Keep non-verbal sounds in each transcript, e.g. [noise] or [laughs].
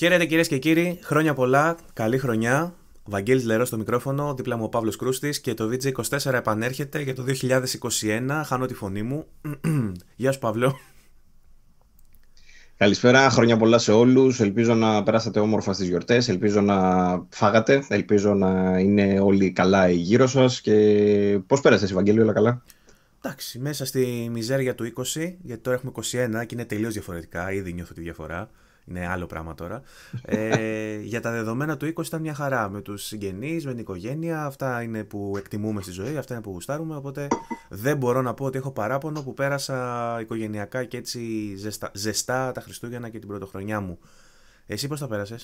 Χαίρετε κυρίες και κύριοι, χρόνια πολλά, καλή χρονιά. Βαγγέλης Λερός στο μικρόφωνο, δίπλα μου ο Παύλος Κρούστης και το VJ24 επανέρχεται για το 2021. Χάνω τη φωνή μου. [clears throat] Γεια σου Παύλο. Καλησπέρα, χρόνια πολλά σε όλους. Ελπίζω να περάσατε όμορφα στις γιορτές, ελπίζω να φάγατε, ελπίζω να είναι όλοι καλά γύρω σας. και πώς πέρασε, Ευαγγέλιο, όλα καλά. Εντάξει, μέσα στη μιζέρια του 20, γιατί τώρα έχουμε 21 και είναι τελείως διαφορετικά, ήδη νιώθω τη διαφορά ναι άλλο πράγμα τώρα. Ε, για τα δεδομένα του 20 ήταν μια χαρά. Με τους συγγενείς, με την οικογένεια. Αυτά είναι που εκτιμούμε στη ζωή, αυτά είναι που γουστάρουμε. Οπότε δεν μπορώ να πω ότι έχω παράπονο που πέρασα οικογενειακά και έτσι ζεστα, τα Χριστούγεννα και την Πρωτοχρονιά μου. Εσύ πώς τα πέρασες.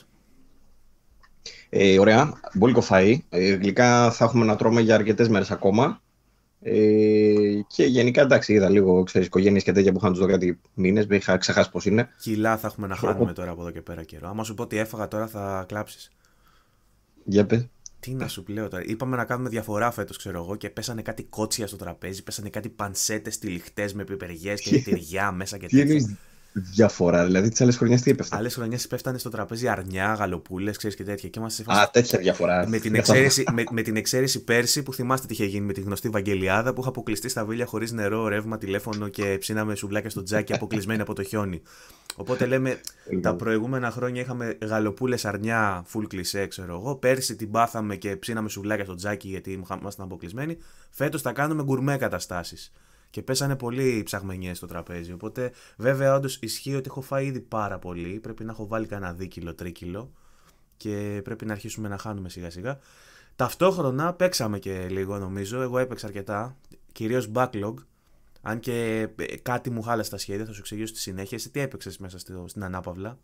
Ε, ωραία, μπόλικο φαΐ. Ε, γλυκά θα έχουμε να τρώμε για αρκετές μέρες ακόμα. Ε, και γενικά εντάξει, είδα λίγο ξέρεις, οικογένειες και τέτοια που είχαν τους κάτι μήνες. Με είχα ξεχάσει πώς είναι. Κιλά θα έχουμε να χάνουμε τώρα από εδώ και πέρα καιρό. Άμα σου πω ότι έφαγα τώρα θα κλάψεις. Για πες. Τι να σου πλέω τώρα. Είπαμε να κάνουμε διαφορά φέτος, ξέρω εγώ, και πέσανε κάτι κότσια στο τραπέζι, πέσανε κάτι πανσέτες τυλιχτές με πιπεριές και [laughs] τυριά μέσα και τέτοια διαφορά. Δηλαδή, τις άλλες χρονιές τι έπεφτανε. Άλλες χρονιές πέφτανε στο τραπέζι αρνιά, γαλοπούλες, ξέρεις και τέτοια. Και είμαστε Α, τέτοια διαφορά. Με την, εξαίρεση, με, την εξαίρεση πέρσι που θυμάστε τι είχε γίνει με τη γνωστή Βαγγελιάδα που είχα αποκλειστεί στα βίλια χωρίς νερό, ρεύμα, τηλέφωνο και ψήναμε σουβλάκια στο τζάκι αποκλεισμένοι από το χιόνι. Οπότε λέμε τα λοιπόν. προηγούμενα χρόνια είχαμε γαλοπούλες αρνιά, full κλισέ, ξέρω εγώ. Πέρσι την πάθαμε και ψήναμε σουβλάκια στο τζάκι γιατί ήμασταν αποκλεισμένοι. Φέτος τα κάνουμε γκουρμέ καταστάσεις. Και πέσανε πολύ ψαγμενιές στο τραπέζι. Οπότε, βέβαια, όντως ισχύει ότι έχω φάει ήδη πάρα πολύ. Πρέπει να έχω βάλει κανένα δίκυλο, τρίκυλο. Και πρέπει να αρχίσουμε να χάνουμε σιγά-σιγά. Ταυτόχρονα παίξαμε και λίγο, νομίζω. Εγώ έπαιξα αρκετά. Κυρίως backlog. Αν και ε, κάτι μου χάλασε τα σχέδια, θα σου εξηγήσω στη συνέχεια. Εσύ τι έπαιξες μέσα στο, στην ανάπαυλα.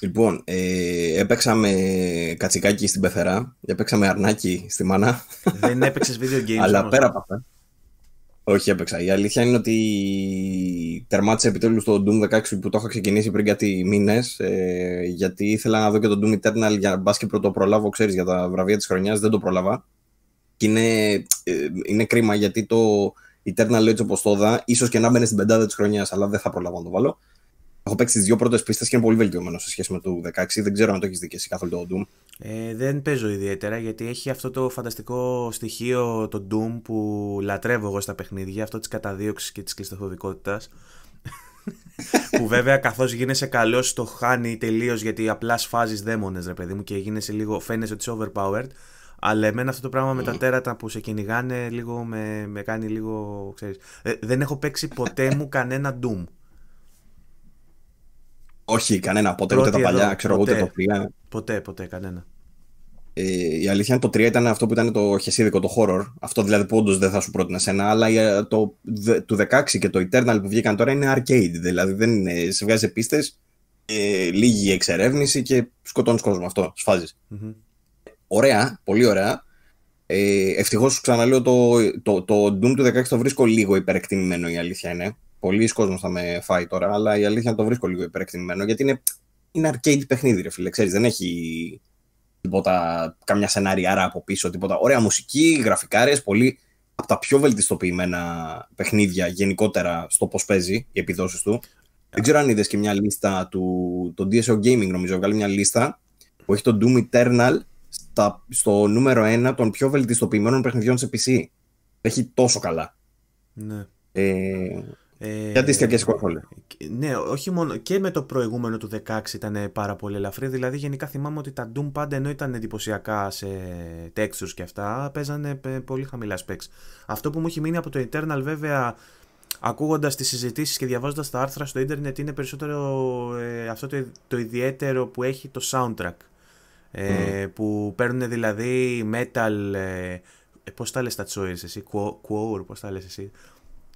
Λοιπόν, ε, έπαιξαμε κατσικάκι στην Πεθερά, έπαιξαμε αρνάκι στη Μανά. Δεν έπαιξες video games. Αλλά όμως. πέρα από αυτά. Όχι, έπαιξα. Η αλήθεια είναι ότι τερμάτισε επιτέλους το Doom 16 που το είχα ξεκινήσει πριν κάτι μήνες. Ε, γιατί ήθελα να δω και το Doom Eternal για μπα και πρώτο προλάβω, ξέρεις, για τα βραβεία της χρονιάς. Δεν το πρόλαβα. Και είναι, ε, κρίμα γιατί το Eternal έτσι όπω το δα, ίσως και να μπαίνει στην πεντάδα της χρονιάς, αλλά δεν θα προλάβω να το βάλω. Έχω παίξει τις δύο πρώτες πίστες και είναι πολύ βελτιωμένος σε σχέση με το 16. Δεν ξέρω αν το έχεις δει και εσύ καθόλου το Doom. Ε, δεν παίζω ιδιαίτερα γιατί έχει αυτό το φανταστικό στοιχείο το Doom που λατρεύω εγώ στα παιχνίδια, αυτό της καταδίωξης και της κλειστοφοβικότητας. [laughs] που βέβαια καθώς γίνεσαι καλός το χάνει τελείως γιατί απλά σφάζεις δαίμονες, ρε παιδί μου, και γίνεσαι λίγο, φαίνεσαι ότι είσαι overpowered. Αλλά εμένα αυτό το πράγμα mm. με τα mm. τέρατα που σε κυνηγάνε λίγο με, με κάνει λίγο. Ξέρεις. Ε, δεν έχω παίξει ποτέ μου κανένα Doom. Όχι, κανένα. Ποτέ, ούτε τα παλιά, ξέρω εγώ, ούτε το 3. Ποτέ, ποτέ, κανένα. Ε, η αλήθεια είναι το 3 ήταν αυτό που ήταν το χεσίδικο, το horror. Αυτό δηλαδή που όντως δεν θα σου πρότεινα σένα, αλλά το, το 16 και το Eternal που βγήκαν τώρα είναι arcade. Δηλαδή δεν είναι, σε βγάζει πίστες, ε, λίγη εξερεύνηση και σκοτώνεις κόσμο. Αυτό σφάζεις. Mm-hmm. Ωραία, πολύ ωραία. Ε, Ευτυχώς ξαναλέω το, το, το Doom του 16 το βρίσκω λίγο υπερεκτιμημένο η αλήθεια είναι πολλοί κόσμος θα με φάει τώρα, αλλά η αλήθεια να το βρίσκω λίγο υπερεκτιμημένο, γιατί είναι, είναι arcade παιχνίδι, ρε φίλε, ξέρεις, δεν έχει τίποτα, καμιά σενάριάρα από πίσω, τίποτα. Ωραία μουσική, γραφικάρες, πολύ από τα πιο βελτιστοποιημένα παιχνίδια γενικότερα στο πώς παίζει οι επιδόσεις του. Yeah. Δεν ξέρω αν είδες και μια λίστα του. Το DSO Gaming, νομίζω, βγάλει μια λίστα που έχει το Doom Eternal στα, στο νούμερο 1 των πιο βελτιστοποιημένων παιχνιδιών σε PC. Έχει τόσο καλά. Ναι. Ε, ε, Γιατί είστε και Ναι, όχι μόνο. Και με το προηγούμενο του 16 ήταν πάρα πολύ ελαφρύ. Δηλαδή, γενικά θυμάμαι ότι τα Doom πάντα ενώ ήταν εντυπωσιακά σε textures και αυτά, παίζανε πολύ χαμηλά specs. Αυτό που μου έχει μείνει από το Eternal, βέβαια, ακούγοντας τις συζητήσεις και διαβάζοντας τα άρθρα στο ίντερνετ, είναι περισσότερο ε, αυτό το, το ιδιαίτερο που έχει το soundtrack. Ε, mm. Που παίρνουν δηλαδή metal. Ε, ε Πώς τα λες τα choice εσύ, Quore, πώς τα λες εσύ.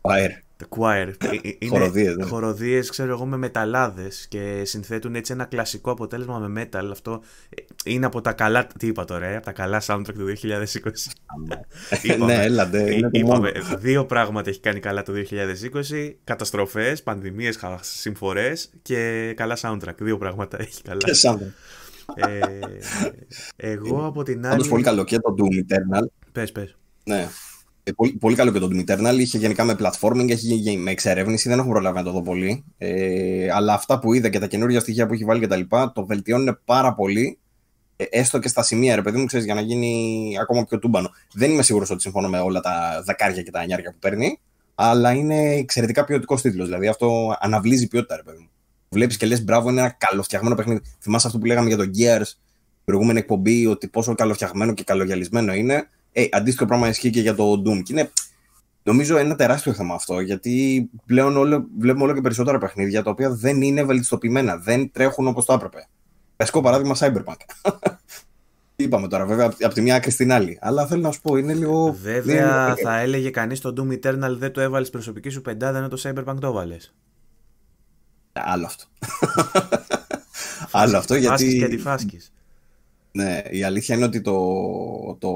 Fire. Choir. Ε, ε, ε, είναι ναι. χοροδίες, ξέρω εγώ, με μεταλλάδες και συνθέτουν έτσι ένα κλασικό αποτέλεσμα με metal. Αυτό είναι από τα καλά, τι είπα τώρα, από τα καλά soundtrack του 2020. [laughs] ναι, έλα, Είπαμε, δύο πράγματα έχει κάνει καλά το 2020, καταστροφές, πανδημίες, συμφορές και καλά soundtrack. Δύο πράγματα έχει καλά. ε, εγώ από την άλλη... πολύ καλό και το Doom Eternal. Πες, πες. Ναι, ε, πολύ, πολύ καλό και το Doom Eternal. Είχε γενικά με platforming, έχει με εξερεύνηση. Δεν έχω προλάβει να το δω πολύ. Ε, αλλά αυτά που είδα και τα καινούργια στοιχεία που έχει βάλει και το βελτιώνουν πάρα πολύ. Ε, έστω και στα σημεία, ρε παιδί μου, ξέρεις, για να γίνει ακόμα πιο τούμπανο. Δεν είμαι σίγουρος ότι συμφωνώ με όλα τα δεκάρια και τα εννιάρια που παίρνει, αλλά είναι εξαιρετικά ποιοτικός τίτλος. Δηλαδή αυτό αναβλύζει ποιότητα, ρε παιδί μου. Βλέπεις και λες, μπράβο, είναι ένα καλοφτιαγμένο παιχνίδι. Θυμάσαι αυτό που λέγαμε για τον Gears, προηγούμενη εκπομπή, ότι πόσο καλοφτιαγμένο και καλογιαλισμένο είναι. Ε, αντίστοιχο πράγμα ισχύει και για το Doom. Και είναι, νομίζω, ένα τεράστιο θέμα αυτό, γιατί πλέον όλο, βλέπουμε όλο και περισσότερα παιχνίδια τα οποία δεν είναι βελτιστοποιημένα, δεν τρέχουν όπως το έπρεπε. Βασικό παράδειγμα, Cyberpunk. [laughs] Είπαμε τώρα, βέβαια, από τη μια άκρη στην άλλη. Αλλά θέλω να σου πω, είναι λίγο. Βέβαια, θα έλεγε κανείς το Doom Eternal δεν το έβαλες προσωπική σου πεντάδα, ενώ το Cyberpunk το έβαλες. Άλλο αυτό. [laughs] Άλλο αυτό γιατί. Φάσκεις και αντιφάσκεις. Ναι, η αλήθεια είναι ότι το, το,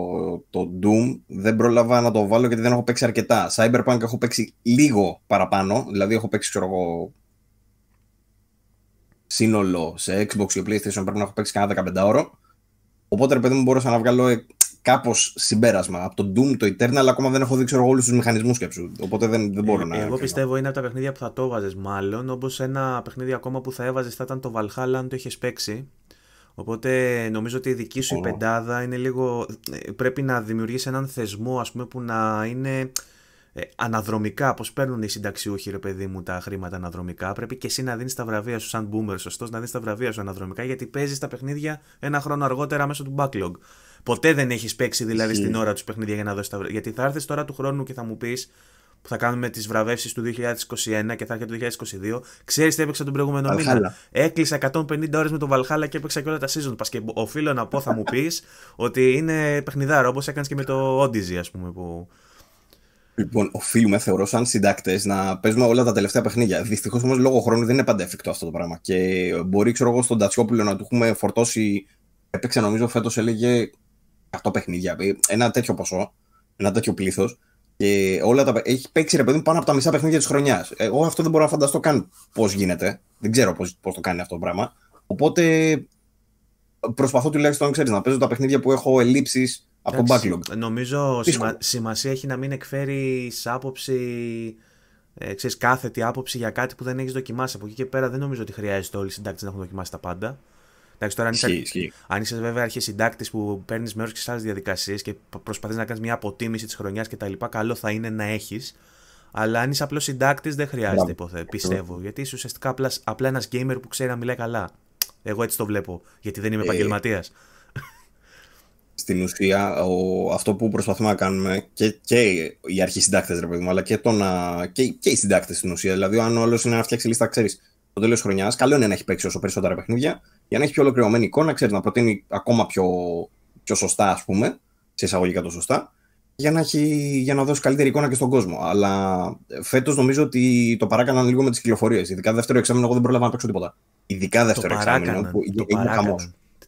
το Doom δεν πρόλαβα να το βάλω γιατί δεν έχω παίξει αρκετά. Cyberpunk έχω παίξει λίγο παραπάνω, δηλαδή έχω παίξει ξέρω εγώ σύνολο σε Xbox και PlayStation πρέπει να έχω παίξει κανένα 15 ώρο. Οπότε ρε παιδί μου μπορούσα να βγάλω ε, κάπως συμπέρασμα. Από το Doom, το Eternal, αλλά ακόμα δεν έχω δείξει όλους τους μηχανισμούς σκέψου. Οπότε δεν, δεν ε, μπορώ ε, να. Εγώ πιστεύω είναι από τα παιχνίδια που θα το έβαζες, μάλλον. Όπως ένα παιχνίδι ακόμα που θα έβαζες θα ήταν το Valhalla, αν το είχες παίξει. Οπότε νομίζω ότι η δική σου η πεντάδα είναι λίγο. Ε, πρέπει να δημιουργήσει έναν θεσμό, πούμε, που να είναι ε, αναδρομικά. Πώς παίρνουν οι συνταξιούχοι, ρε παιδί μου, τα χρήματα αναδρομικά. Πρέπει και εσύ να δίνεις τα βραβεία σου, σαν boomer, σωστός, να δίνεις τα βραβεία σου αναδρομικά, γιατί παίζεις τα παιχνίδια ένα χρόνο αργότερα μέσω του backlog. Ποτέ δεν έχεις παίξει δηλαδή στην ώρα τους παιχνίδια για να δώσεις τα βραβεία. Γιατί θα έρθεις τώρα του χρόνου και θα μου πεις που θα κάνουμε τις βραβεύσεις του 2021 και θα έρχεται το 2022. Ξέρεις τι έπαιξα τον προηγούμενο μήνα. Έκλεισα 150 ώρες με τον Βαλχάλα και έπαιξα και όλα τα season Και οφείλω να πω, θα μου πεις [laughs] ότι είναι παιχνιδάρο όπως έκανες και με το Odyssey, ας πούμε. Που... Λοιπόν, οφείλουμε θεωρώ σαν συντάκτες να παίζουμε όλα τα τελευταία παιχνίδια. Δυστυχώς όμως λόγω χρόνου δεν είναι πάντα αυτό το πράγμα. Και μπορεί, ξέρω εγώ, στον Τατσιόπουλο να του έχουμε φορτώσει. Έπαιξε νομίζω φέτος, έλεγε 100 παιχνίδια. Ένα τέτοιο ποσό, ένα τέτοιο πλήθος και όλα τα... Έχει παίξει ρε παιδί πάνω από τα μισά παιχνίδια της χρονιάς. Εγώ αυτό δεν μπορώ να φανταστώ καν πώς γίνεται. Δεν ξέρω πώς το κάνει αυτό το πράγμα. Οπότε προσπαθώ τουλάχιστον ξέρεις, να παίζω τα παιχνίδια που έχω ελλείψεις από τον backlog. Νομίζω σημα... σημασία έχει να μην εκφέρει άποψη. Ε, ξέρεις, κάθετη άποψη για κάτι που δεν έχεις δοκιμάσει. Από εκεί και πέρα δεν νομίζω ότι χρειάζεται όλοι οι συντάκτε να έχουν δοκιμάσει τα πάντα. Εντάξει, τώρα αν είσαι, αν είσαι βέβαια αρχισυντάκτης που παίρνεις μέρος και σε άλλες διαδικασίες και προσπαθείς να κάνεις μια αποτίμηση της χρονιάς κτλ., καλό θα είναι να έχεις. Αλλά αν είσαι απλός συντάκτης, δεν χρειάζεται, πιστεύω. Γιατί είσαι ουσιαστικά απλάς, απλά ένας gamer που ξέρει να μιλάει καλά. Εγώ έτσι το βλέπω, γιατί δεν είμαι ε, επαγγελματίας. Στην ουσία, ο, αυτό που προσπαθούμε να κάνουμε και, και οι αρχισυντάκτες, ρε παιδί μου, αλλά και, το να, και, και οι συντάκτες στην ουσία. Δηλαδή, αν όλο είναι να φτιάξει λίστα, ξέρεις το τέλο χρονιάς, καλό είναι να έχει παίξει όσο περισσότερα παιχνίδια, για να έχει πιο ολοκληρωμένη εικόνα, ξέρεις να προτείνει ακόμα πιο, πιο σωστά, ας πούμε, σε εισαγωγικά το σωστά, για να, έχει, για να δώσει καλύτερη εικόνα και στον κόσμο. Αλλά ε, φέτος νομίζω ότι το παράκαναν λίγο με τις κυκλοφορίες. Ειδικά δεύτερο εξάμεινο, εγώ δεν πρόλαβα να παίξω τίποτα. Ειδικά δεύτερο εξάμεινο. Που το είναι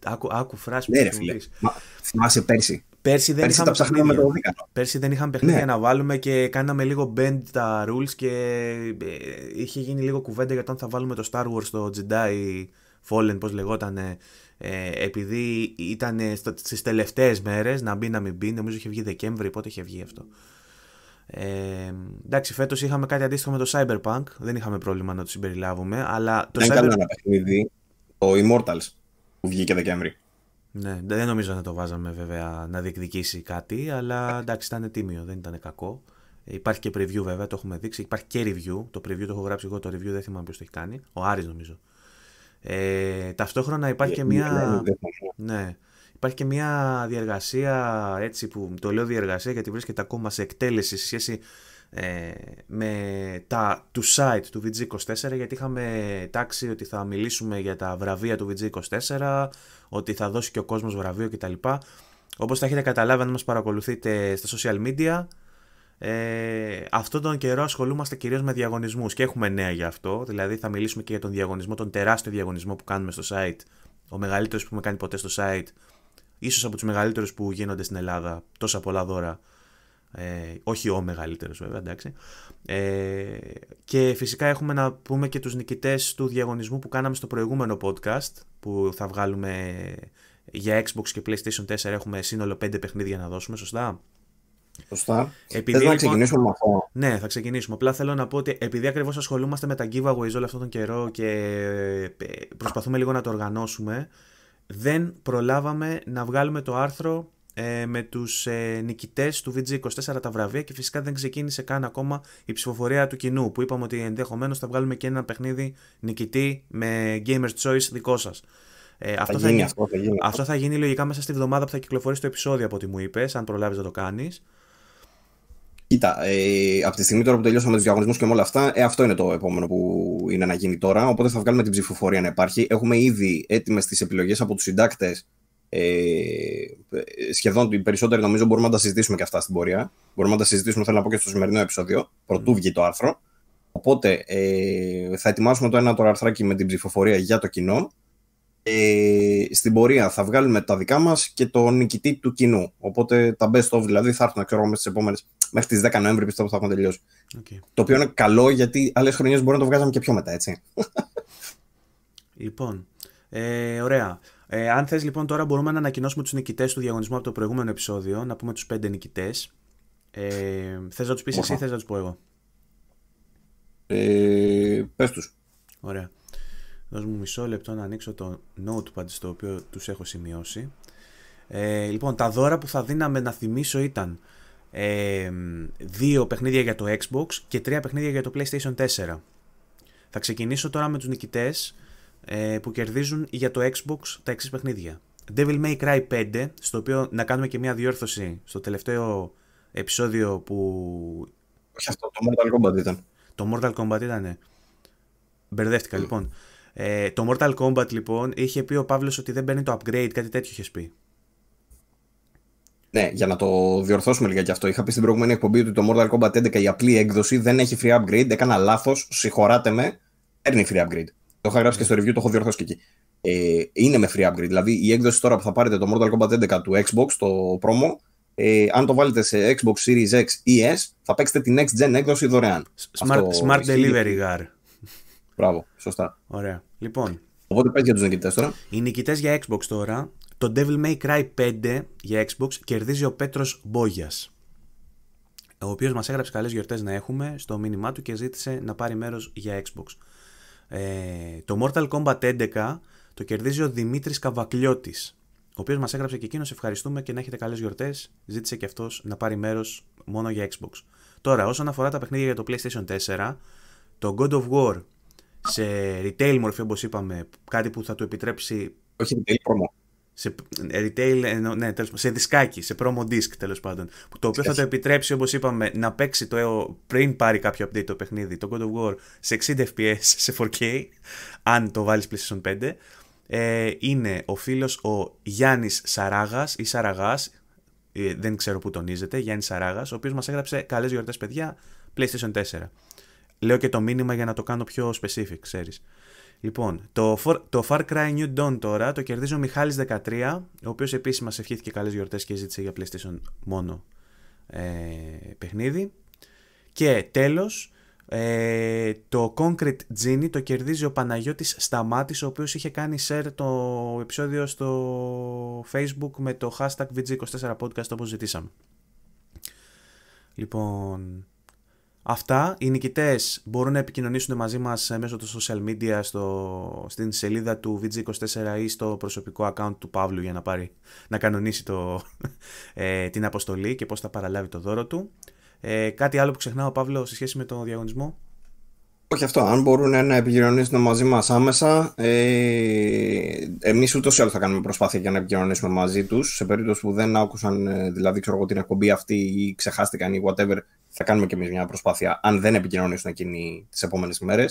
Άκου, άκου φράση ναι, ρε, φίλε. θυμάσαι πέρσι Πέρσι δεν, είχαμε με Πέρσι δεν είχαμε παιχνίδια ναι. να βάλουμε και κάναμε λίγο bend τα rules και ε, είχε γίνει λίγο κουβέντα για το αν θα βάλουμε το Star Wars το Jedi Fallen πώς λεγότανε ε, επειδή ήταν στις τελευταίες μέρες να μπει να μην μπει νομίζω είχε βγει Δεκέμβρη πότε είχε βγει αυτό ε, εντάξει, φέτος είχαμε κάτι αντίστοιχο με το Cyberpunk. Δεν είχαμε πρόβλημα να το συμπεριλάβουμε. Αλλά το ένα παιχνίδι, το Immortals, που βγήκε Δεκέμβρη. Ναι, δεν νομίζω να το βάζαμε βέβαια να διεκδικήσει κάτι, αλλά εντάξει ήταν τίμιο, δεν ήταν κακό. Υπάρχει και preview βέβαια, το έχουμε δείξει. Υπάρχει και review. Το preview το έχω γράψει εγώ, το review δεν θυμάμαι ποιος το έχει κάνει. Ο Άρης νομίζω. Ε, ταυτόχρονα υπάρχει και ναι, μια. Ναι, ναι, ναι, υπάρχει και μια διεργασία έτσι που το λέω διεργασία γιατί βρίσκεται ακόμα σε εκτέλεση σε σχέση ε, με τα του site του VG24 γιατί είχαμε τάξει ότι θα μιλήσουμε για τα βραβεία του VG24 ότι θα δώσει και ο κόσμος βραβείο κτλ όπως θα έχετε καταλάβει αν μας παρακολουθείτε στα social media ε, αυτόν τον καιρό ασχολούμαστε κυρίως με διαγωνισμούς και έχουμε νέα για αυτό δηλαδή θα μιλήσουμε και για τον διαγωνισμό τον τεράστιο διαγωνισμό που κάνουμε στο site ο μεγαλύτερος που έχουμε κάνει ποτέ στο site ίσως από τους μεγαλύτερους που γίνονται στην Ελλάδα τόσα πολλά δώρα ε, όχι ο μεγαλύτερος βέβαια, εντάξει. Ε, και φυσικά έχουμε να πούμε και τους νικητές του διαγωνισμού που κάναμε στο προηγούμενο podcast που θα βγάλουμε για Xbox και PlayStation 4 έχουμε σύνολο 5 παιχνίδια να δώσουμε, σωστά. Σωστά. Επειδή, θα λοιπόν- ξεκινήσουμε αυτό. Ναι, θα ξεκινήσουμε. Απλά θέλω να πω ότι επειδή ακριβώς ασχολούμαστε με τα giveaways όλο αυτόν τον καιρό και ε, προσπαθούμε λίγο να το οργανώσουμε, δεν προλάβαμε να βγάλουμε το άρθρο ε, με τους ε, νικητές του VG24 τα βραβεία και φυσικά δεν ξεκίνησε καν ακόμα η ψηφοφορία του κοινού που είπαμε ότι ενδεχομένως θα βγάλουμε και ένα παιχνίδι νικητή με Gamer's Choice δικό σας. Ε, αυτό, θα γίνει, αυτό, θα γίνει. λογικά μέσα στη βδομάδα που θα κυκλοφορήσει το επεισόδιο από ό,τι μου είπες, αν προλάβεις να το κάνεις. Κοίτα, ε, από τη στιγμή τώρα που τελειώσαμε τους διαγωνισμούς και με όλα αυτά, ε, αυτό είναι το επόμενο που είναι να γίνει τώρα. Οπότε θα βγάλουμε την ψηφοφορία να υπάρχει. Έχουμε ήδη έτοιμες τις επιλογές από τους συντάκτες ε, σχεδόν οι περισσότεροι νομίζω μπορούμε να τα συζητήσουμε και αυτά στην πορεία. Μπορούμε να τα συζητήσουμε, θέλω να πω και στο σημερινό επεισόδιο, πρωτού βγει το άρθρο. Οπότε ε, θα ετοιμάσουμε το ένα το αρθράκι με την ψηφοφορία για το κοινό. Ε, στην πορεία θα βγάλουμε τα δικά μας και το νικητή του κοινού. Οπότε τα best of δηλαδή θα έρθουν ξέρω, μέσα στις επόμενες. Μέχρι τις 10 Νοέμβρη πιστεύω θα έχουμε τελειώσει. Okay. Το οποίο είναι καλό γιατί άλλες χρονιές μπορεί να το βγάζαμε και πιο μετά, έτσι. Λοιπόν. Ε, ωραία. Ε, αν θες λοιπόν τώρα μπορούμε να ανακοινώσουμε τους νικητές του διαγωνισμού από το προηγούμενο επεισόδιο, να πούμε τους πέντε νικητές. Ε, θες να τους πεις εσύ ή θες να τους πω εγώ. Ε, πες τους. Ωραία. Δώσ' μου μισό λεπτό να ανοίξω το notepad στο οποίο τους έχω σημειώσει. Ε, λοιπόν, τα δώρα που θα δίναμε να θυμίσω ήταν ε, δύο παιχνίδια για το Xbox και τρία παιχνίδια για το PlayStation 4. Θα ξεκινήσω τώρα με τους νικητές ε, που κερδίζουν για το Xbox τα εξής παιχνίδια. Devil May Cry 5, στο οποίο να κάνουμε και μια διόρθωση στο τελευταίο επεισόδιο που... Όχι αυτό, το Mortal Kombat ήταν. Το Mortal Kombat ήταν, ναι. Μπερδεύτηκα λοιπόν. Ε, το Mortal Kombat λοιπόν είχε πει ο Παύλος ότι δεν παίρνει το upgrade, κάτι τέτοιο είχες πει. Ναι, για να το διορθώσουμε λίγα και αυτό. Είχα πει στην προηγούμενη εκπομπή ότι το Mortal Kombat 11 η απλή έκδοση δεν έχει free upgrade. Έκανα λάθος. Συγχωράτε με. Παίρνει free upgrade. Το είχα γράψει και στο review, το έχω διορθώσει και εκεί. Ε, είναι με free upgrade. Δηλαδή η έκδοση τώρα που θα πάρετε το Mortal Kombat 11 του Xbox, το promo, ε, αν το βάλετε σε Xbox Series X ή S, θα παίξετε την Next Gen έκδοση δωρεάν. Smart, delivery, Gar. Μπράβο, σωστά. Ωραία. Λοιπόν. Οπότε πες για τους νικητές τώρα. Οι νικητές για Xbox τώρα. Το Devil May Cry 5 για Xbox κερδίζει ο Πέτρος Μπόγιας. Ο οποίος μας έγραψε καλές γιορτές να έχουμε στο μήνυμά του και ζήτησε να πάρει μέρος για Xbox. Ε, το Mortal Kombat 11 το κερδίζει ο Δημήτρης Καβακλιώτης, ο οποίος μας έγραψε και εκείνος ευχαριστούμε και να έχετε καλές γιορτές, ζήτησε και αυτός να πάρει μέρος μόνο για Xbox. Τώρα, όσον αφορά τα παιχνίδια για το PlayStation 4, το God of War σε retail μορφή όπως είπαμε, κάτι που θα του επιτρέψει... Όχι retail, promo σε retail, ναι, τέλος, σε δισκάκι, σε promo disc τέλος πάντων, το οποίο θα το επιτρέψει όπως είπαμε να παίξει το πριν πάρει κάποιο update το παιχνίδι, το God of War σε 60 fps, σε 4K, αν το βάλεις PlayStation 5, ε, είναι ο φίλος ο Γιάννης Σαράγας ή Σαραγάς, ε, δεν ξέρω που τονίζεται, Γιάννης Σαράγας, ο οποίος μας έγραψε καλές γιορτές παιδιά, PlayStation 4. Λέω και το μήνυμα για να το κάνω πιο specific, ξέρεις. Λοιπόν, το, το Far Cry New Dawn τώρα το κερδίζει ο Μιχάλης 13, ο οποίος επίσης μας ευχήθηκε καλές γιορτές και ζήτησε για PlayStation μόνο ε, παιχνίδι. Και τέλος, ε, το Concrete Genie το κερδίζει ο Παναγιώτης Σταμάτης, ο οποίος είχε κάνει share το επεισόδιο στο facebook με το hashtag VG24podcast όπως ζητήσαμε. Λοιπόν, Αυτά, οι νικητές μπορούν να επικοινωνήσουν μαζί μας ε, μέσω του social media στο, στην σελίδα του VG24 ή στο προσωπικό account του Παύλου για να, πάρει, να κανονίσει το, [laughs] ε, την αποστολή και πώς θα παραλάβει το δώρο του. Ε, κάτι άλλο που ξεχνάω, Παύλο, σε σχέση με τον διαγωνισμό. Όχι αυτό. Αν μπορούν να επικοινωνήσουν μαζί μας άμεσα, ε, εμείς ούτως ή άλλως θα κάνουμε προσπάθεια για να επικοινωνήσουμε μαζί τους. Σε περίπτωση που δεν άκουσαν, ε, δηλαδή, ξέρω εγώ την εκπομπή αυτή ή ξεχάστηκαν ή whatever, θα κάνουμε κι εμείς μια προσπάθεια. Αν δεν επικοινωνήσουν εκείνοι τις επόμενες μέρε,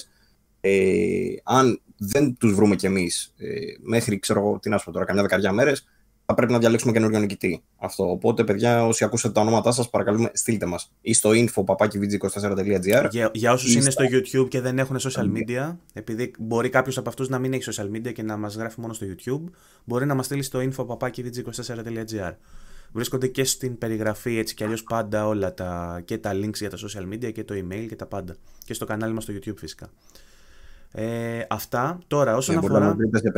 ε, αν δεν τους βρούμε κι εμείς ε, μέχρι, ξέρω εγώ, τι να σου πω τώρα, καμιά δεκαετία μέρες, θα πρέπει να διαλέξουμε καινούριο νικητή. Αυτό. Οπότε, παιδιά, όσοι ακούσατε τα ονόματά σας, παρακαλούμε, στείλτε μας ή στο info papakivg24.gr. Για, για όσου είναι στο YouTube και δεν έχουν social media, επειδή μπορεί κάποιος από αυτούς να μην έχει social media και να μας γράφει μόνο στο YouTube, μπορεί να μας στείλει στο info papakivg24.gr. Βρίσκονται και στην περιγραφή έτσι κι αλλιώς πάντα όλα τα και τα links για τα social media και το email και τα πάντα. Και στο κανάλι μας στο YouTube φυσικά. Ε, αυτά. Τώρα, όσον ναι, αφορά. Να σε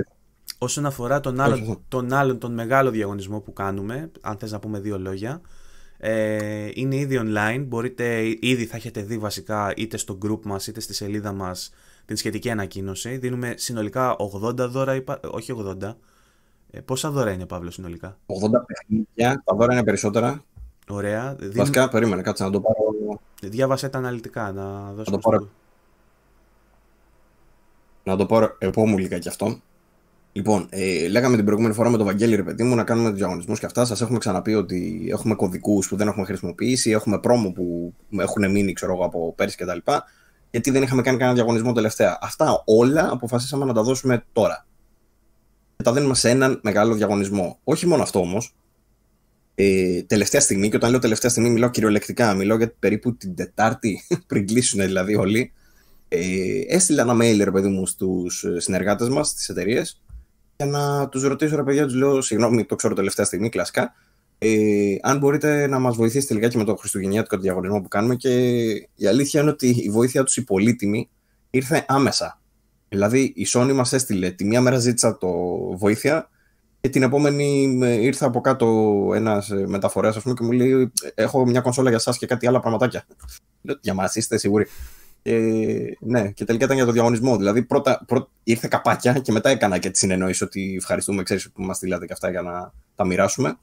50 Όσον αφορά τον άλλο, τον, τον μεγάλο διαγωνισμό που κάνουμε, αν θες να πούμε δύο λόγια, ε, είναι ήδη online, μπορείτε, ήδη θα έχετε δει βασικά είτε στο group μας είτε στη σελίδα μας την σχετική ανακοίνωση. Δίνουμε συνολικά 80 δώρα, ε, όχι 80, ε, πόσα δώρα είναι Παύλο συνολικά. 80 παιχνίδια, τα δώρα είναι περισσότερα. Ωραία. Βασικά περίμενε, κάτσε να το πάρω. Διάβασε τα αναλυτικά, να δώσουμε. Να να το πάρω εγώ μου λίγα κι αυτό. Λοιπόν, ε, λέγαμε την προηγούμενη φορά με τον Βαγγέλη, ρε παιδί μου, να κάνουμε τους διαγωνισμούς και αυτά. Σας έχουμε ξαναπεί ότι έχουμε κωδικούς που δεν έχουμε χρησιμοποιήσει, έχουμε πρόμο που έχουν μείνει, ξέρω εγώ, από πέρσι κτλ. Γιατί δεν είχαμε κάνει κανένα διαγωνισμό τελευταία. Αυτά όλα αποφασίσαμε να τα δώσουμε τώρα. Και τα δίνουμε σε έναν μεγάλο διαγωνισμό. Όχι μόνο αυτό όμως. Ε, τελευταία στιγμή, και όταν λέω τελευταία στιγμή, μιλάω κυριολεκτικά. Μιλάω για περίπου την Τετάρτη, [laughs] πριν κλείσουν δηλαδή όλοι. Ε, έστειλα ένα mail, ρε παιδί μου, στους συνεργάτες μας, στις εταιρείες, για να τους ρωτήσω, ρε παιδιά, τους λέω, συγγνώμη, το ξέρω τελευταία στιγμή, κλασικά. Ε, αν μπορείτε να μας βοηθήσετε λιγάκι με το Χριστουγεννιάτικο διαγωνισμό που κάνουμε. Και η αλήθεια είναι ότι η βοήθειά τους η πολύτιμη ήρθε άμεσα. Δηλαδή η Sony μας έστειλε τη μία μέρα ζήτησα το βοήθεια και την επόμενη ήρθε από κάτω ένας ε, μεταφορέας και μου λέει: «Ε, Έχω μια κονσόλα για εσά και κάτι άλλα πραγματάκια. Για μας είστε σίγουροι. Ε, ναι, και τελικά ήταν για το διαγωνισμό. Δηλαδή, πρώτα, πρώτα ήρθε καπάκια και μετά έκανα και τη συνεννόηση ότι ευχαριστούμε, ξέρεις που μας στείλατε και αυτά για να τα μοιράσουμε.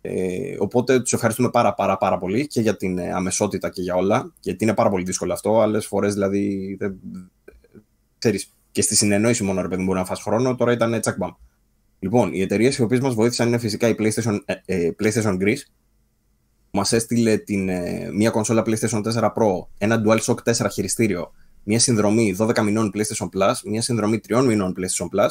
Ε, οπότε τους ευχαριστούμε πάρα, πάρα, πάρα πολύ και για την ε, αμεσότητα και για όλα. Γιατί είναι πάρα πολύ δύσκολο αυτό. Άλλες φορές, δηλαδή, δεν, ξέρεις, και στη συνεννόηση μόνο ρε παιδί μπορεί να φας χρόνο, τώρα ήταν τσακμπαμ. Λοιπόν, οι εταιρείες οι οποίες μας βοήθησαν είναι φυσικά η PlayStation, ε, ε PlayStation Greece, μας έστειλε την, ε, μια κονσόλα PlayStation 4 Pro, ένα DualShock 4 χειριστήριο, μια συνδρομή 12 μηνών PlayStation Plus, μια συνδρομή 3 μηνών PlayStation Plus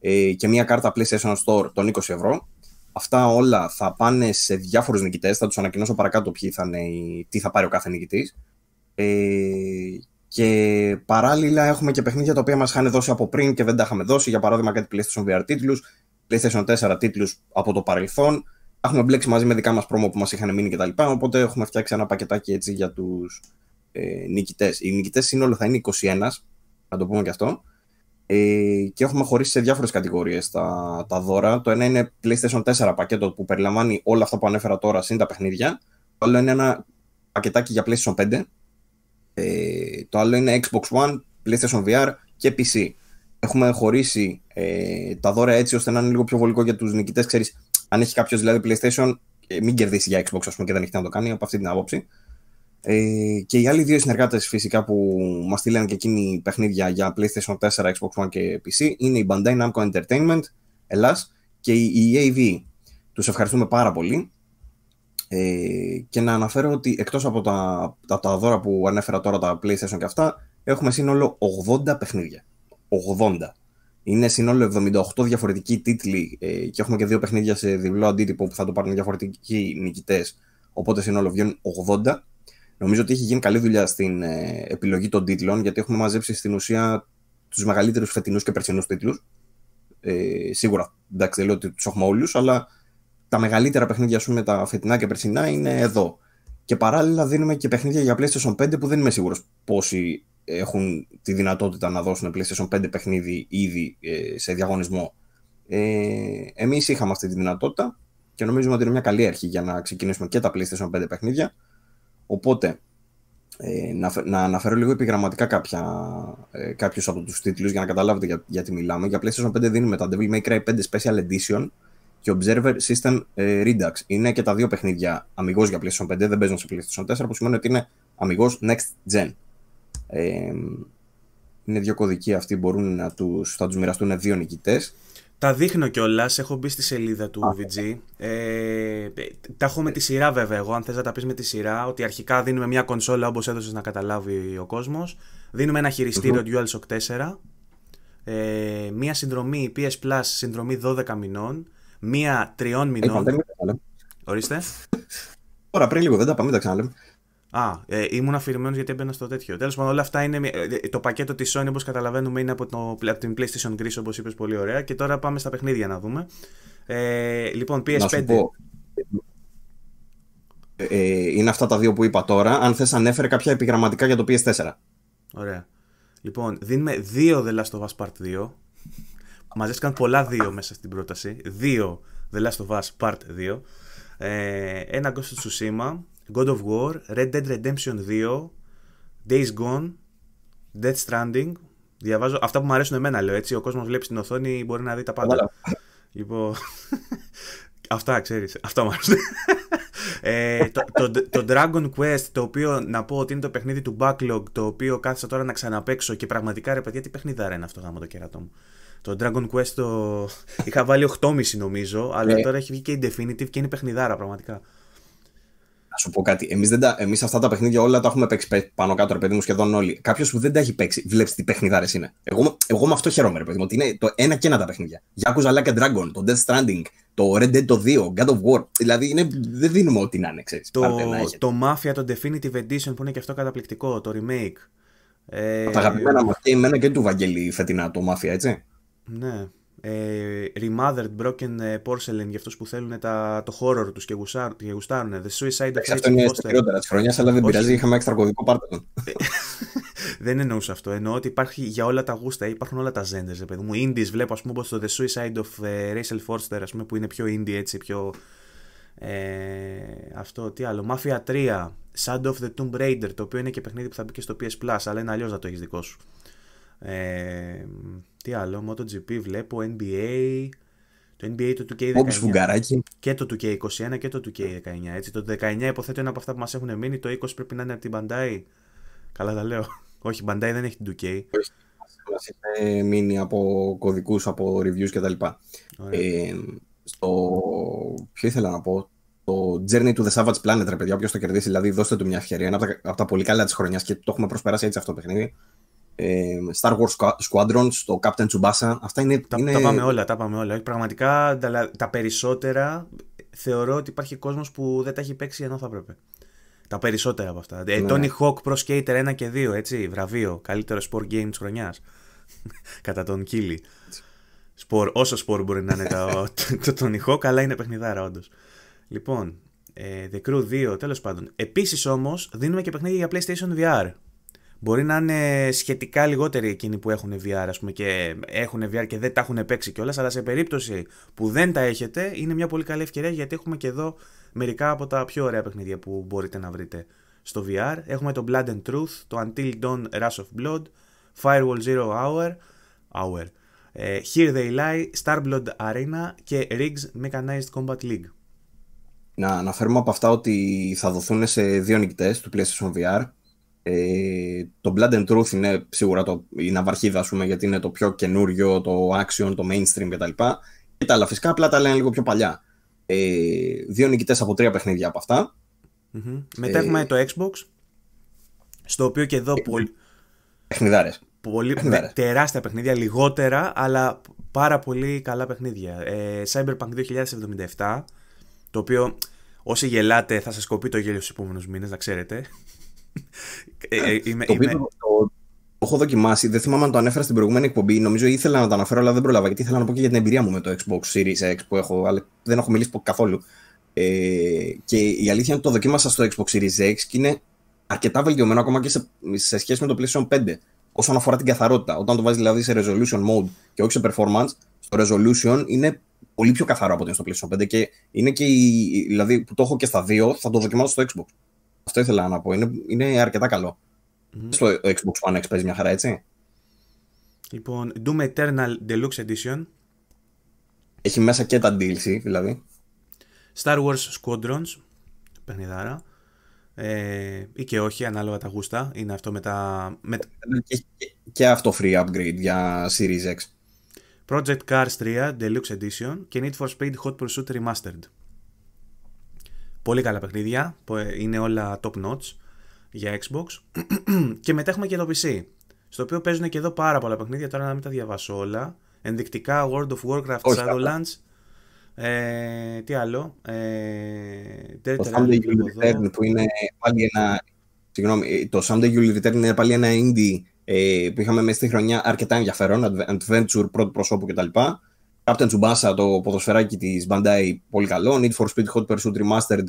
ε, και μια κάρτα PlayStation Store των 20 ευρώ. Αυτά όλα θα πάνε σε διάφορους νικητές, θα τους ανακοινώσω παρακάτω ποιοι θα είναι, τι θα πάρει ο κάθε νικητής. Ε, και παράλληλα έχουμε και παιχνίδια τα οποία μας είχαν δώσει από πριν και δεν τα είχαμε δώσει. Για παράδειγμα κάτι PlayStation VR τίτλους, PlayStation 4 τίτλους από το παρελθόν, έχουμε μπλέξει μαζί με δικά μας πρόμο που μας είχαν μείνει κτλ. Οπότε έχουμε φτιάξει ένα πακετάκι έτσι για τους ε, νικητές. Οι νικητές σύνολο θα είναι 21, να το πούμε και αυτό. Ε, και έχουμε χωρίσει σε διάφορες κατηγορίες τα, τα δώρα. Το ένα είναι PlayStation 4 πακέτο που περιλαμβάνει όλα αυτά που ανέφερα τώρα συν τα παιχνίδια. Το άλλο είναι ένα πακετάκι για PlayStation 5. Ε, το άλλο είναι Xbox One, PlayStation VR και PC. Έχουμε χωρίσει ε, τα δώρα έτσι ώστε να είναι λίγο πιο βολικό για τους νικητές. ξέρεις αν έχει κάποιος δηλαδή PlayStation, ε, μην κερδίσεις για Xbox πούμε, και δεν έχει να το κάνει από αυτή την άποψη. Ε, και οι άλλοι δύο συνεργάτες φυσικά που μας στείλανε και εκείνοι παιχνίδια για PlayStation 4, Xbox One και PC είναι η Bandai Namco Entertainment Ελλάς και η EAV. Τους ευχαριστούμε πάρα πολύ. Ε, και να αναφέρω ότι εκτός από τα, τα, τα δώρα που ανέφερα τώρα τα PlayStation και αυτά, έχουμε σύνολο 80 παιχνίδια. 80. Είναι συνόλο 78 διαφορετικοί τίτλοι ε, και έχουμε και δύο παιχνίδια σε διπλό αντίτυπο που θα το πάρουν διαφορετικοί νικητές. Οπότε συνόλο βγαίνουν 80. Νομίζω ότι έχει γίνει καλή δουλειά στην ε, επιλογή των τίτλων γιατί έχουμε μαζέψει στην ουσία τους μεγαλύτερους φετινούς και περσινούς τίτλους. Ε, σίγουρα, εντάξει, δεν λέω ότι τους έχουμε όλους, αλλά τα μεγαλύτερα παιχνίδια, σου με τα φετινά και περσινά είναι εδώ. Και παράλληλα δίνουμε και παιχνίδια για PlayStation 5 που δεν είμαι σίγουρος πόσοι έχουν τη δυνατότητα να δώσουν PlayStation 5 παιχνίδι ήδη ε, σε διαγωνισμό. Ε, εμείς είχαμε αυτή τη δυνατότητα και νομίζουμε ότι είναι μια καλή αρχή για να ξεκινήσουμε και τα PlayStation 5 παιχνίδια. Οπότε, ε, να, να αναφέρω λίγο επιγραμματικά κάποια, ε, κάποιους από τους τίτλους για να καταλάβετε για, γιατί μιλάμε. Για PlayStation 5 δίνουμε τα Devil May Cry 5 Special Edition και Observer System ε, Redux. Είναι και τα δύο παιχνίδια αμυγός για PlayStation 5, δεν παίζουν σε PlayStation 4, που σημαίνει ότι είναι αμυγός Next Gen. Ε, είναι δύο κωδικοί αυτοί, μπορούν να τους, θα τους μοιραστούν δύο νικητές. Τα δείχνω κιόλας, έχω μπει στη σελίδα του VG. Ε, τα έχω με τη σειρά βέβαια εγώ, αν θες να τα πεις με τη σειρά, ότι αρχικά δίνουμε μια κονσόλα όπως έδωσες να καταλάβει ο κόσμος, δίνουμε ένα χειριστήριο mm-hmm. DualShock 4, ε, μια συνδρομή PS Plus, συνδρομή 12 μηνών, μία τριών μηνών. δεν Ορίστε. Τώρα πριν λίγο δεν τα πάμε, τα ξαναλέμε. Α, ε, ήμουν αφηρημένος γιατί έμπαινα στο τέτοιο. Τέλος πάντων, όλα αυτά είναι. Ε, ε, το πακέτο της Sony, όπως καταλαβαίνουμε, είναι από, το, την PlayStation Gris, όπως είπες πολύ ωραία. Και τώρα πάμε στα παιχνίδια να δούμε. Ε, λοιπόν, PS5. Ε, ε, είναι αυτά τα δύο που είπα τώρα. Αν θες, ανέφερε κάποια επιγραμματικά για το PS4. Ωραία. Λοιπόν, δίνουμε δύο The Last of Us Part 2. Μαζέστηκαν πολλά δύο μέσα στην πρόταση. Δύο The Last of Us Part 2. Ε, ένα Ghost of Tsushima God of War, Red Dead Redemption 2, Days Gone, Death Stranding. Διαβάζω αυτά που μου αρέσουν εμένα, λέω έτσι. Ο κόσμος βλέπει στην οθόνη, μπορεί να δει τα πάντα. Λοιπόν. [laughs] αυτά ξέρεις. Αυτά μου αρέσουν. [laughs] ε, το, το, το Dragon Quest, το οποίο να πω ότι είναι το παιχνίδι του Backlog, το οποίο κάθισα τώρα να ξαναπέξω και πραγματικά ρε παιδιά, τι παιχνίδι είναι αυτό γάμο το κερατό μου. Το Dragon Quest το [laughs] είχα βάλει 8,5 νομίζω, αλλά ναι. τώρα έχει βγει και η Definitive και είναι παιχνιδάρα πραγματικά. Να σου πω κάτι. Εμείς εμείς αυτά τα παιχνίδια όλα τα έχουμε παίξει πάνω κάτω, ρε παιδί μου, σχεδόν όλοι. Κάποιος που δεν τα έχει παίξει, βλέπεις τι παιχνιδάρες είναι. Εγώ, εγώ με αυτό χαίρομαι, ρε παιδί μου, ότι είναι το ένα και ένα τα παιχνίδια. Yakuza Like a Dragon, το Death Stranding, το Red Dead το 2, God of War. Δηλαδή είναι, δεν δίνουμε ό,τι να είναι, Το, το Mafia, το Definitive Edition που είναι και αυτό καταπληκτικό, το remake. Ε... Τα αγαπημένα μου, και εμένα και του Βαγγέλη φετινά το Mafia, έτσι. Ναι ε, Remothered, Broken ε, Porcelain για αυτούς που θέλουν τα, το horror τους και, και γουστάρουν. The Suicide of Αυτό είναι η χειρότερα της χρονιάς, αλλά δεν Όχι. πειράζει, είχαμε έξτρα κωδικό ε, [laughs] δεν εννοούσα αυτό. Εννοώ ότι υπάρχει για όλα τα γούστα, υπάρχουν όλα τα genders, παιδί μου. Indies βλέπω, ας πούμε, το The Suicide of uh, Rachel Forster, ας πούμε, που είναι πιο indie, έτσι, πιο... Ε, αυτό, τι άλλο. Mafia 3, Sand of the Tomb Raider, το οποίο είναι και παιχνίδι που θα μπει και στο PS Plus, αλλά είναι αλλιώς να το έχεις δικό σου. Ε, τι άλλο, MotoGP βλέπω, NBA, το NBA το 2K19 και το 2K21 και το 2K19. Έτσι, το 19 υποθέτω ένα από αυτά που μας έχουν μείνει, το 20 πρέπει να είναι από την Bandai. Καλά τα λέω. [laughs] Όχι, Bandai δεν έχει την 2K. Είναι μείνει από κωδικούς, από reviews κτλ. Ε, στο... Ποιο ήθελα να πω, το Journey to the Savage Planet, ρε παιδιά, όποιος το κερδίσει, δηλαδή δώστε του μια ευκαιρία. Είναι από τα, από τα πολύ καλά της χρονιάς και το έχουμε προσπεράσει έτσι αυτό το παιχνίδι. Star Wars Squadrons, το Captain Tsubasa. Αυτά είναι. Τα, είναι... τα πάμε όλα, τα πάμε όλα. Πραγματικά τα, περισσότερα θεωρώ ότι υπάρχει κόσμος που δεν τα έχει παίξει ενώ θα έπρεπε. Τα περισσότερα από αυτά. Ε, ναι. Tony Hawk Pro Skater 1 και 2, έτσι, βραβείο. Καλύτερος sport game της χρονιάς. [laughs] Κατά τον Κίλι. Σπορ, όσο σπορ μπορεί να είναι το, [laughs] το, Tony Hawk, αλλά είναι παιχνιδάρα, όντως. Λοιπόν, ε, The Crew 2, τέλος πάντων. Επίσης όμως, δίνουμε και παιχνίδια για PlayStation VR. Μπορεί να είναι σχετικά λιγότεροι εκείνοι που έχουν VR, ας πούμε, και έχουν VR και δεν τα έχουν παίξει κιόλας, αλλά σε περίπτωση που δεν τα έχετε, είναι μια πολύ καλή ευκαιρία γιατί έχουμε και εδώ μερικά από τα πιο ωραία παιχνίδια που μπορείτε να βρείτε στο VR. Έχουμε το Blood and Truth, το Until Dawn Rush of Blood, Firewall Zero Hour, Hour. Ε, Here They Lie, Starblood Arena και Riggs Mechanized Combat League. Να αναφέρουμε από αυτά ότι θα δοθούν σε δύο νικητές του PlayStation VR ε, το Blood and Truth είναι σίγουρα το, η ναυαρχίδα, ας πούμε, γιατί είναι το πιο καινούριο, το action, το mainstream κτλ. Και τα άλλα φυσικά απλά τα λένε λίγο πιο παλιά. Ε, δύο νικητές από τρία παιχνίδια από αυτά. Mm-hmm. Μετά έχουμε ε, το Xbox, στο οποίο και εδώ... Ε, πολύ... τεράστια παιχνίδια, λιγότερα, αλλά πάρα πολύ καλά παιχνίδια. Ε, Cyberpunk 2077, το οποίο όσοι γελάτε θα σας κοπεί το γέλιο στους επόμενους μήνες, να ξέρετε. Ε, ε, [laughs] το, είμαι... το, το έχω δοκιμάσει. Δεν θυμάμαι αν το ανέφερα στην προηγούμενη εκπομπή. Νομίζω ήθελα να το αναφέρω, αλλά δεν πρόλαβα. Γιατί ήθελα να πω και για την εμπειρία μου με το Xbox Series X που έχω, αλλά δεν έχω μιλήσει καθόλου. Ε, και η αλήθεια είναι ότι το δοκίμασα στο Xbox Series X και είναι αρκετά βελτιωμένο ακόμα και σε, σε σχέση με το PlayStation 5 όσον αφορά την καθαρότητα. Όταν το βάζεις δηλαδή σε resolution mode και όχι σε performance, το resolution είναι πολύ πιο καθαρό από ότι είναι στο PlayStation 5 και είναι και η, δηλαδή που το έχω και στα δύο, θα το δοκιμάσω στο Xbox. Αυτό ήθελα να πω. Είναι, είναι αρκετά καλό. Mm. Στο Xbox One X παίζει μια χαρά, έτσι. Λοιπόν, Doom Eternal Deluxe Edition. Έχει μέσα και τα DLC, δηλαδή. Star Wars Squadrons. Παιχνιδάρα. Ε, ή και όχι, ανάλογα τα γούστα. Είναι αυτό με τα. Με... Ε, και, και αυτό free upgrade για Series X. Project Cars 3 Deluxe Edition και Need for Speed Hot Pursuit Remastered. Πολύ καλά παιχνίδια, που είναι όλα top notch για Xbox. [clears throat] και μετά έχουμε και το PC, στο οποίο παίζουν και εδώ πάρα πολλά παιχνίδια, τώρα να μην τα διαβάσω όλα. Ενδεικτικά World of Warcraft, Όχι, Shadowlands, ε, τι άλλο, ε, Το Someday You'll Return που είναι πάλι ένα, συγγνώμη, το Someday You'll Return είναι πάλι ένα indie ε, που είχαμε μέσα στη χρονιά αρκετά ενδιαφέρον, adventure πρώτο προσώπου κτλ. Captain Tsubasa, το ποδοσφαιράκι της Bandai, πολύ καλό. Need for Speed Hot Pursuit Remastered,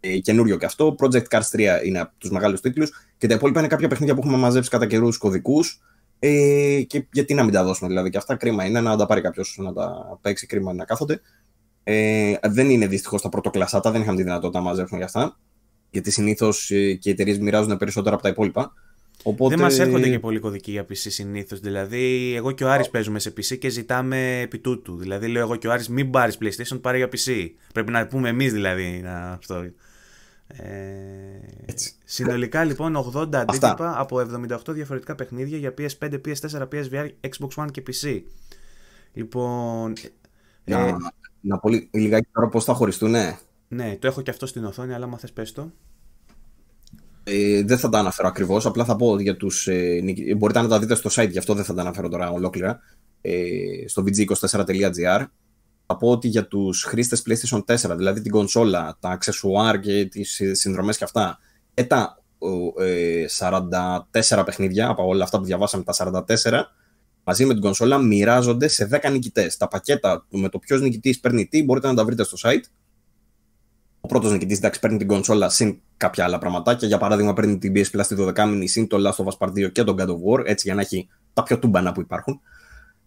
ε, καινούριο και αυτό. Project Cars 3 είναι από τους μεγάλους τίτλους. Και τα υπόλοιπα είναι κάποια παιχνίδια που έχουμε μαζέψει κατά καιρούς κωδικούς. Ε, και γιατί να μην τα δώσουμε δηλαδή και αυτά. Κρίμα είναι να τα πάρει κάποιος να τα παίξει, κρίμα είναι να κάθονται. Ε, δεν είναι δυστυχώς τα πρωτοκλασάτα, δεν είχαμε τη δυνατότητα να μαζέψουμε για αυτά. Γιατί συνήθως ε, και οι εταιρείες μοιράζουν περισσότερα από τα υπόλοιπα. Δεν μας έρχονται και πολλοί κωδικοί για PC συνήθως. Δηλαδή, εγώ και ο Άρης παίζουμε σε PC και ζητάμε επί τούτου. Δηλαδή, λέω εγώ και ο Άρης μην πάρεις PlayStation, πάρει για PC. Πρέπει να πούμε εμείς δηλαδή να... αυτό. Ε... Συνολικά λοιπόν 80 αντίτυπα από 78 διαφορετικά παιχνίδια για PS5, PS4, PSVR, Xbox One και PC. Λοιπόν. Ε, να, ε... να πολύ λιγάκι τώρα πώς θα χωριστούν, ναι. Ναι, το έχω και αυτό στην οθόνη, αλλά μα θε ε, δεν θα τα αναφέρω ακριβώς. Απλά θα πω για τους. Ε, μπορείτε να τα δείτε στο site, γι' αυτό δεν θα τα αναφέρω τώρα ολόκληρα. Ε, στο vg24.gr. Θα πω ότι για τους χρήστες PlayStation 4, δηλαδή την κονσόλα, τα αξεσουάρ και τις συνδρομές και αυτά, έτα ε, 44 ε, παιχνίδια από όλα αυτά που διαβάσαμε, τα 44, μαζί με την κονσόλα μοιράζονται σε 10 νικητές. Τα πακέτα με το ποιος νικητής παίρνει τι μπορείτε να τα βρείτε στο site ο πρώτος νικητής εντάξει παίρνει την κονσόλα συν κάποια άλλα πραγματάκια. Για παράδειγμα, παίρνει την PS Plus τη 12 μήνη συν το Last of Us Part 2 και τον God of War, έτσι για να έχει τα πιο τούμπανα που υπάρχουν.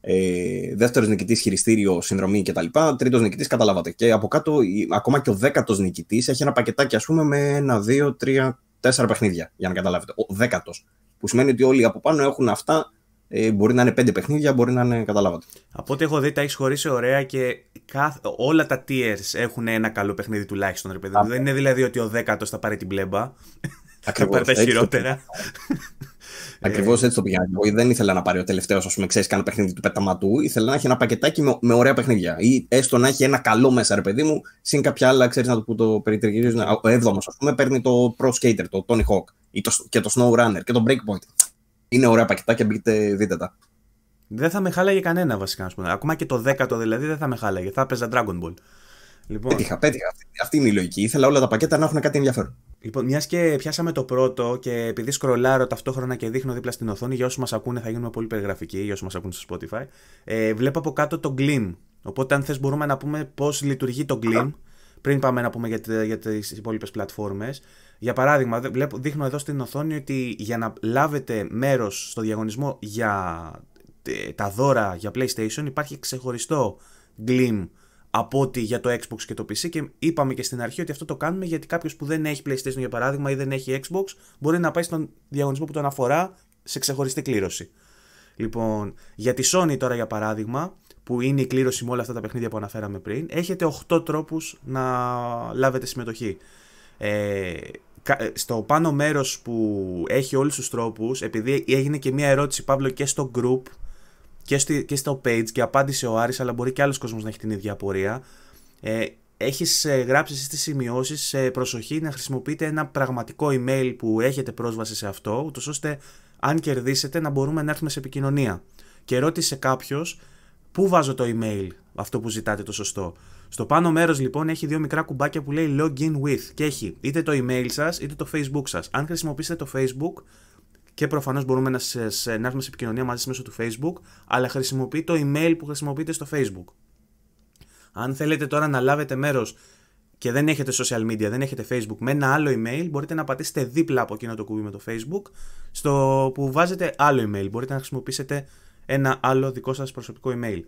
Ε, Δεύτερος νικητής χειριστήριο, συνδρομή κτλ. Τρίτος νικητής, καταλάβατε. Και από κάτω, ακόμα και ο δέκατος νικητής έχει ένα πακετάκι, ας πούμε, με ένα, δύο, τρία, τέσσερα παιχνίδια. Για να καταλάβετε. Ο δέκατος. Που σημαίνει ότι όλοι από πάνω έχουν αυτά ε, μπορεί να είναι πέντε παιχνίδια, μπορεί να είναι. Καταλάβατε. Από ό,τι έχω δει, τα έχεις χωρίσει ωραία και καθ... όλα τα tiers έχουν ένα καλό παιχνίδι τουλάχιστον. Ρε παιδί. μου. Δεν είναι δηλαδή ότι ο δέκατος θα πάρει την πλέμπα. Ακριβώς, θα πάρει τα χειρότερα. Ακριβώς έτσι το πήγα. Δεν ήθελα να πάρει ο τελευταίος, ας πούμε, ξέρεις κανένα παιχνίδι του πεταματού. Ήθελα να έχει ένα πακετάκι με, με ωραία παιχνίδια. Ή έστω να έχει ένα καλό μέσα, ρε παιδί μου, συν κάποια άλλα, ξέρεις να το, που το περιτριγυρίζουν. Ο έβδομος, ας πούμε, παίρνει το Pro Skater, το Tony Hawk και το Snow Runner και το Breakpoint είναι ωραία πακέτα και μπείτε, δείτε τα. Δεν θα με χάλαγε κανένα βασικά, να πούμε. Ακόμα και το 10ο δηλαδή δεν θα με χάλαγε. Θα έπαιζα Dragon Ball. Λοιπόν... Πέτυχα, πέτυχα. Αυτή, είναι η λογική. Ήθελα όλα τα πακέτα να έχουν κάτι ενδιαφέρον. Λοιπόν, μιας και πιάσαμε το πρώτο και επειδή σκρολάρω ταυτόχρονα και δείχνω δίπλα στην οθόνη, για όσους μας ακούνε θα γίνουμε πολύ περιγραφικοί, για όσους μας ακούνε στο Spotify. Ε, βλέπω από κάτω το Glim. Οπότε, αν θες, μπορούμε να πούμε πώς λειτουργεί το Glim πριν πάμε να πούμε για, για τις υπόλοιπες πλατφόρμες. Για παράδειγμα, βλέπω, δείχνω εδώ στην οθόνη ότι για να λάβετε μέρος στο διαγωνισμό για τα δώρα για PlayStation υπάρχει ξεχωριστό Gleam από ότι για το Xbox και το PC και είπαμε και στην αρχή ότι αυτό το κάνουμε γιατί κάποιος που δεν έχει PlayStation για παράδειγμα ή δεν έχει Xbox μπορεί να πάει στον διαγωνισμό που τον αφορά σε ξεχωριστή κλήρωση. Λοιπόν, για τη Sony τώρα για παράδειγμα, που είναι η κλήρωση με όλα αυτά τα παιχνίδια που αναφέραμε πριν, έχετε 8 τρόπους να λάβετε συμμετοχή. Ε, ε, στο πάνω μέρος που έχει όλους τους τρόπους, επειδή έγινε και μια ερώτηση Παύλο και στο group και στο, και στο page και απάντησε ο Άρης, αλλά μπορεί και άλλος κόσμος να έχει την ίδια απορία, ε, έχεις ε, γράψει στις σημειώσεις σε προσοχή να χρησιμοποιείτε ένα πραγματικό email που έχετε πρόσβαση σε αυτό, ούτως ώστε αν κερδίσετε να μπορούμε να έρθουμε σε επικοινωνία. Και ρώτησε κάποιος Πού βάζω το email, αυτό που ζητάτε το σωστό. Στο πάνω μέρος λοιπόν έχει δύο μικρά κουμπάκια που λέει login with και έχει είτε το email σας είτε το facebook σας. Αν χρησιμοποιήσετε το facebook και προφανώς μπορούμε να, έρθουμε σε επικοινωνία μαζί μέσω του facebook, αλλά χρησιμοποιεί το email που χρησιμοποιείτε στο facebook. Αν θέλετε τώρα να λάβετε μέρος και δεν έχετε social media, δεν έχετε facebook με ένα άλλο email, μπορείτε να πατήσετε δίπλα από εκείνο το κουμπί με το facebook, στο που βάζετε άλλο email. Μπορείτε να χρησιμοποιήσετε ένα άλλο δικό σας προσωπικό email.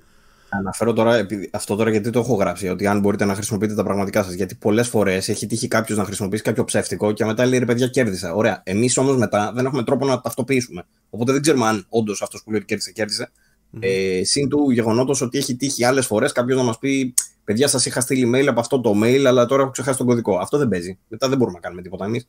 Αναφέρω τώρα, αυτό τώρα γιατί το έχω γράψει, ότι αν μπορείτε να χρησιμοποιείτε τα πραγματικά σας. Γιατί πολλές φορές έχει τύχει κάποιος να χρησιμοποιήσει κάποιο ψεύτικο και μετά λέει ρε παιδιά, κέρδισα. Ωραία. Εμείς όμως μετά δεν έχουμε τρόπο να ταυτοποιήσουμε. Οπότε δεν ξέρουμε αν όντως αυτός που λεει ότι κέρδισε, κέρδισε. Mm-hmm. Ε, συν του γεγονότος ότι έχει τύχει άλλες φορές κάποιος να μας πει παιδιά, σας είχα στείλει mail από αυτό το mail, αλλά τώρα έχω ξεχάσει τον κωδικό. Αυτό δεν παίζει. Μετά δεν μπορούμε να κάνουμε τίποτα εμείς.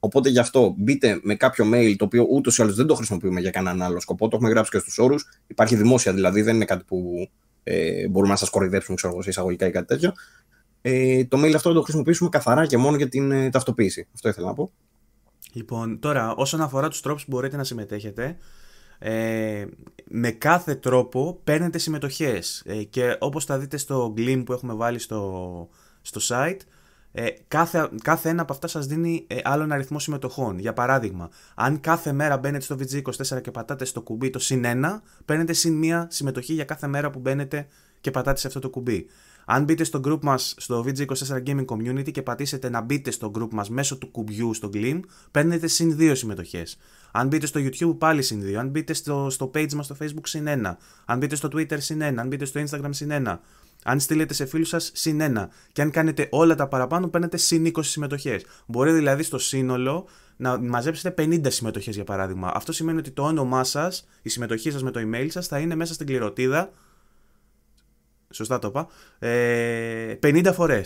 Οπότε γι' αυτό μπείτε με κάποιο mail το οποίο ούτως ή άλλως δεν το χρησιμοποιούμε για κανέναν άλλο σκοπό. Το έχουμε γράψει και στους όρους. Υπάρχει δημόσια δηλαδή, δεν είναι κάτι που ε, μπορούμε να σας κορυδέψουμε ξέρω, σε εισαγωγικά ή κάτι τέτοιο. Ε, το mail αυτό το χρησιμοποιήσουμε καθαρά και μόνο για την ε, ταυτοποίηση. Αυτό ήθελα να πω. Λοιπόν, τώρα όσον αφορά τους τρόπους που μπορείτε να συμμετέχετε, ε, με κάθε τρόπο παίρνετε συμμετοχές ε, και όπως θα δείτε στο glim που έχουμε βάλει στο, στο site ε, κάθε, κάθε ένα από αυτά σας δίνει ε, άλλον αριθμό συμμετοχών. Για παράδειγμα, αν κάθε μέρα μπαίνετε στο VG24 και πατάτε στο κουμπί το συν 1, παίρνετε συν 1 συμμετοχή για κάθε μέρα που μπαίνετε και πατάτε σε αυτό το κουμπί. Αν μπείτε στο group μας στο VG24 Gaming Community και πατήσετε να μπείτε στο group μας μέσω του κουμπιού στο Gleam, παίρνετε συν δύο συμμετοχές. Αν μπείτε στο YouTube πάλι συν δύο, αν μπείτε στο, στο page μας στο Facebook συν ένα. αν μπείτε στο Twitter συν ένα, αν μπείτε στο Instagram συν ένα. αν στείλετε σε φίλους σας συν ένα. Και αν κάνετε όλα τα παραπάνω, παίρνετε συν 20 συμμετοχές. Μπορεί δηλαδή στο σύνολο να μαζέψετε 50 συμμετοχές για παράδειγμα. Αυτό σημαίνει ότι το όνομά σας, η συμμετοχή σας με το email σας θα είναι μέσα στην κληροτίδα Σωστά το είπα. 50 ε, φορέ.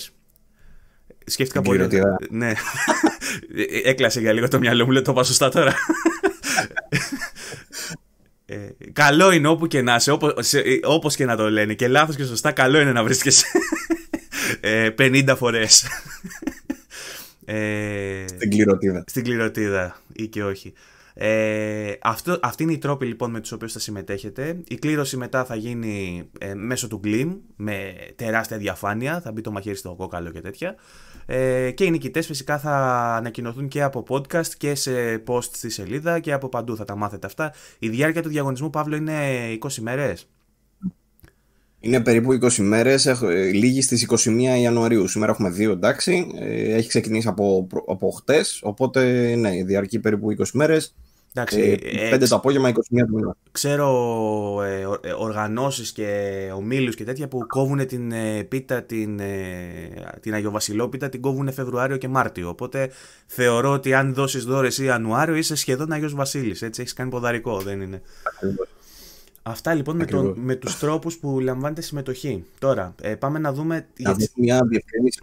Σκέφτηκα πολύ. Ναι. [laughs] Έκλασε για λίγο το μυαλό μου, λέω το είπα σωστά τώρα. [laughs] Ε, καλό είναι όπου και να είσαι, όπως, και να το λένε και λάθος και σωστά, καλό είναι να βρίσκεσαι 50 [laughs] ε, φορέ. στην κληροτίδα. Στην κληροτίδα ή και όχι. Ε, αυτό, αυτή είναι η τρόπη λοιπόν με τους οποίους θα συμμετέχετε. Η κλήρωση μετά θα γίνει ε, μέσω του Gleam με τεράστια διαφάνεια, θα μπει το μαχαίρι στο κόκαλο και τέτοια. Ε, και οι νικητές φυσικά θα ανακοινωθούν και από podcast και σε post στη σελίδα και από παντού θα τα μάθετε αυτά. Η διάρκεια του διαγωνισμού Παύλο είναι 20 μέρες. Είναι περίπου 20 μέρε. Ε, λίγη στις 21 Ιανουαρίου. Σήμερα έχουμε δύο εντάξει. Ε, έχει ξεκινήσει από, από χτες. Οπότε, ναι, διαρκεί περίπου 20 μέρε. Εντάξει, 5 ε, ε το απόγευμα, 21 το μήνα. Ξέρω ε, ε, οργανώσεις και ομίλους και τέτοια που κόβουν την ε, πίτα, την, την Αγιοβασιλόπιτα, την κόβουν Φεβρουάριο και Μάρτιο. Οπότε θεωρώ ότι αν δώσεις δώρες ή Ιανουάριο είσαι σχεδόν Αγιος Βασίλης. Έτσι έχεις κάνει ποδαρικό, δεν είναι. Αυτά λοιπόν με, τον, με τους τρόπους που λαμβάνετε συμμετοχή. Τώρα, πάμε να δούμε... Να δούμε μια διευκρίνηση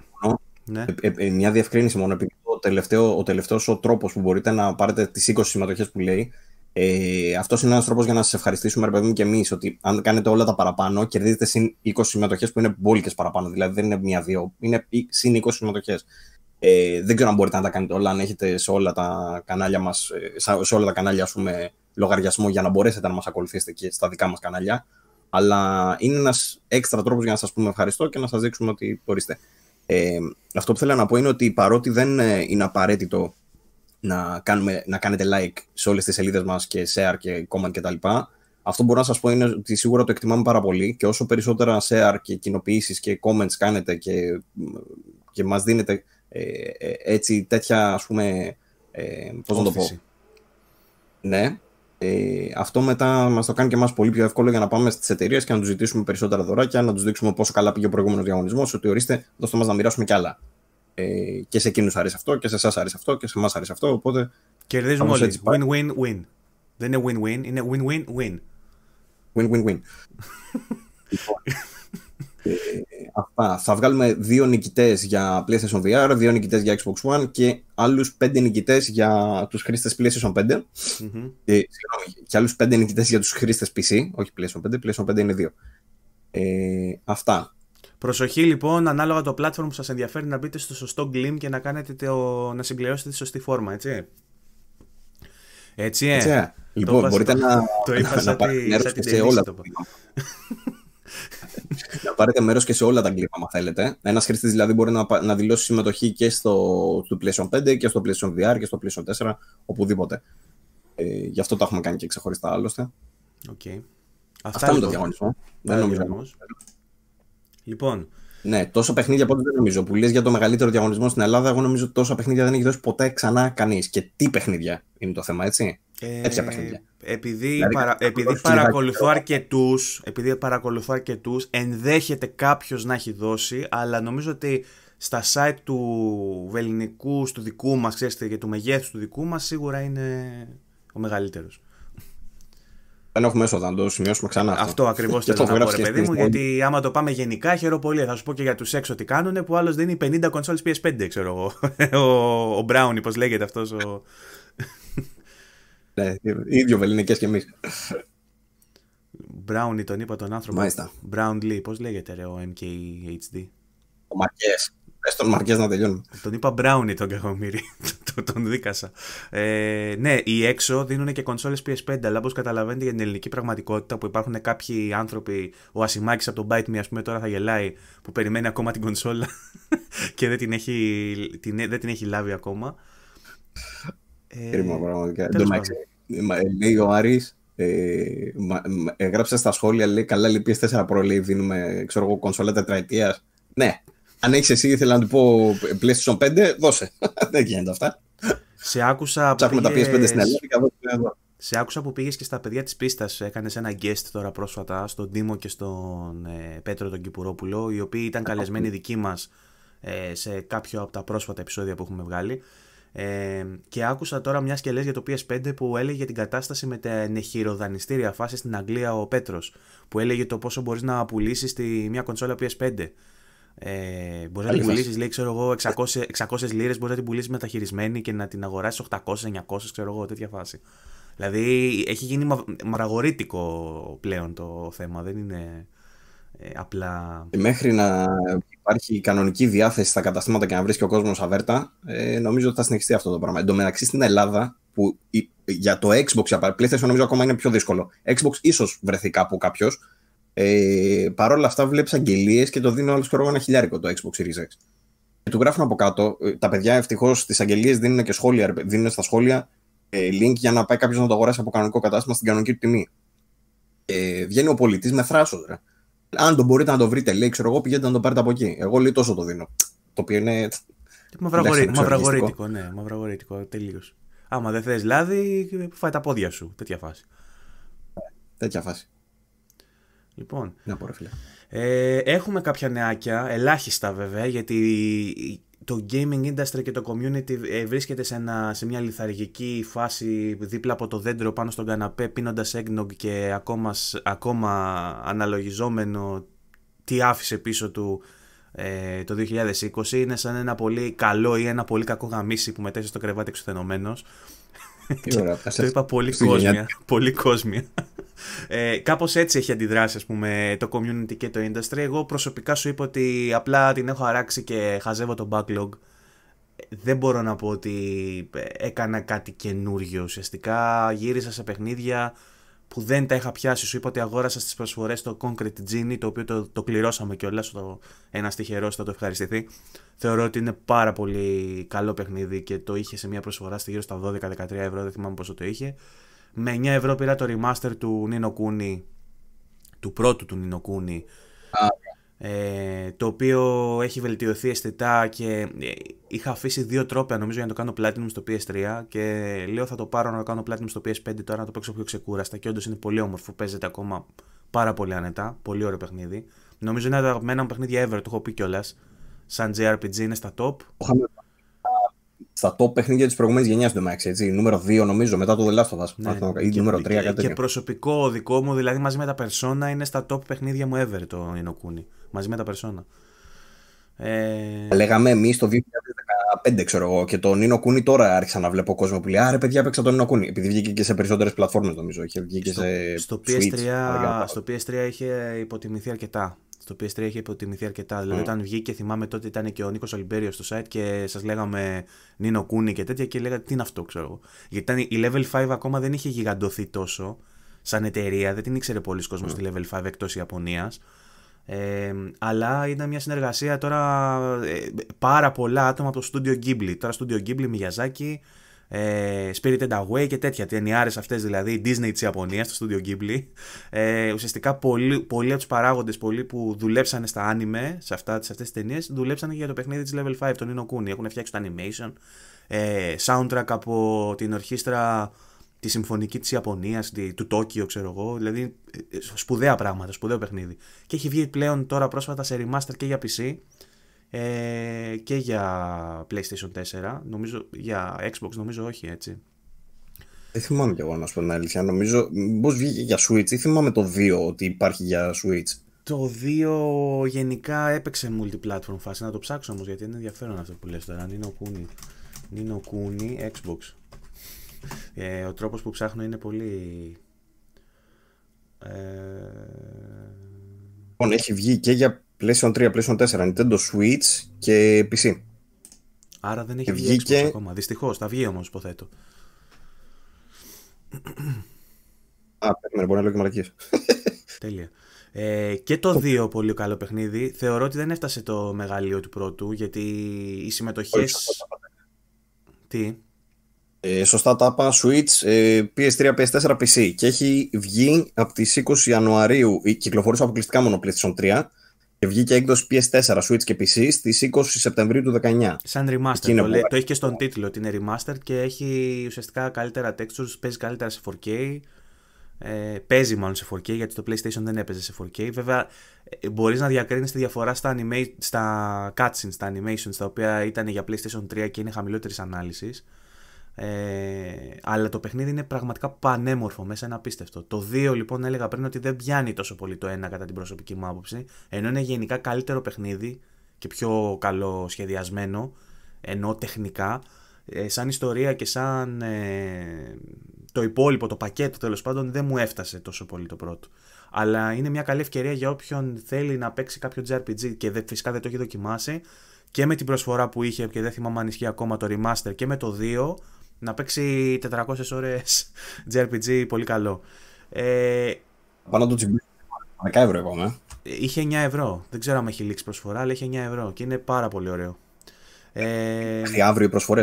ναι. Ε, ε, ε, μια διευκρίνηση μόνο, επειδή ο τελευταίο ο τελευταίος ο τρόπος που μπορείτε να πάρετε τις 20 συμμετοχές που λέει, ε, αυτός είναι ένας τρόπος για να σας ευχαριστήσουμε, ρε παιδί μου, και εμείς. Ότι αν κάνετε όλα τα παραπάνω, κερδίζετε συν 20 συμμετοχές που είναι μπόλικες παραπάνω. Δηλαδή δεν είναι μία-δύο, είναι συν 20 συμμετοχές. Ε, δεν ξέρω αν μπορείτε να τα κάνετε όλα, αν έχετε σε όλα τα κανάλια μας, ε, σε όλα τα κανάλια, ας πούμε, λογαριασμό για να μπορέσετε να μας ακολουθήσετε και στα δικά μας κανάλια. Αλλά είναι ένας έξτρα τρόπος για να σας πούμε ευχαριστώ και να σας δείξουμε ότι ορίστε. Ε, αυτό που θέλω να πω είναι ότι παρότι δεν ε, είναι απαραίτητο να, κάνετε like σε όλες τις σελίδες μας και share και comment κτλ. Αυτό μπορώ να σας πω είναι ότι σίγουρα το εκτιμάμε πάρα πολύ και όσο περισσότερα share και κοινοποιήσεις και comments κάνετε και, και μας δίνετε ε, ε, έτσι τέτοια ας πούμε, πώς να το πω. Ναι, ε, αυτό μετά μας το κάνει και εμάς πολύ πιο εύκολο για να πάμε στις εταιρείες και να τους ζητήσουμε περισσότερα δωράκια, να τους δείξουμε πόσο καλά πήγε ο προηγούμενος διαγωνισμός, ότι ορίστε, δώστε μας να μοιράσουμε κι άλλα. Ε, και σε εκείνους αρέσει αυτό, και σε εσάς αρέσει αυτό, και σε εμάς αρέσει αυτό. Οπότε. Κερδίζουμε όλοι. Win-win-win. Δεν είναι win-win, είναι win-win-win. Win-win-win. [laughs] αυτά. Θα βγάλουμε δύο νικητές για PlayStation VR, δύο νικητές για Xbox One και άλλους πέντε νικητές για τους χρήστες PlayStation 5. mm συγγνώμη, και άλλους πέντε νικητές για τους χρήστες PC, όχι PlayStation 5. PlayStation 5 είναι δύο. Ε, αυτά. Προσοχή λοιπόν, ανάλογα το platform που σας ενδιαφέρει να μπείτε στο σωστό glim και να, κάνετε το, να συμπληρώσετε τη σωστή φόρμα, έτσι. Έτσι, ε. ε. Λοιπόν, το μπορείτε να, το να, να, να όλα να πάρετε μέρος και σε όλα τα αγγλικά, αν θέλετε. Ένας χρηστή δηλαδή μπορεί να, να δηλώσει συμμετοχή και στο, στο PlayStation 5 και στο PlayStation VR και στο PlayStation 4, οπουδήποτε. Ε, γι' αυτό το έχουμε κάνει και ξεχωριστά άλλωστε. Okay. Αυτά, Αυτά το λοιπόν. διαγωνισμό. Δεν νομίζω. Λοιπόν. Ναι, τόσα παιχνίδια πότε δεν νομίζω. Που λες για το μεγαλύτερο διαγωνισμό στην Ελλάδα, εγώ νομίζω ότι τόσα παιχνίδια δεν έχει δώσει ποτέ ξανά κανείς. Και τι παιχνίδια είναι το θέμα, έτσι. Ε, επειδή, δηλαδή, παρα, επειδή παρακολουθώ αρκετούς, επειδή παρακολουθώ αρκετούς, ενδέχεται κάποιος να έχει δώσει, αλλά νομίζω ότι στα site του βεληνικού, του δικού μας, ξέρετε, και του μεγέθους του δικού μας, σίγουρα είναι ο μεγαλύτερος. Δεν έχουμε έσοδα να το σημειώσουμε ξανά. Αυτό, αυτό ακριβώς θέλω [laughs] να πω, παιδί μου, γιατί άμα το πάμε γενικά, Χαιρό πολύ. Θα σου πω και για τους έξω τι κάνουν, που άλλος δίνει 50 κονσόλε PS5, ξέρω εγώ. [laughs] ο, ο Brownie, πώ λέγεται αυτός. Ο... Ναι, ίδιο βεληνικές και εμείς. Μπράουνι τον είπα τον άνθρωπο. Μάλιστα. Λί, πώς λέγεται ρε ο MKHD. Ο Μαρκές. Πες τον Μαρκές να τελειώνουμε. Τον είπα Μπράουνι τον Κακομύρη. [laughs] τον δίκασα. Ε, ναι, οι έξω δίνουν και κονσόλες PS5, αλλά όπως καταλαβαίνετε για την ελληνική πραγματικότητα που υπάρχουν κάποιοι άνθρωποι, ο Ασημάκης από τον Byte Me ας πούμε τώρα θα γελάει, που περιμένει ακόμα την κονσόλα [laughs] και δεν την έχει, την, δεν την έχει λάβει ακόμα. Ε, Κρίμα πραγματικά. Ε, λέει ο Άρης, ε, στα σχόλια, λέει καλά λυπή 4 Pro, λέει δίνουμε ξέρω εγώ κονσόλα τετραετίας. Ναι, αν έχεις εσύ ήθελα να του πω ε, PlayStation 5, δώσε. [laughs] Δεν γίνεται αυτά. Σε άκουσα Ψάχνουμε τα PS5 στην Ελλάδα Σε άκουσα που πήγες και στα παιδιά της πίστας. Έκανες ένα guest τώρα πρόσφατα στον Δήμο και στον Πέτρο τον Κυπουρόπουλο, οι οποίοι ήταν καλεσμένοι δικοί μας σε κάποιο από τα πρόσφατα επεισόδια που έχουμε βγάλει ε, και άκουσα τώρα μιας και για το PS5 που έλεγε την κατάσταση με τα νεχειροδανιστήρια φάση στην Αγγλία ο Πέτρος που έλεγε το πόσο μπορείς να πουλήσεις τη, μια κονσόλα PS5 ε, μπορείς να την πουλήσεις, λέει, ξέρω εγώ, 600, 600 λίρες. Μπορείς να την πουλήσεις μεταχειρισμένη και να την αγοράσεις 800, 900, ξέρω εγώ, τέτοια φάση. Δηλαδή έχει γίνει μα, μαραγορίτικο πλέον το θέμα. Δεν είναι. Ε, απλά... Ε, μέχρι να υπάρχει κανονική διάθεση στα καταστήματα και να βρίσκει ο κόσμος αβέρτα, ε, νομίζω ότι θα συνεχιστεί αυτό το πράγμα. Εν μεταξύ στην Ελλάδα, που για το Xbox, για PlayStation νομίζω ακόμα είναι πιο δύσκολο. Xbox ίσως βρεθεί κάπου κάποιος. Ε, Παρ' όλα αυτά βλέπεις αγγελίες και το δίνω άλλος και ένα χιλιάρικο το Xbox Series X. Και του γράφουν από κάτω. Τα παιδιά ευτυχώς τις αγγελίες δίνουν και σχόλια, δίνουν στα σχόλια link για να πάει κάποιος να το αγοράσει από κανονικό κατάστημα στην κανονική τιμή. Ε, βγαίνει ο πολιτής με θράσος, αν το μπορείτε να το βρείτε, λέει, ξέρω εγώ, πηγαίνετε να το πάρετε από εκεί. Εγώ λέει τόσο το δίνω. Το οποίο είναι. Μαυραγορήτικο, ναι, μαυραγορήτικο, τελείως. Άμα δεν θες λάδι, φάει τα πόδια σου. Τέτοια φάση. Τέτοια φάση. Λοιπόν. Να πω, ρε ε, έχουμε κάποια νεάκια, ελάχιστα βέβαια, γιατί το gaming industry και το community ε, βρίσκεται σε, ένα, σε μια λιθαργική φάση δίπλα από το δέντρο πάνω στον καναπέ πίνοντας eggnog και ακόμα, ακόμα αναλογιζόμενο τι άφησε πίσω του ε, το 2020 είναι σαν ένα πολύ καλό ή ένα πολύ κακό γαμίσι που μετέσαι στο κρεβάτι εξουθενωμένος. [laughs] το είπα κόσμια. Πολύ κόσμια. Ε, Κάπως έτσι έχει αντιδράσει, πούμε, το community και το industry. Εγώ προσωπικά σου είπα ότι απλά την έχω αράξει και χαζεύω το backlog. Δεν μπορώ να πω ότι ε, έκανα κάτι καινούργιο. Ουσιαστικά γύρισα σε παιχνίδια που δεν τα είχα πιάσει. Σου είπα ότι αγόρασα στις προσφορές το Concrete Genie, το οποίο το, το κληρώσαμε κιόλας. Ένα τυχερό θα το ευχαριστηθεί. Θεωρώ ότι είναι πάρα πολύ καλό παιχνίδι και το είχε σε μια προσφορά στη γύρω στα 12-13 ευρώ. Δεν θυμάμαι πόσο το είχε. Με 9 ευρώ πήρα το remaster του Νίνο Κούνη, του πρώτου του Νίνο Κούνη, ναι. ε, το οποίο έχει βελτιωθεί αισθητά και ε, είχα αφήσει δύο τρόπια νομίζω για να το κάνω platinum στο PS3 και λέω θα το πάρω να το κάνω platinum στο PS5 τώρα να το παίξω πιο ξεκούραστα και όντως είναι πολύ όμορφο, παίζεται ακόμα πάρα πολύ άνετα, πολύ ωραίο παιχνίδι. Νομίζω είναι ένα από τα αγαπημένα μου παιχνίδια ever, το έχω πει κιόλας. Σαν JRPG είναι στα top στα top παιχνίδια της προηγούμενης γενιάς του Max. Έτσι, νούμερο 2, νομίζω, μετά το Δελάστο θα Ναι, ή και, νούμερο 3, κάτι τέτοιο. Και προσωπικό δικό μου, δηλαδή μαζί με τα Persona, είναι στα top παιχνίδια μου ever το Ινοκούνι. Μαζί με τα Persona. Ε... Λέγαμε εμείς το 2015, ξέρω εγώ, και τον Νίνο τώρα άρχισα να βλέπω κόσμο που λέει Άρε, παιδιά, παίξα τον Νίνο Επειδή βγήκε και σε περισσότερες πλατφόρμες, νομίζω. Είχε βγει και στο, σε στο, PS3, Switch, στο PS3 είχε υποτιμηθεί αρκετά το PS3 είχε υποτιμηθεί αρκετά. Mm. Δηλαδή, ναι. όταν βγήκε, θυμάμαι τότε ήταν και ο Νίκος Αλμπέριο στο site και σας λέγαμε Νίνο Κούνη και τέτοια και λέγατε τι είναι αυτό, ξέρω εγώ. Γιατί ήταν, η Level 5 ακόμα δεν είχε γιγαντωθεί τόσο σαν εταιρεία, δεν την ήξερε πολλοί κόσμος mm. Ναι. τη Level 5 εκτός Ιαπωνίας. Ε, αλλά ήταν μια συνεργασία τώρα ε, πάρα πολλά άτομα από το Studio Ghibli. Τώρα Studio Ghibli, Miyazaki, ε, Spirited Away και τέτοια ταινιάρες αυτές δηλαδή Disney της Ιαπωνίας, το Studio Ghibli ε, ουσιαστικά πολλοί, πολλοί από τους παράγοντες πολλοί που δουλέψανε στα άνιμε σε, αυτά, σε αυτές τις ταινίες δουλέψανε για το παιχνίδι της Level 5 τον Ino Kuni έχουν φτιάξει το animation ε, soundtrack από την ορχήστρα τη Συμφωνική της Ιαπωνίας, του Τόκιο, ξέρω εγώ. Δηλαδή, ε, ε, σπουδαία πράγματα, σπουδαίο παιχνίδι. Και έχει βγει πλέον τώρα πρόσφατα σε remaster και για PC ε, και για PlayStation 4, νομίζω, για Xbox νομίζω όχι έτσι. Δεν θυμάμαι κι εγώ να σου πω την αλήθεια. Νομίζω πώ βγήκε για Switch ή θυμάμαι το 2 ότι υπάρχει για Switch. Το 2 γενικά έπαιξε multiplatform φάση. Να το ψάξω όμως γιατί είναι ενδιαφέρον αυτό που λες τώρα. Νίνο Κούνι. Νίνο Κούνι Xbox. Ε, ο τρόπος που ψάχνω είναι πολύ... Ε... Λοιπόν, έχει βγει και για PlayStation 3, PlayStation 4, Nintendo Switch και PC. Άρα δεν έχει βγει και... ακόμα. Δυστυχώς. Θα βγει όμως, υποθέτω. Α, περίμενε, μπορεί να λέω και μαρκή. [laughs] Τέλεια. Ε, και το 2 πολύ καλό παιχνίδι. Θεωρώ ότι δεν έφτασε το μεγαλείο του πρώτου γιατί οι συμμετοχές. Τι. Ε, σωστά τα είπα, Switch, ε, PS3, PS4, PC και έχει βγει από τις 20 Ιανουαρίου, Κυκλοφορούσε αποκλειστικά μόνο PlayStation 3 και βγήκε έκδοση PS4, Switch και PC στις 20 Σεπτεμβρίου του 19. Σαν remastered, το, λέει, το έχει και στον τίτλο ότι είναι remaster και έχει ουσιαστικά καλύτερα textures, παίζει καλύτερα σε 4K. Ε, παίζει μάλλον σε 4K γιατί το PlayStation δεν έπαιζε σε 4K. Βέβαια, ε, μπορείς να διακρίνεις τη διαφορά στα, anima- στα cutscenes, στα animations τα οποία ήταν για PlayStation 3 και είναι χαμηλότερης ανάλυσης. Ε, αλλά το παιχνίδι είναι πραγματικά πανέμορφο μέσα, ένα απίστευτο. Το 2 λοιπόν έλεγα πριν ότι δεν πιάνει τόσο πολύ το 1 κατά την προσωπική μου άποψη, ενώ είναι γενικά καλύτερο παιχνίδι και πιο καλό σχεδιασμένο, ενώ τεχνικά, ε, σαν ιστορία και σαν ε, το υπόλοιπο, το πακέτο τέλος πάντων, δεν μου έφτασε τόσο πολύ το πρώτο. Αλλά είναι μια καλή ευκαιρία για όποιον θέλει να παίξει κάποιο JRPG και δε, φυσικά δεν το έχει δοκιμάσει και με την προσφορά που είχε και δεν θυμάμαι αν ακόμα το remaster και με το 2 να παίξει 400 ώρε JRPG πολύ καλό. Ε, Πάνω το τσιμπή, 10 ευρώ είπαμε. Είχε 9 ευρώ. Δεν ξέρω αν έχει λήξει προσφορά, αλλά είχε 9 ευρώ και είναι πάρα πολύ ωραίο. Ε, Έχει αύριο προσφορέ.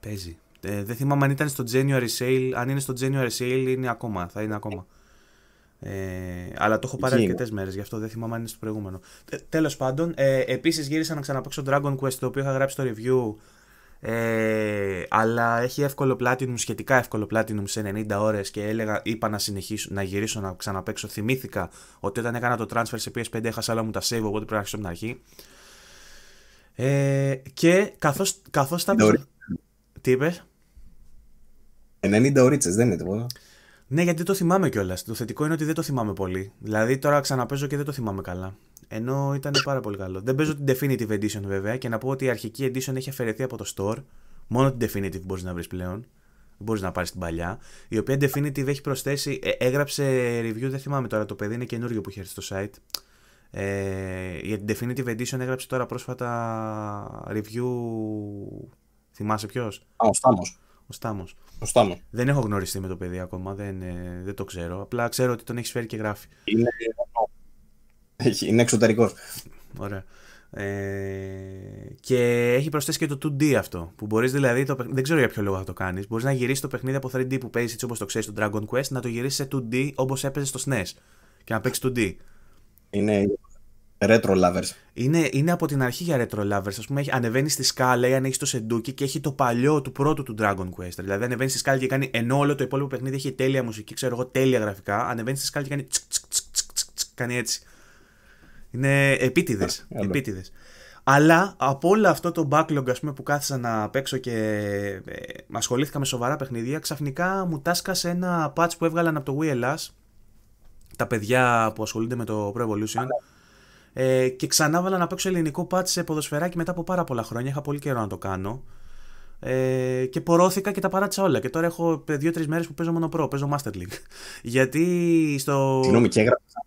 Παίζει. Ε, δεν θυμάμαι αν ήταν στο January Sale. Αν είναι στο January Sale είναι ακόμα. Θα είναι ακόμα. Ε, αλλά το έχω πάρει αρκετές μέρες, γι' αυτό δεν θυμάμαι αν είναι στο προηγούμενο. Τέλος πάντων, ε, επίσης γύρισα να ξαναπαίξω Dragon Quest το οποίο είχα γράψει στο review ε, αλλά έχει εύκολο platinum, σχετικά εύκολο platinum σε 90 ώρες και έλεγα, είπα να συνεχίσω, να γυρίσω να ξαναπέξω. Θυμήθηκα ότι όταν έκανα το transfer σε PS5 έχασα όλα μου τα save, οπότε πρέπει να αρχίσω από την αρχή. Ε, και καθώς καθώς τα... Τι είπες. 90 ώρε δεν είναι τίποτα. Ναι, γιατί το θυμάμαι κιόλας. Το θετικό είναι ότι δεν το θυμάμαι πολύ. Δηλαδή τώρα ξαναπέζω και δεν το θυμάμαι καλά. Ενώ ήταν πάρα πολύ καλό. Δεν παίζω την Definitive Edition βέβαια και να πω ότι η αρχική Edition έχει αφαιρεθεί από το store. Μόνο την Definitive μπορείς να βρεις πλέον. Δεν μπορείς να πάρεις την παλιά. Η οποία Definitive έχει προσθέσει. Ε, έγραψε review, δεν θυμάμαι τώρα το παιδί, είναι καινούριο που είχε έρθει στο site. Ε, για την Definitive Edition έγραψε τώρα πρόσφατα review. Θυμάσαι ποιος. ο Στάμος. Ο Στάμος. Στάμος. Δεν έχω γνωριστεί με το παιδί ακόμα, δεν, ε, δεν το ξέρω. Απλά ξέρω ότι τον έχεις φέρει και γράφει. Είναι, ε, είναι εξωτερικός. Ωραία. Ε, και έχει προσθέσει και το 2D αυτό. Που μπορείς δηλαδή. Το, δεν ξέρω για ποιο λόγο θα το κάνεις. Μπορείς να γυρίσεις το παιχνίδι από 3D που παίζεις έτσι όπως το ξέρεις το Dragon Quest, να το γυρίσεις σε 2D όπως έπαιζες στο SNES. Και να παίξεις 2D. Είναι. Retro lovers. Είναι, είναι από την αρχή για retro lovers. Ας πούμε, έχει, ανεβαίνει στη σκάλα ή αν έχεις το σεντούκι και έχει το παλιό του πρώτου του Dragon Quest. Δηλαδή, ανεβαίνει στη σκάλα και κάνει. Ενώ όλο το υπόλοιπο παιχνίδι έχει τέλεια μουσική, ξέρω εγώ, τέλεια γραφικά. Ανεβαίνει στη σκάλα και κάνει. τσκ, τσκ, τσκ, κάνει έτσι. Είναι επίτηδες. επίτηδες. Αλλά από όλο αυτό το backlog ας πούμε, που κάθισα να παίξω και ε, ασχολήθηκα με σοβαρά παιχνίδια, ξαφνικά μου τάσκασε ένα patch που έβγαλαν από το Wii Ελλάς, τα παιδιά που ασχολούνται με το Pro Evolution, ε, και ξανά βάλα να παίξω ελληνικό patch σε ποδοσφαιράκι μετά από πάρα πολλά χρόνια. Είχα πολύ καιρό να το κάνω. Ε, και πορώθηκα και τα παράτησα όλα. Και τώρα έχω ε, δύο-τρει μέρες που παίζω μόνο Pro, παίζω Master League. [laughs] Γιατί στο. Συγγνώμη, και έγραψα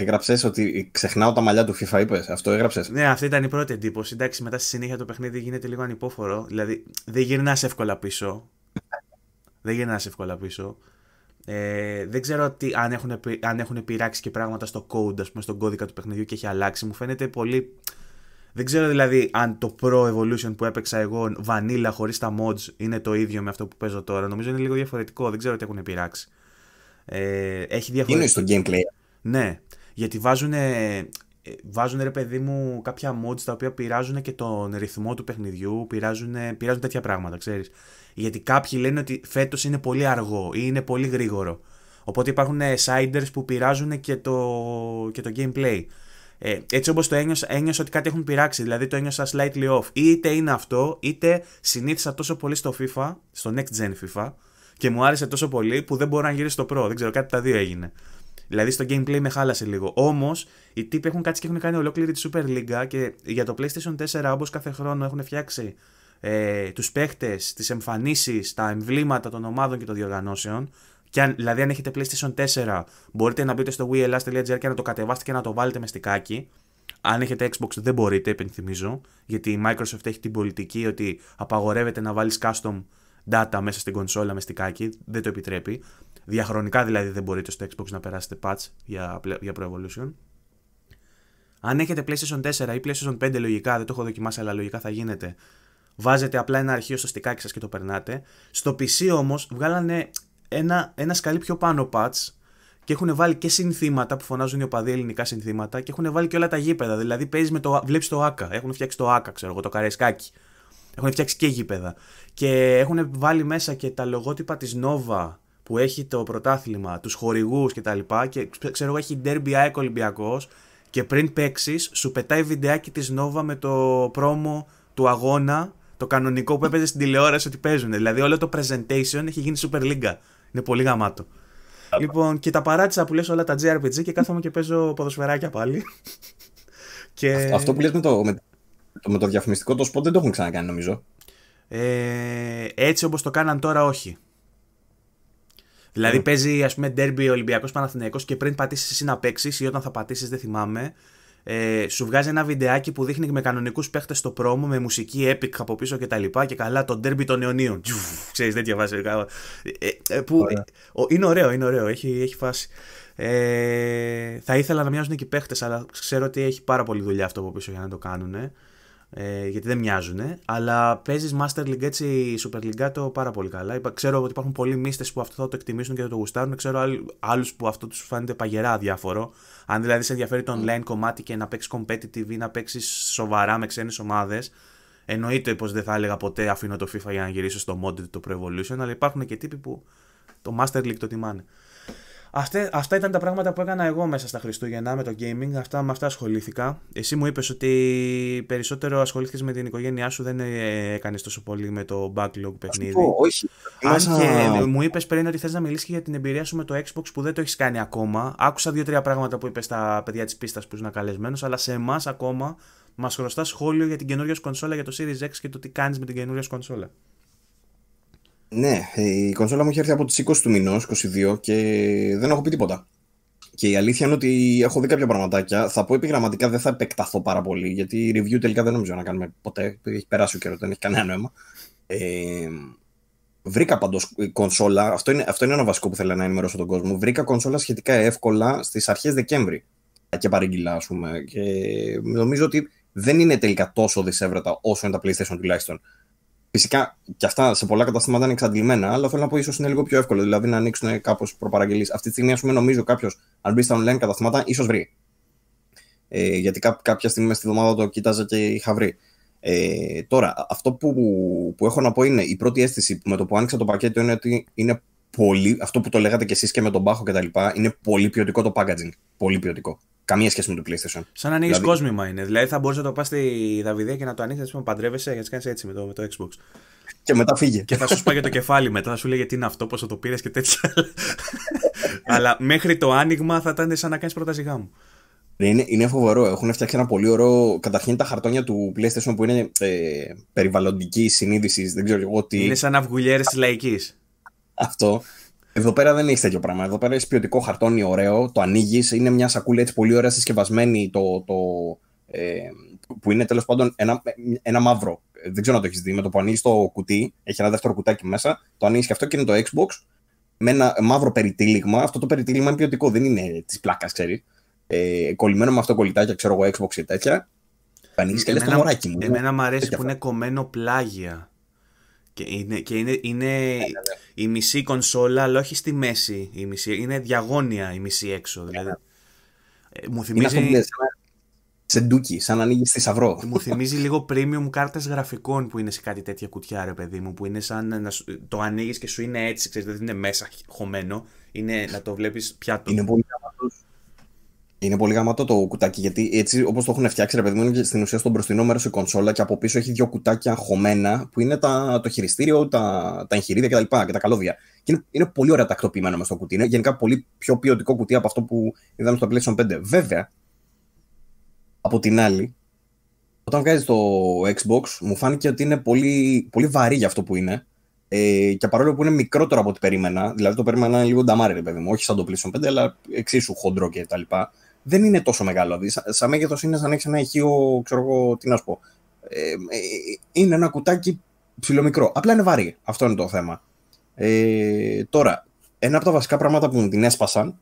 Έγραψες ότι ξεχνάω τα μαλλιά του FIFA, είπες. Αυτό έγραψες. Ναι, αυτή ήταν η πρώτη εντύπωση. Εντάξει, μετά στη συνέχεια το παιχνίδι γίνεται λίγο ανυπόφορο. Δηλαδή δεν γυρνάς εύκολα πίσω. δεν γυρνάς εύκολα πίσω. Ε, δεν ξέρω τι, αν, έχουν, αν έχουν πειράξει και πράγματα στο code, ας πούμε, στον κώδικα του παιχνιδιού και έχει αλλάξει. Μου φαίνεται πολύ. Δεν ξέρω δηλαδή αν το Pro Evolution που έπαιξα εγώ, vanilla, χωρίς τα mods, είναι το ίδιο με αυτό που παίζω τώρα. Νομίζω είναι λίγο διαφορετικό. Δεν ξέρω τι έχουν πειράξει. Ε, έχει διαφορετικό. Είναι στο gameplay. Ναι, γιατί βάζουν, ε, βάζουν ρε παιδί μου κάποια mods τα οποία πειράζουν και τον ρυθμό του παιχνιδιού, πειράζουν, πειράζουν τέτοια πράγματα, ξέρεις. Γιατί κάποιοι λένε ότι φέτος είναι πολύ αργό ή είναι πολύ γρήγορο. Οπότε υπάρχουν ε, siders που πειράζουν και το, και το gameplay. Ε, έτσι όπως το ένιωσα, ένιωσα ότι κάτι έχουν πειράξει, δηλαδή το ένιωσα slightly off. Είτε είναι αυτό, είτε συνήθισα τόσο πολύ στο FIFA, στο next gen FIFA, και μου άρεσε τόσο πολύ που δεν μπορώ να γυρίσω στο Pro. Δεν ξέρω, κάτι τα δύο έγινε. Δηλαδή στο gameplay με χάλασε λίγο. Όμως οι τύποι έχουν κάτσει και έχουν κάνει ολόκληρη τη Super League και για το PlayStation 4, όπως κάθε χρόνο, έχουν φτιάξει ε, τους παίχτες, τις εμφανίσεις, τα εμβλήματα των ομάδων και των διοργανώσεων. Και αν, δηλαδή, αν έχετε PlayStation 4, μπορείτε να μπείτε στο wheelas.gr και να το κατεβάσετε και να το βάλετε με στικάκι. Αν έχετε Xbox, δεν μπορείτε, επενθυμίζω, γιατί η Microsoft έχει την πολιτική ότι απαγορεύεται να βάλεις custom data μέσα στην κονσόλα με στικάκι, δεν το επιτρέπει. Διαχρονικά δηλαδή δεν μπορείτε στο Xbox να περάσετε patch για, για Pro Evolution. Αν έχετε PlayStation 4 ή PlayStation 5 λογικά, δεν το έχω δοκιμάσει αλλά λογικά θα γίνεται, βάζετε απλά ένα αρχείο στο στικάκι σας και το περνάτε. Στο PC όμως βγάλανε ένα, ένα σκαλί πιο πάνω patch και έχουν βάλει και συνθήματα που φωνάζουν οι οπαδοί ελληνικά συνθήματα και έχουν βάλει και όλα τα γήπεδα. Δηλαδή παίζεις με το. Βλέπεις το άκα. Έχουν φτιάξει το άκα, ξέρω εγώ, το καρεσκάκι. Έχουν φτιάξει και γήπεδα. Και έχουν βάλει μέσα και τα λογότυπα της Nova που έχει το πρωτάθλημα, τους χορηγούς κτλ. Και, και ξέρω εγώ έχει Derby ΑΕΚ Ολυμπιακός. Και πριν παίξεις, σου πετάει βιντεάκι της Nova με το πρόμο του αγώνα, το κανονικό που έπαιζε στην τηλεόραση ότι παίζουν. Δηλαδή όλο το presentation έχει γίνει Super League. Είναι πολύ γαμάτο. Λοιπόν, και τα παράτησα που λες όλα τα JRPG και κάθομαι και παίζω ποδοσφαιράκια πάλι. [laughs] Αυτό που λες με το, το, με το διαφημιστικό το σποτ δεν το έχουν ξανακάνει νομίζω. Ε, έτσι όπως το κάναν τώρα όχι. Δηλαδή ε. παίζει ας πούμε ντέρμπι Ολυμπιακός Παναθηναϊκός και πριν πατήσεις εσύ να παίξεις ή όταν θα πατήσεις δεν θυμάμαι ε, σου βγάζει ένα βιντεάκι που δείχνει με κανονικούς παίχτες στο πρόμο με μουσική epic από πίσω και τα λοιπά και καλά το ντέρμπι των αιωνίων. Ξέρεις δεν διαβάζει. Ε, ε, ε που, είναι ωραίο, είναι ωραίο, έχει, έχει φάση. Ε, θα ήθελα να μοιάζουν και οι παίχτες, αλλά ξέρω ότι έχει πάρα πολύ δουλειά αυτό από πίσω για να το κάνουν ε, γιατί δεν μοιάζουν, αλλά παίζεις Master League έτσι Super League το πάρα πολύ καλά. Ξέρω ότι υπάρχουν πολλοί μίστε που αυτό θα το εκτιμήσουν και θα το γουστάρουν. Ξέρω άλλους που αυτό τους φαίνεται παγερά διάφορο. Αν δηλαδή σε ενδιαφέρει το online κομμάτι και να παίξεις competitive ή να παίξεις σοβαρά με ξένες ομάδες, εννοείται πως δεν θα έλεγα ποτέ αφήνω το FIFA για να γυρίσω στο modded το Pro Evolution, αλλά υπάρχουν και τύποι που το Master League το τιμάνε. Αυτά, αυτά ήταν τα πράγματα που έκανα εγώ μέσα στα Χριστούγεννα με το gaming. Αυτά, με αυτά ασχολήθηκα. Εσύ μου είπες ότι περισσότερο ασχολήθηκες με την οικογένειά σου, δεν ε, έκανες τόσο πολύ με το backlog παιχνίδι. Πω, όχι. Αν και μου είπες πριν ότι θες να μιλήσεις και για την εμπειρία σου με το Xbox που δεν το έχεις κάνει ακόμα. Άκουσα δύο-τρία πράγματα που είπες στα παιδιά της πίστας που ήσουν καλεσμένος, αλλά σε εμάς ακόμα μας χρωστά σχόλιο για την καινούργια κονσόλα, για το Series X και το τι κάνεις με την καινούργια κονσόλα. Ναι, ε, η κονσόλα μου έχει έρθει από τις 20 του μηνός, 22 και δεν έχω πει τίποτα. Και η αλήθεια είναι ότι έχω δει κάποια πραγματάκια. Θα πω επιγραμματικά, δεν θα επεκταθώ πάρα πολύ, γιατί review τελικά δεν νομίζω να κάνουμε ποτέ. Έχει περάσει ο καιρός, δεν έχει κανένα νόημα. Ε, βρήκα πάντως κονσόλα. Αυτό είναι, αυτό είναι ένα βασικό που θέλω να ενημερώσω τον κόσμο. Βρήκα κονσόλα σχετικά εύκολα στις αρχές Δεκέμβρη. Και παρήγγυλα, ας πούμε. Και νομίζω ότι δεν είναι τελικά τόσο δυσέβρετα όσο είναι τα PlayStation τουλάχιστον. Φυσικά και αυτά σε πολλά καταστήματα είναι εξαντλημένα, αλλά θέλω να πω ίσως είναι λίγο πιο εύκολο. Δηλαδή να ανοίξουν κάπως προπαραγγελίες. Αυτή τη στιγμή, ας πούμε, νομίζω κάποιος, αν μπει στα online καταστήματα, ίσως βρει. Ε, γιατί κά, κάποια στιγμή στη βδομάδα το κοίταζα και είχα βρει. Ε, τώρα, αυτό που, που έχω να πω είναι η πρώτη αίσθηση με το που άνοιξα το πακέτο είναι ότι είναι πολύ, αυτό που το λέγατε κι εσείς και με τον Πάχο κτλ. Είναι πολύ ποιοτικό το packaging. Πολύ ποιοτικό. Καμία σχέση με το PlayStation. Σαν να ανοίγεις δηλαδή... κόσμημα είναι. Δηλαδή θα μπορούσε να το πας στη Δαβιδέα και να το ανοίξεις, να πούμε παντρεύεσαι και να κάνεις έτσι με το, με το Xbox. Και μετά φύγε. Και θα σου για το κεφάλι μετά, θα σου λέει γιατί είναι αυτό, πόσο το πήρες και τέτοια. [laughs] Αλλά μέχρι το άνοιγμα θα ήταν σαν να κάνεις πρόταση γάμου. Ναι, είναι, είναι φοβερό. Έχουν φτιάξει ένα πολύ ωραίο. Καταρχήν τα χαρτόνια του PlayStation που είναι ε, περιβαλλοντική συνείδησης. Δεν ξέρω εγώ τι. Είναι σαν αυγουλιέρε της λαϊκής. Αυτό. Εδώ πέρα δεν έχει τέτοιο πράγμα. Εδώ πέρα έχει ποιοτικό χαρτόνι, ωραίο, το ανοίγεις. Είναι μια σακούλα έτσι πολύ ωραία συσκευασμένη, το, το, ε, που είναι τέλος πάντων ένα, ένα μαύρο. Δεν ξέρω αν το έχεις δει. Με το που ανοίγεις το κουτί, έχει ένα δεύτερο κουτάκι μέσα, το ανοίγεις και αυτό και είναι το Xbox με ένα μαύρο περιτύλιγμα. Αυτό το περιτύλιγμα είναι ποιοτικό, δεν είναι της πλάκας, ξέρεις. Ε, κολλημένο με αυτό κολλητάκια, ξέρω εγώ, Xbox ή τέτοια. Ανοίγεις και λες το μωράκι μου. Εμένα μου αρέσει που είναι κομμένο πλάγια. Και είναι, και είναι, είναι ναι, ναι, ναι. η μισή κονσόλα, αλλά όχι στη μέση. Η μισή, είναι διαγώνια η μισή έξω. Δηλαδή. Ε, μου θυμίζει. σε ντούκι, σαν να ανοίγεις θησαυρό. Μου [laughs] θυμίζει λίγο premium κάρτες γραφικών που είναι σε κάτι τέτοια κουτιά, ρε παιδί μου. Που είναι σαν να το ανοίγεις και σου είναι έτσι, ξέρεις, δεν είναι μέσα χωμένο. Είναι να το βλέπεις πιάτο. Είναι πολύ είναι πολύ γαμάτο το κουτάκι γιατί έτσι όπως το έχουν φτιάξει, ρε παιδί μου, είναι στην ουσία στο μπροστινό μέρος η κονσόλα και από πίσω έχει δύο κουτάκια χωμένα που είναι τα, το χειριστήριο, τα, τα εγχειρίδια κτλ. Και, τα και τα καλώδια. Και είναι, είναι πολύ ωραία τακτοποιημένο μες στο κουτί. Είναι γενικά πολύ πιο ποιοτικό κουτί από αυτό που είδαμε στο PlayStation 5. Βέβαια, από την άλλη, όταν βγάζεις το Xbox, μου φάνηκε ότι είναι πολύ, πολύ βαρύ για αυτό που είναι. Ε, και παρόλο που είναι μικρότερο από ό,τι περίμενα, δηλαδή το περίμενα λίγο νταμάρι, παιδί μου, όχι σαν το PlayStation 5, αλλά εξίσου χοντρό και δεν είναι τόσο μεγάλο. Δηλαδή, σαν μέγεθος είναι σαν να έχεις ένα ηχείο, ξέρω εγώ, τι να σου πω. Ε, ε είναι ένα κουτάκι ψηλομικρό. Απλά είναι βαρύ. Αυτό είναι το θέμα. Ε, τώρα, ένα από τα βασικά πράγματα που μου την έσπασαν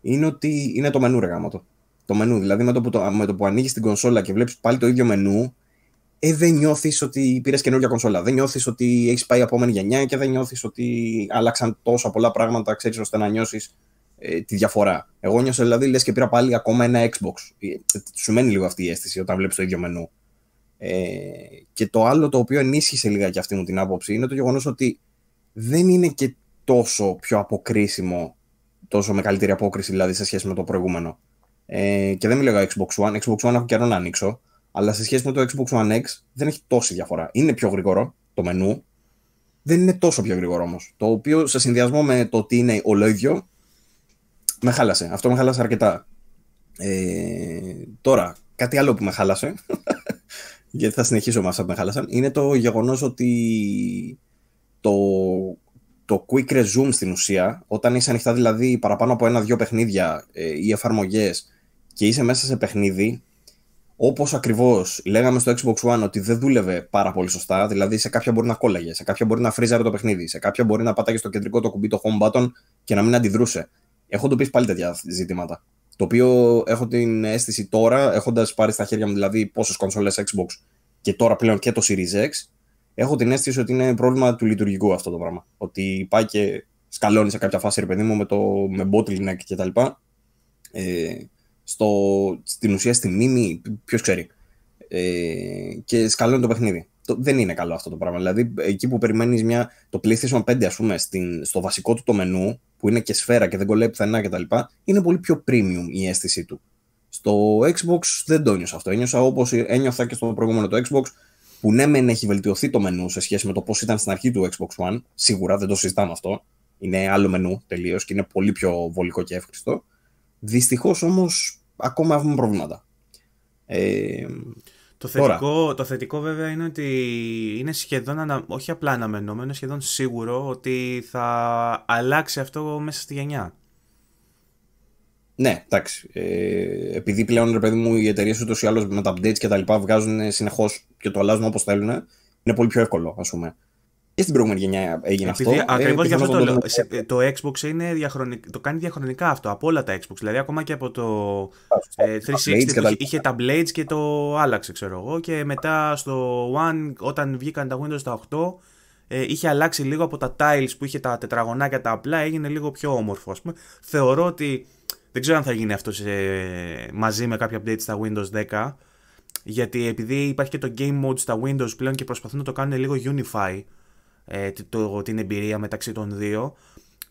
είναι ότι είναι το μενού, ρε Το μενού. Δηλαδή, με το που, που ανοίγεις την κονσόλα και βλέπεις πάλι το ίδιο μενού, ε, δεν νιώθεις ότι πήρες καινούργια κονσόλα. Δεν νιώθεις ότι έχεις πάει επόμενη γενιά και δεν νιώθεις ότι άλλαξαν τόσο πολλά πράγματα, ξέρεις, ώστε να νιώσεις ε, τη διαφορά. Εγώ νιώσα δηλαδή λες και πήρα πάλι ακόμα ένα Xbox. Ε, σου μένει λίγο αυτή η αίσθηση όταν βλέπεις το ίδιο μενού. Ε, και το άλλο το οποίο ενίσχυσε λίγα και αυτή μου την άποψη είναι το γεγονός ότι δεν είναι και τόσο πιο αποκρίσιμο, τόσο με καλύτερη απόκριση δηλαδή σε σχέση με το προηγούμενο. Ε, και δεν μιλάω Xbox One. Xbox One έχω καιρό να ανοίξω. Αλλά σε σχέση με το Xbox One X δεν έχει τόση διαφορά. Είναι πιο γρήγορο το μενού. Δεν είναι τόσο πιο γρήγορο όμως. Το οποίο σε συνδυασμό με το ότι είναι ολόιδιο, με χάλασε. Αυτό με χάλασε αρκετά. Ε, τώρα, κάτι άλλο που με χάλασε, [laughs] γιατί θα συνεχίσω με αυτά που με χάλασαν, είναι το γεγονός ότι το, το quick resume στην ουσία, όταν είσαι ανοιχτά δηλαδή παραπάνω από ένα-δυο παιχνίδια ε, ή εφαρμογές και είσαι μέσα σε παιχνίδι, Όπως ακριβώς λέγαμε στο Xbox One ότι δεν δούλευε πάρα πολύ σωστά, δηλαδή σε κάποια μπορεί να κόλλαγε, σε κάποια μπορεί να φρίζαρε το παιχνίδι, σε κάποια μπορεί να πάταγε στο κεντρικό το κουμπί το home button και να μην αντιδρούσε έχω πει πάλι τέτοια ζητήματα. Το οποίο έχω την αίσθηση τώρα, έχοντας πάρει στα χέρια μου δηλαδή πόσες κονσόλες Xbox και τώρα πλέον και το Series X, έχω την αίσθηση ότι είναι πρόβλημα του λειτουργικού αυτό το πράγμα. Ότι πάει και σκαλώνει σε κάποια φάση, ρε παιδί μου, με, το, με bottleneck κτλ. Ε, στην ουσία στη μνήμη, ποιος ξέρει. Ε, και σκαλώνει το παιχνίδι δεν είναι καλό αυτό το πράγμα. Δηλαδή, εκεί που περιμένεις μια... το PlayStation 5, ας πούμε, στην, στο βασικό του το μενού, που είναι και σφαίρα και δεν κολλάει πουθενά κτλ., είναι πολύ πιο premium η αίσθησή του. Στο Xbox δεν το ένιωσα αυτό. Ένιωσα όπως ένιωθα και στο προηγούμενο το Xbox, που ναι, μεν έχει βελτιωθεί το μενού σε σχέση με το πώς ήταν στην αρχή του Xbox One. Σίγουρα δεν το συζητάμε αυτό. Είναι άλλο μενού τελείως και είναι πολύ πιο βολικό και εύχριστο. Δυστυχώς όμως ακόμα έχουμε προβλήματα. Ε, το θετικό, βέβαια είναι ότι είναι σχεδόν, όχι απλά αναμενόμενο, είναι σχεδόν σίγουρο ότι θα αλλάξει αυτό μέσα στη γενιά. Ναι, εντάξει. Ε, επειδή πλέον, ρε παιδί μου, οι εταιρείες ούτως ή άλλως με τα updates και τα λοιπά βγάζουν συνεχώς και το αλλάζουν όπως θέλουν, είναι πολύ πιο εύκολο, ας πούμε και στην προηγούμενη γενιά έγινε Επειδή, αυτό. Ε, Ακριβώς γι' αυτό το λέω. Ε, το Xbox είναι διαχρονικ... το κάνει διαχρονικά αυτό από όλα τα Xbox. Δηλαδή, ακόμα και από το ε, 360 που είχε, είχε τα Blades και το άλλαξε, ξέρω εγώ. Και μετά στο One, όταν βγήκαν τα Windows τα 8, ε, είχε αλλάξει λίγο από τα tiles που είχε τα τετραγωνάκια τα απλά, έγινε λίγο πιο όμορφο. Ας πούμε. Θεωρώ ότι. Δεν ξέρω αν θα γίνει αυτό σε... μαζί με κάποια update στα Windows 10. Γιατί επειδή υπάρχει και το Game Mode στα Windows πλέον και προσπαθούν να το κάνουν λίγο Unify, ε, το, την εμπειρία μεταξύ των δύο.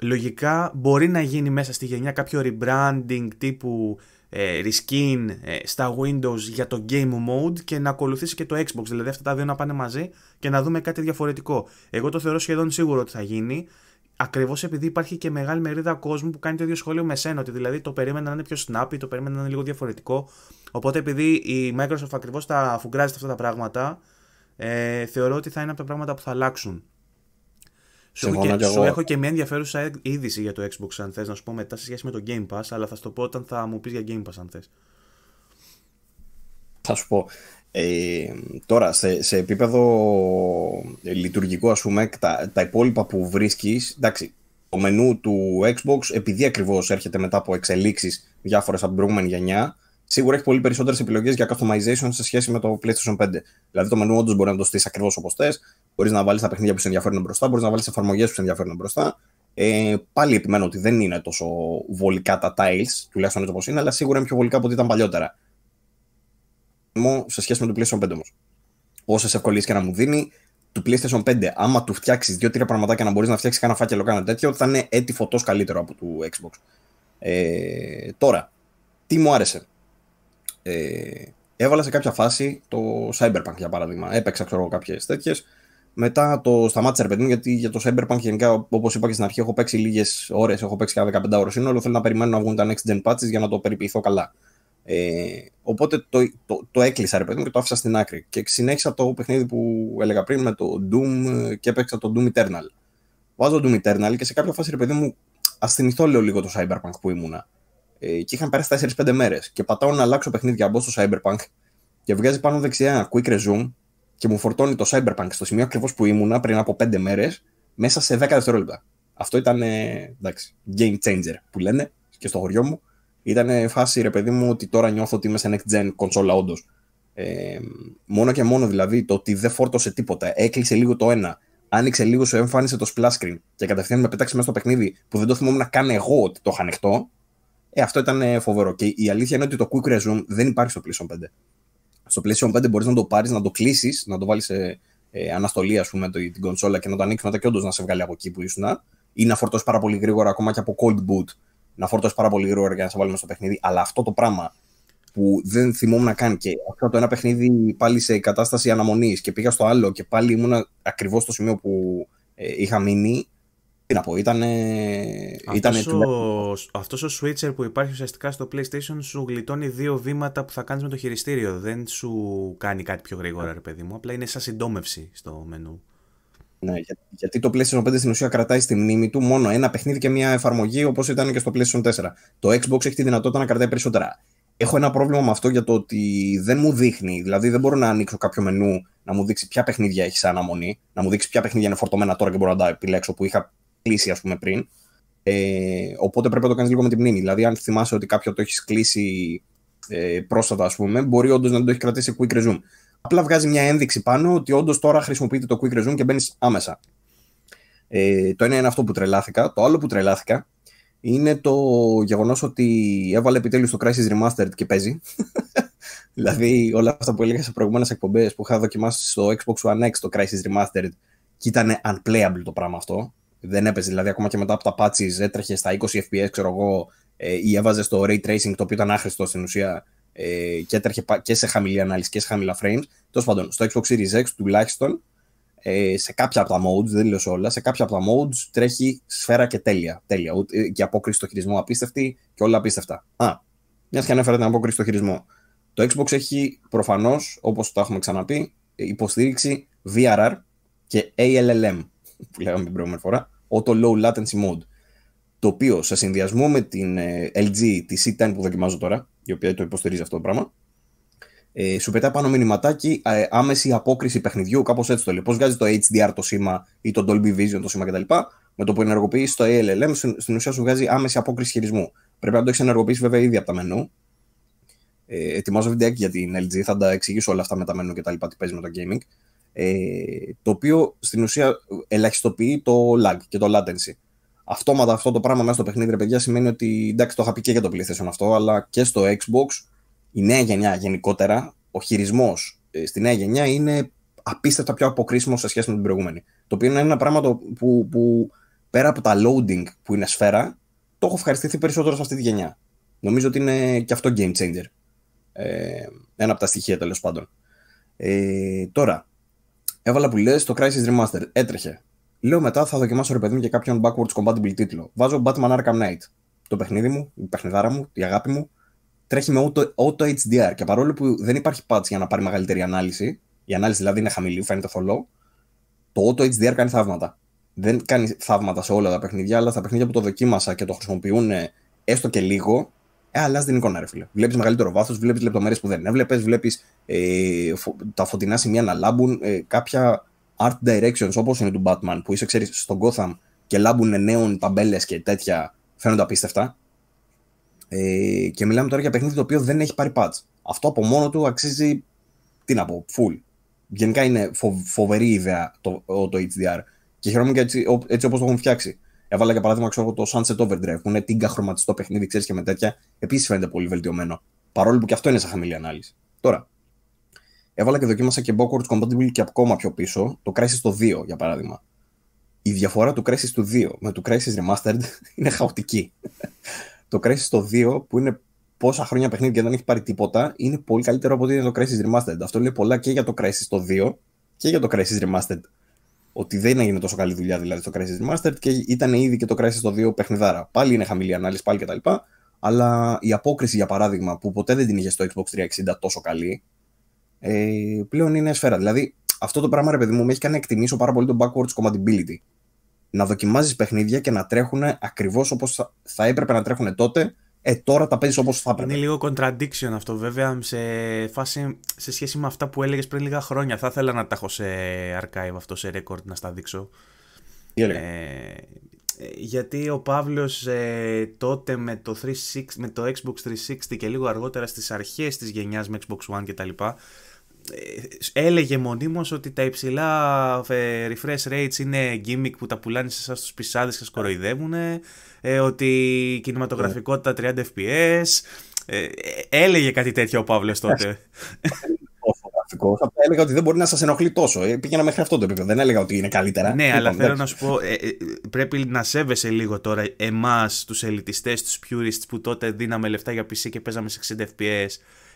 Λογικά μπορεί να γίνει μέσα στη γενιά κάποιο rebranding τύπου ε, reskin ε, στα Windows για το Game Mode και να ακολουθήσει και το Xbox, δηλαδή αυτά τα δύο να πάνε μαζί και να δούμε κάτι διαφορετικό. Εγώ το θεωρώ σχεδόν σίγουρο ότι θα γίνει, ακριβώς επειδή υπάρχει και μεγάλη μερίδα κόσμου που κάνει το ίδιο σχόλιο με σένα, ότι δηλαδή το περίμενα να είναι πιο snappy, το περίμενα να είναι λίγο διαφορετικό. Οπότε επειδή η Microsoft ακριβώς τα αφουγκράζει αυτά τα πράγματα, ε, θεωρώ ότι θα είναι από τα πράγματα που θα αλλάξουν. Σου, και, και σου έχω και μια ενδιαφέρουσα ε- είδηση για το Xbox αν θες να σου πω μετά σε σχέση με το Game Pass αλλά θα σου το πω όταν θα μου πεις για Game Pass αν θες. Θα σου πω. Ε, τώρα, σε, σε επίπεδο λειτουργικό, ας πούμε, τα, τα υπόλοιπα που βρίσκεις, εντάξει, το μενού του Xbox, επειδή ακριβώς έρχεται μετά από εξελίξεις διάφορες από την προηγούμενη γενιά, σίγουρα έχει πολύ περισσότερες επιλογές για customization σε σχέση με το PlayStation 5. Δηλαδή, το μενού όντως μπορεί να το στήσεις ακριβώς όπως θες. Μπορείς να βάλεις τα παιχνίδια που σε ενδιαφέρουν μπροστά, μπορείς να βάλεις εφαρμογές που σε ενδιαφέρουν μπροστά. Ε, πάλι επιμένω ότι δεν είναι τόσο βολικά τα tiles, τουλάχιστον έτσι όπως είναι, αλλά σίγουρα είναι πιο βολικά από ό,τι ήταν παλιότερα. Σε σχέση με το PlayStation 5 όμω. Όσε ευκολίες και να μου δίνει, του PlayStation 5, άμα του φτιάξεις δύο-τρία πραγματάκια να μπορείς να φτιάξεις κανένα φάκελο, κάνα τέτοιο, θα είναι έτη φωτός καλύτερο από του Xbox. Ε, τώρα, τι μου άρεσε. Ε, έβαλα σε κάποια φάση το Cyberpunk για παράδειγμα. Έπαιξα ξέρω κάποιες τέτοιες. Μετά το σταμάτησα, ρε παιδί μου, γιατί για το Cyberpunk γενικά, όπως είπα και στην αρχή, έχω παίξει λίγες ώρες, έχω παίξει και 15 ώρες σύνολο. Θέλω να περιμένω να βγουν τα next gen patches για να το περιποιηθώ καλά. Ε, οπότε το, το, το έκλεισα, ρε παιδί μου, και το άφησα στην άκρη. Και συνέχισα το παιχνίδι που έλεγα πριν με το Doom και έπαιξα το Doom Eternal. Βάζω το Doom Eternal και σε κάποια φάση, ρε παιδί μου, θυμηθώ λέω λίγο το Cyberpunk που ήμουνα. Ε, και είχαν περάσει 4-5 μέρες. Και πατάω να αλλάξω παιχνίδια, μπω στο Cyberpunk και βγάζει πάνω δεξιά quick resume και μου φορτώνει το Cyberpunk στο σημείο ακριβώς που ήμουνα πριν από 5 μέρες μέσα σε 10 δευτερόλεπτα. Αυτό ήταν εντάξει, game changer που λένε και στο χωριό μου. Ήταν φάση ρε παιδί μου ότι τώρα νιώθω ότι είμαι σε next gen κονσόλα, όντως. Ε, μόνο και μόνο δηλαδή το ότι δεν φόρτωσε τίποτα, έκλεισε λίγο το ένα, άνοιξε λίγο σου, εμφάνισε το splash screen και κατευθείαν με πέταξε μέσα στο παιχνίδι που δεν το θυμόμουν καν εγώ ότι το είχα ανοιχτό. Ε, αυτό ήταν φοβερό. Και η αλήθεια είναι ότι το quick resume δεν υπάρχει στο PlayStation 5 στο PlayStation 5 μπορείς να το πάρεις, να το κλείσεις, να το βάλεις σε ε, αναστολή, ας πούμε, το, την κονσόλα και να το ανοίξεις μετά και όντως να σε βγάλει από εκεί που ήσουν. Ή να φορτώσεις πάρα πολύ γρήγορα, ακόμα και από cold boot, να φορτώσεις πάρα πολύ γρήγορα για να σε βάλουμε στο παιχνίδι. Αλλά αυτό το πράγμα που δεν θυμόμουν να κάνει και αυτό το ένα παιχνίδι πάλι σε κατάσταση αναμονής και πήγα στο άλλο και πάλι ήμουν ακριβώς στο σημείο που ε, είχα μείνει. Τι να πω, ήταν. Αυτός, ο... αυτός ο switcher που υπάρχει ουσιαστικά στο PlayStation σου γλιτώνει δύο βήματα που θα κάνεις με το χειριστήριο. Δεν σου κάνει κάτι πιο γρήγορα, ρε παιδί μου. Απλά είναι σαν συντόμευση στο μενού. Ναι, γιατί το PlayStation 5 στην ουσία κρατάει στη μνήμη του μόνο ένα παιχνίδι και μια εφαρμογή όπως ήταν και στο PlayStation 4. Το Xbox έχει τη δυνατότητα να κρατάει περισσότερα. Έχω ένα πρόβλημα με αυτό για το ότι δεν μου δείχνει. Δηλαδή, δεν μπορώ να ανοίξω κάποιο μενού να μου δείξει ποια παιχνίδια έχει αναμονή, να μου δείξει ποια παιχνίδια είναι φορτωμένα τώρα και μπορώ να τα επιλέξω που είχα κλείσει, ας πούμε, πριν. Ε, οπότε πρέπει να το κάνεις λίγο με την μνήμη. Δηλαδή, αν θυμάσαι ότι κάποιο το έχεις κλείσει ε, πρόσφατα, ας πούμε, μπορεί όντως να το έχει κρατήσει quick resume. Απλά βγάζει μια ένδειξη πάνω ότι όντως τώρα χρησιμοποιείται το quick resume και μπαίνεις άμεσα. Ε, το ένα είναι αυτό που τρελάθηκα. Το άλλο που τρελάθηκα είναι το γεγονός ότι έβαλε επιτέλους το Crisis Remastered και παίζει. [laughs] δηλαδή, όλα αυτά που έλεγα σε προηγούμενες εκπομπές που είχα δοκιμάσει στο Xbox One X το Crisis Remastered και ήταν unplayable το πράγμα αυτό δεν έπαιζε. Δηλαδή, ακόμα και μετά από τα patches έτρεχε στα 20 FPS, ξέρω εγώ, ε, ή έβαζε στο ray tracing, το οποίο ήταν άχρηστο στην ουσία ε, και έτρεχε και σε χαμηλή ανάλυση και σε χαμηλά frames. Τέλος πάντων, στο Xbox Series X τουλάχιστον ε, σε κάποια από τα modes, δεν λέω σε όλα, σε κάποια από τα modes τρέχει σφαίρα και τέλεια. τέλεια. Και απόκριση στο χειρισμό απίστευτη και όλα απίστευτα. Α, μιας και ανέφερα την απόκριση στο χειρισμό. Το Xbox έχει προφανώς, όπως το έχουμε ξαναπεί, υποστήριξη VRR και ALLM που λέγαμε την προηγούμενη φορά, το Low Latency Mode. Το οποίο σε συνδυασμό με την ε, LG, τη C10 που δοκιμάζω τώρα, η οποία το υποστηρίζει αυτό το πράγμα, ε, σου πετάει πάνω μηνυματάκι ε, άμεση απόκριση παιχνιδιού, κάπως έτσι το λέει. Πώς βγάζει το HDR το σήμα ή το Dolby Vision το σήμα κτλ. Με το που ενεργοποιείς το ALLM, στην ουσία σου βγάζει άμεση απόκριση χειρισμού. Πρέπει να το έχεις ενεργοποιήσει βέβαια ήδη από τα μενού. Ε, ετοιμάζω βιντεάκι για την LG, θα τα εξηγήσω όλα αυτά με τα μενού κτλ. τι παίζει με το gaming. Ε, το οποίο στην ουσία ελαχιστοποιεί το lag και το latency. Αυτόματα αυτό το πράγμα μέσα στο παιχνίδι, ρε παιδιά, σημαίνει ότι εντάξει, το είχα πει και για το PlayStation αυτό, αλλά και στο Xbox η νέα γενιά γενικότερα, ο χειρισμός ε, στη νέα γενιά είναι απίστευτα πιο αποκρίσιμος σε σχέση με την προηγούμενη. Το οποίο είναι ένα πράγμα το που, που πέρα από τα loading που είναι σφαίρα, το έχω ευχαριστηθεί περισσότερο σε αυτή τη γενιά. Νομίζω ότι είναι και αυτό game changer. Ε, ένα από τα στοιχεία τέλος πάντων. Ε, τώρα, Έβαλα λες το Crisis Remastered. Έτρεχε. Λέω μετά θα δοκιμάσω ρε παιδί μου και κάποιον backwards compatible τίτλο. Βάζω Batman Arkham Knight. Το παιχνίδι μου, η παιχνιδάρα μου, η αγάπη μου, τρέχει με auto, auto HDR. Και παρόλο που δεν υπάρχει patch για να πάρει μεγαλύτερη ανάλυση, η ανάλυση δηλαδή είναι χαμηλή, φαίνεται θολό, το auto HDR κάνει θαύματα. Δεν κάνει θαύματα σε όλα τα παιχνίδια, αλλά στα παιχνίδια που το δοκίμασα και το χρησιμοποιούν έστω και λίγο, ε, αλλάζει την εικόνα, ρε φίλε. Βλέπεις μεγαλύτερο βάθος, βλέπεις λεπτομέρειες που δεν έβλεπες, βλέπεις ε, τα φωτεινά σημεία να λάμπουν. Ε, κάποια art directions όπως είναι του Batman που είσαι, ξέρεις, στον Gotham και λάμπουν νέων ταμπέλες και τέτοια φαίνονται απίστευτα. Ε, και μιλάμε τώρα για παιχνίδι το οποίο δεν έχει πάρει patch. Αυτό από μόνο του αξίζει. Τι να πω, full. Γενικά είναι φοβερή ιδέα το, το HDR. Και χαίρομαι και έτσι, έτσι όπως το έχουν φτιάξει. Έβαλα για παράδειγμα ξέρω, το Sunset Overdrive που είναι τίγκα χρωματιστό παιχνίδι, ξέρεις και με τέτοια. Επίσης φαίνεται πολύ βελτιωμένο. Παρόλο που και αυτό είναι σε χαμηλή ανάλυση. Τώρα, έβαλα και δοκίμασα και κομμάτι compatible και ακόμα πιο πίσω, το Crisis 2 για παράδειγμα. Η διαφορά του Crisis του 2 με το Crisis Remastered [laughs] είναι χαοτική. το Crisis 2 που είναι πόσα χρόνια παιχνίδι και δεν έχει πάρει τίποτα, είναι πολύ καλύτερο από ότι είναι το Crisis Remastered. Αυτό λέει πολλά και για το Crisis 2 και για το Crisis Remastered ότι δεν έγινε τόσο καλή δουλειά δηλαδή στο Crisis Remastered και ήταν ήδη και το Crisis το 2 παιχνιδάρα. Πάλι είναι χαμηλή ανάλυση, πάλι κτλ. Αλλά η απόκριση, για παράδειγμα, που ποτέ δεν την είχε στο Xbox 360 τόσο καλή, ε, πλέον είναι σφαίρα. Δηλαδή, αυτό το πράγμα, ρε παιδί μου, με έχει κάνει να εκτιμήσω πάρα πολύ το backwards compatibility. Να δοκιμάζεις παιχνίδια και να τρέχουν ακριβώς όπως θα έπρεπε να τρέχουν τότε ε, τώρα τα παίζεις όπως θα πρέπει. Είναι λίγο contradiction αυτό βέβαια σε, φάση, σε σχέση με αυτά που έλεγες πριν λίγα χρόνια. Θα ήθελα να τα έχω σε archive αυτό, σε record να στα δείξω. ε, γιατί ο Παύλος ε, τότε με το, 360, με το Xbox 360 και λίγο αργότερα στις αρχές της γενιάς με Xbox One κτλ., έλεγε μονίμως ότι τα υψηλά ε, refresh rates είναι gimmick που τα πουλάνε σε εσάς τους πισάδες και σας κοροϊδεύουν, ε, ότι η κινηματογραφικότητα 30 fps, ε, έλεγε κάτι τέτοιο ο Παύλος τότε. Θα έλεγα ότι δεν μπορεί να σας ενοχλεί τόσο. Πήγαινα μέχρι αυτό το επίπεδο. Δεν έλεγα ότι είναι καλύτερα. Ναι, αλλά λοιπόν, θέλω να σου πω, πρέπει να σέβεσαι λίγο τώρα εμάς, τους ελιτιστές, τους purists που τότε δίναμε λεφτά για PC και παίζαμε σε 60 FPS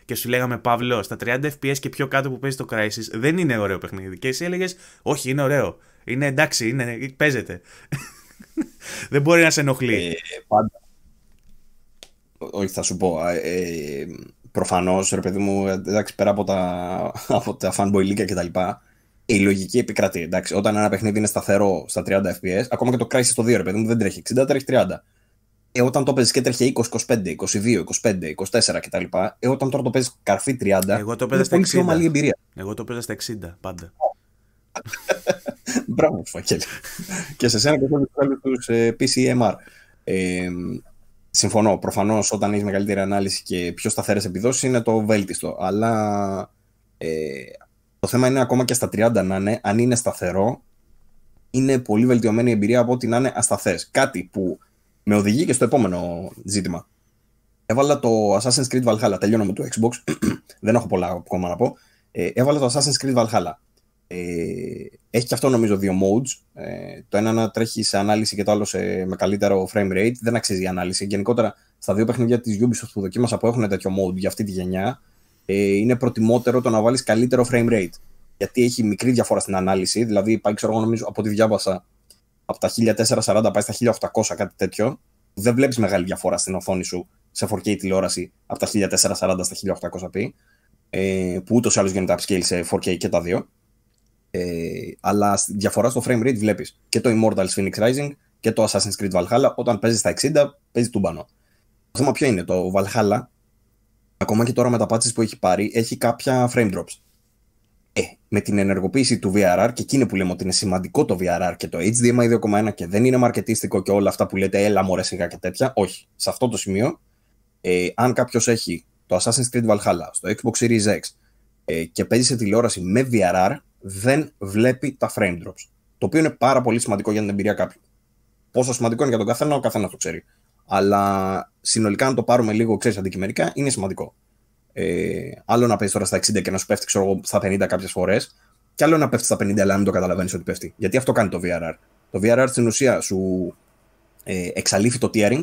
και σου λέγαμε Παύλο, στα 30 FPS και πιο κάτω που παίζει το Crisis δεν είναι ωραίο παιχνίδι. Και εσύ έλεγες, Όχι, είναι ωραίο. Είναι εντάξει, είναι, παίζεται. [laughs] δεν μπορεί να σε ενοχλεί. Ε, πάντα. Όχι, θα σου πω. Ε, Προφανώς, ρε παιδί μου, εντάξει, πέρα από τα, [laughs] από τα fanboy league κτλ. η λογική επικρατεί. Εντάξει, όταν ένα παιχνίδι είναι σταθερό στα 30 FPS, ακόμα και το Crysis το 2, ρε παιδί μου, δεν τρέχει 60, τρέχει 30 ε, όταν το παίζεις και τρέχει 20, 25, 22, 25, 24 κτλ. Ε, όταν τώρα το παίζεις καρφί 30, Εγώ το παίζα στα Ομαλή εμπειρία. Εγώ το παίζα στα 60 πάντα. [laughs] Μπράβο, φακελ και σε σένα και σε τους τους ε, PCMR. Ε, συμφωνώ. Προφανώς όταν έχεις μεγαλύτερη ανάλυση και πιο σταθερές επιδόσεις είναι το βέλτιστο. Αλλά ε, το θέμα είναι ακόμα και στα 30 να είναι, αν είναι σταθερό, είναι πολύ βελτιωμένη η εμπειρία από ότι να είναι ασταθές. Κάτι που με οδηγεί και στο επόμενο ζήτημα. Έβαλα το Assassin's Creed Valhalla. Τελειώνω με το Xbox. [clears throat] Δεν έχω πολλά ακόμα να πω. Ε, έβαλα το Assassin's Creed Valhalla. Ε, έχει και αυτό νομίζω δύο modes. Ε, το ένα να τρέχει σε ανάλυση και το άλλο σε, με καλύτερο frame rate. Δεν αξίζει η ανάλυση. Γενικότερα στα δύο παιχνίδια της Ubisoft που δοκίμασα που έχουν τέτοιο mode για αυτή τη γενιά, ε, είναι προτιμότερο το να βάλεις καλύτερο frame rate. Γιατί έχει μικρή διαφορά στην ανάλυση. Δηλαδή, πάει, ξέρω εγώ, νομίζω από ό,τι διάβασα, από τα 1440 πάει στα 1800, κάτι τέτοιο, δεν βλέπεις μεγάλη διαφορά στην οθόνη σου σε 4K τηλεόραση από τα 1440 στα 1800p, ε, που ούτως ή άλλως γίνεται upscale σε 4K και τα δύο. Ε, αλλά διαφορά στο frame rate βλέπεις και το Immortals Phoenix Rising και το Assassin's Creed Valhalla. Όταν παίζεις στα 60, παίζεις τούμπανο. Το θέμα ποιο είναι, το Valhalla, ακόμα και τώρα με τα patches που έχει πάρει, έχει κάποια frame drops με την ενεργοποίηση του VRR και εκείνη που λέμε ότι είναι σημαντικό το VRR και το HDMI 2.1 και δεν είναι μαρκετίστικο και όλα αυτά που λέτε έλα μωρέ σιγά και τέτοια. Όχι. Σε αυτό το σημείο, ε, αν κάποιος έχει το Assassin's Creed Valhalla στο Xbox Series X ε, και παίζει σε τηλεόραση με VRR, δεν βλέπει τα frame drops. Το οποίο είναι πάρα πολύ σημαντικό για την εμπειρία κάποιου. Πόσο σημαντικό είναι για τον καθένα, ο καθένας το ξέρει. Αλλά συνολικά, αν το πάρουμε λίγο, ξέρεις αντικειμενικά, είναι σημαντικό. Ε, άλλο να παίζεις τώρα στα 60 και να σου πέφτει ξέρω, στα 50 κάποιες φορές, και άλλο να πέφτει στα 50, αλλά να μην το καταλαβαίνεις ότι πέφτει. Γιατί αυτό κάνει το VRR. Το VRR στην ουσία σου ε, εξαλείφει το tiering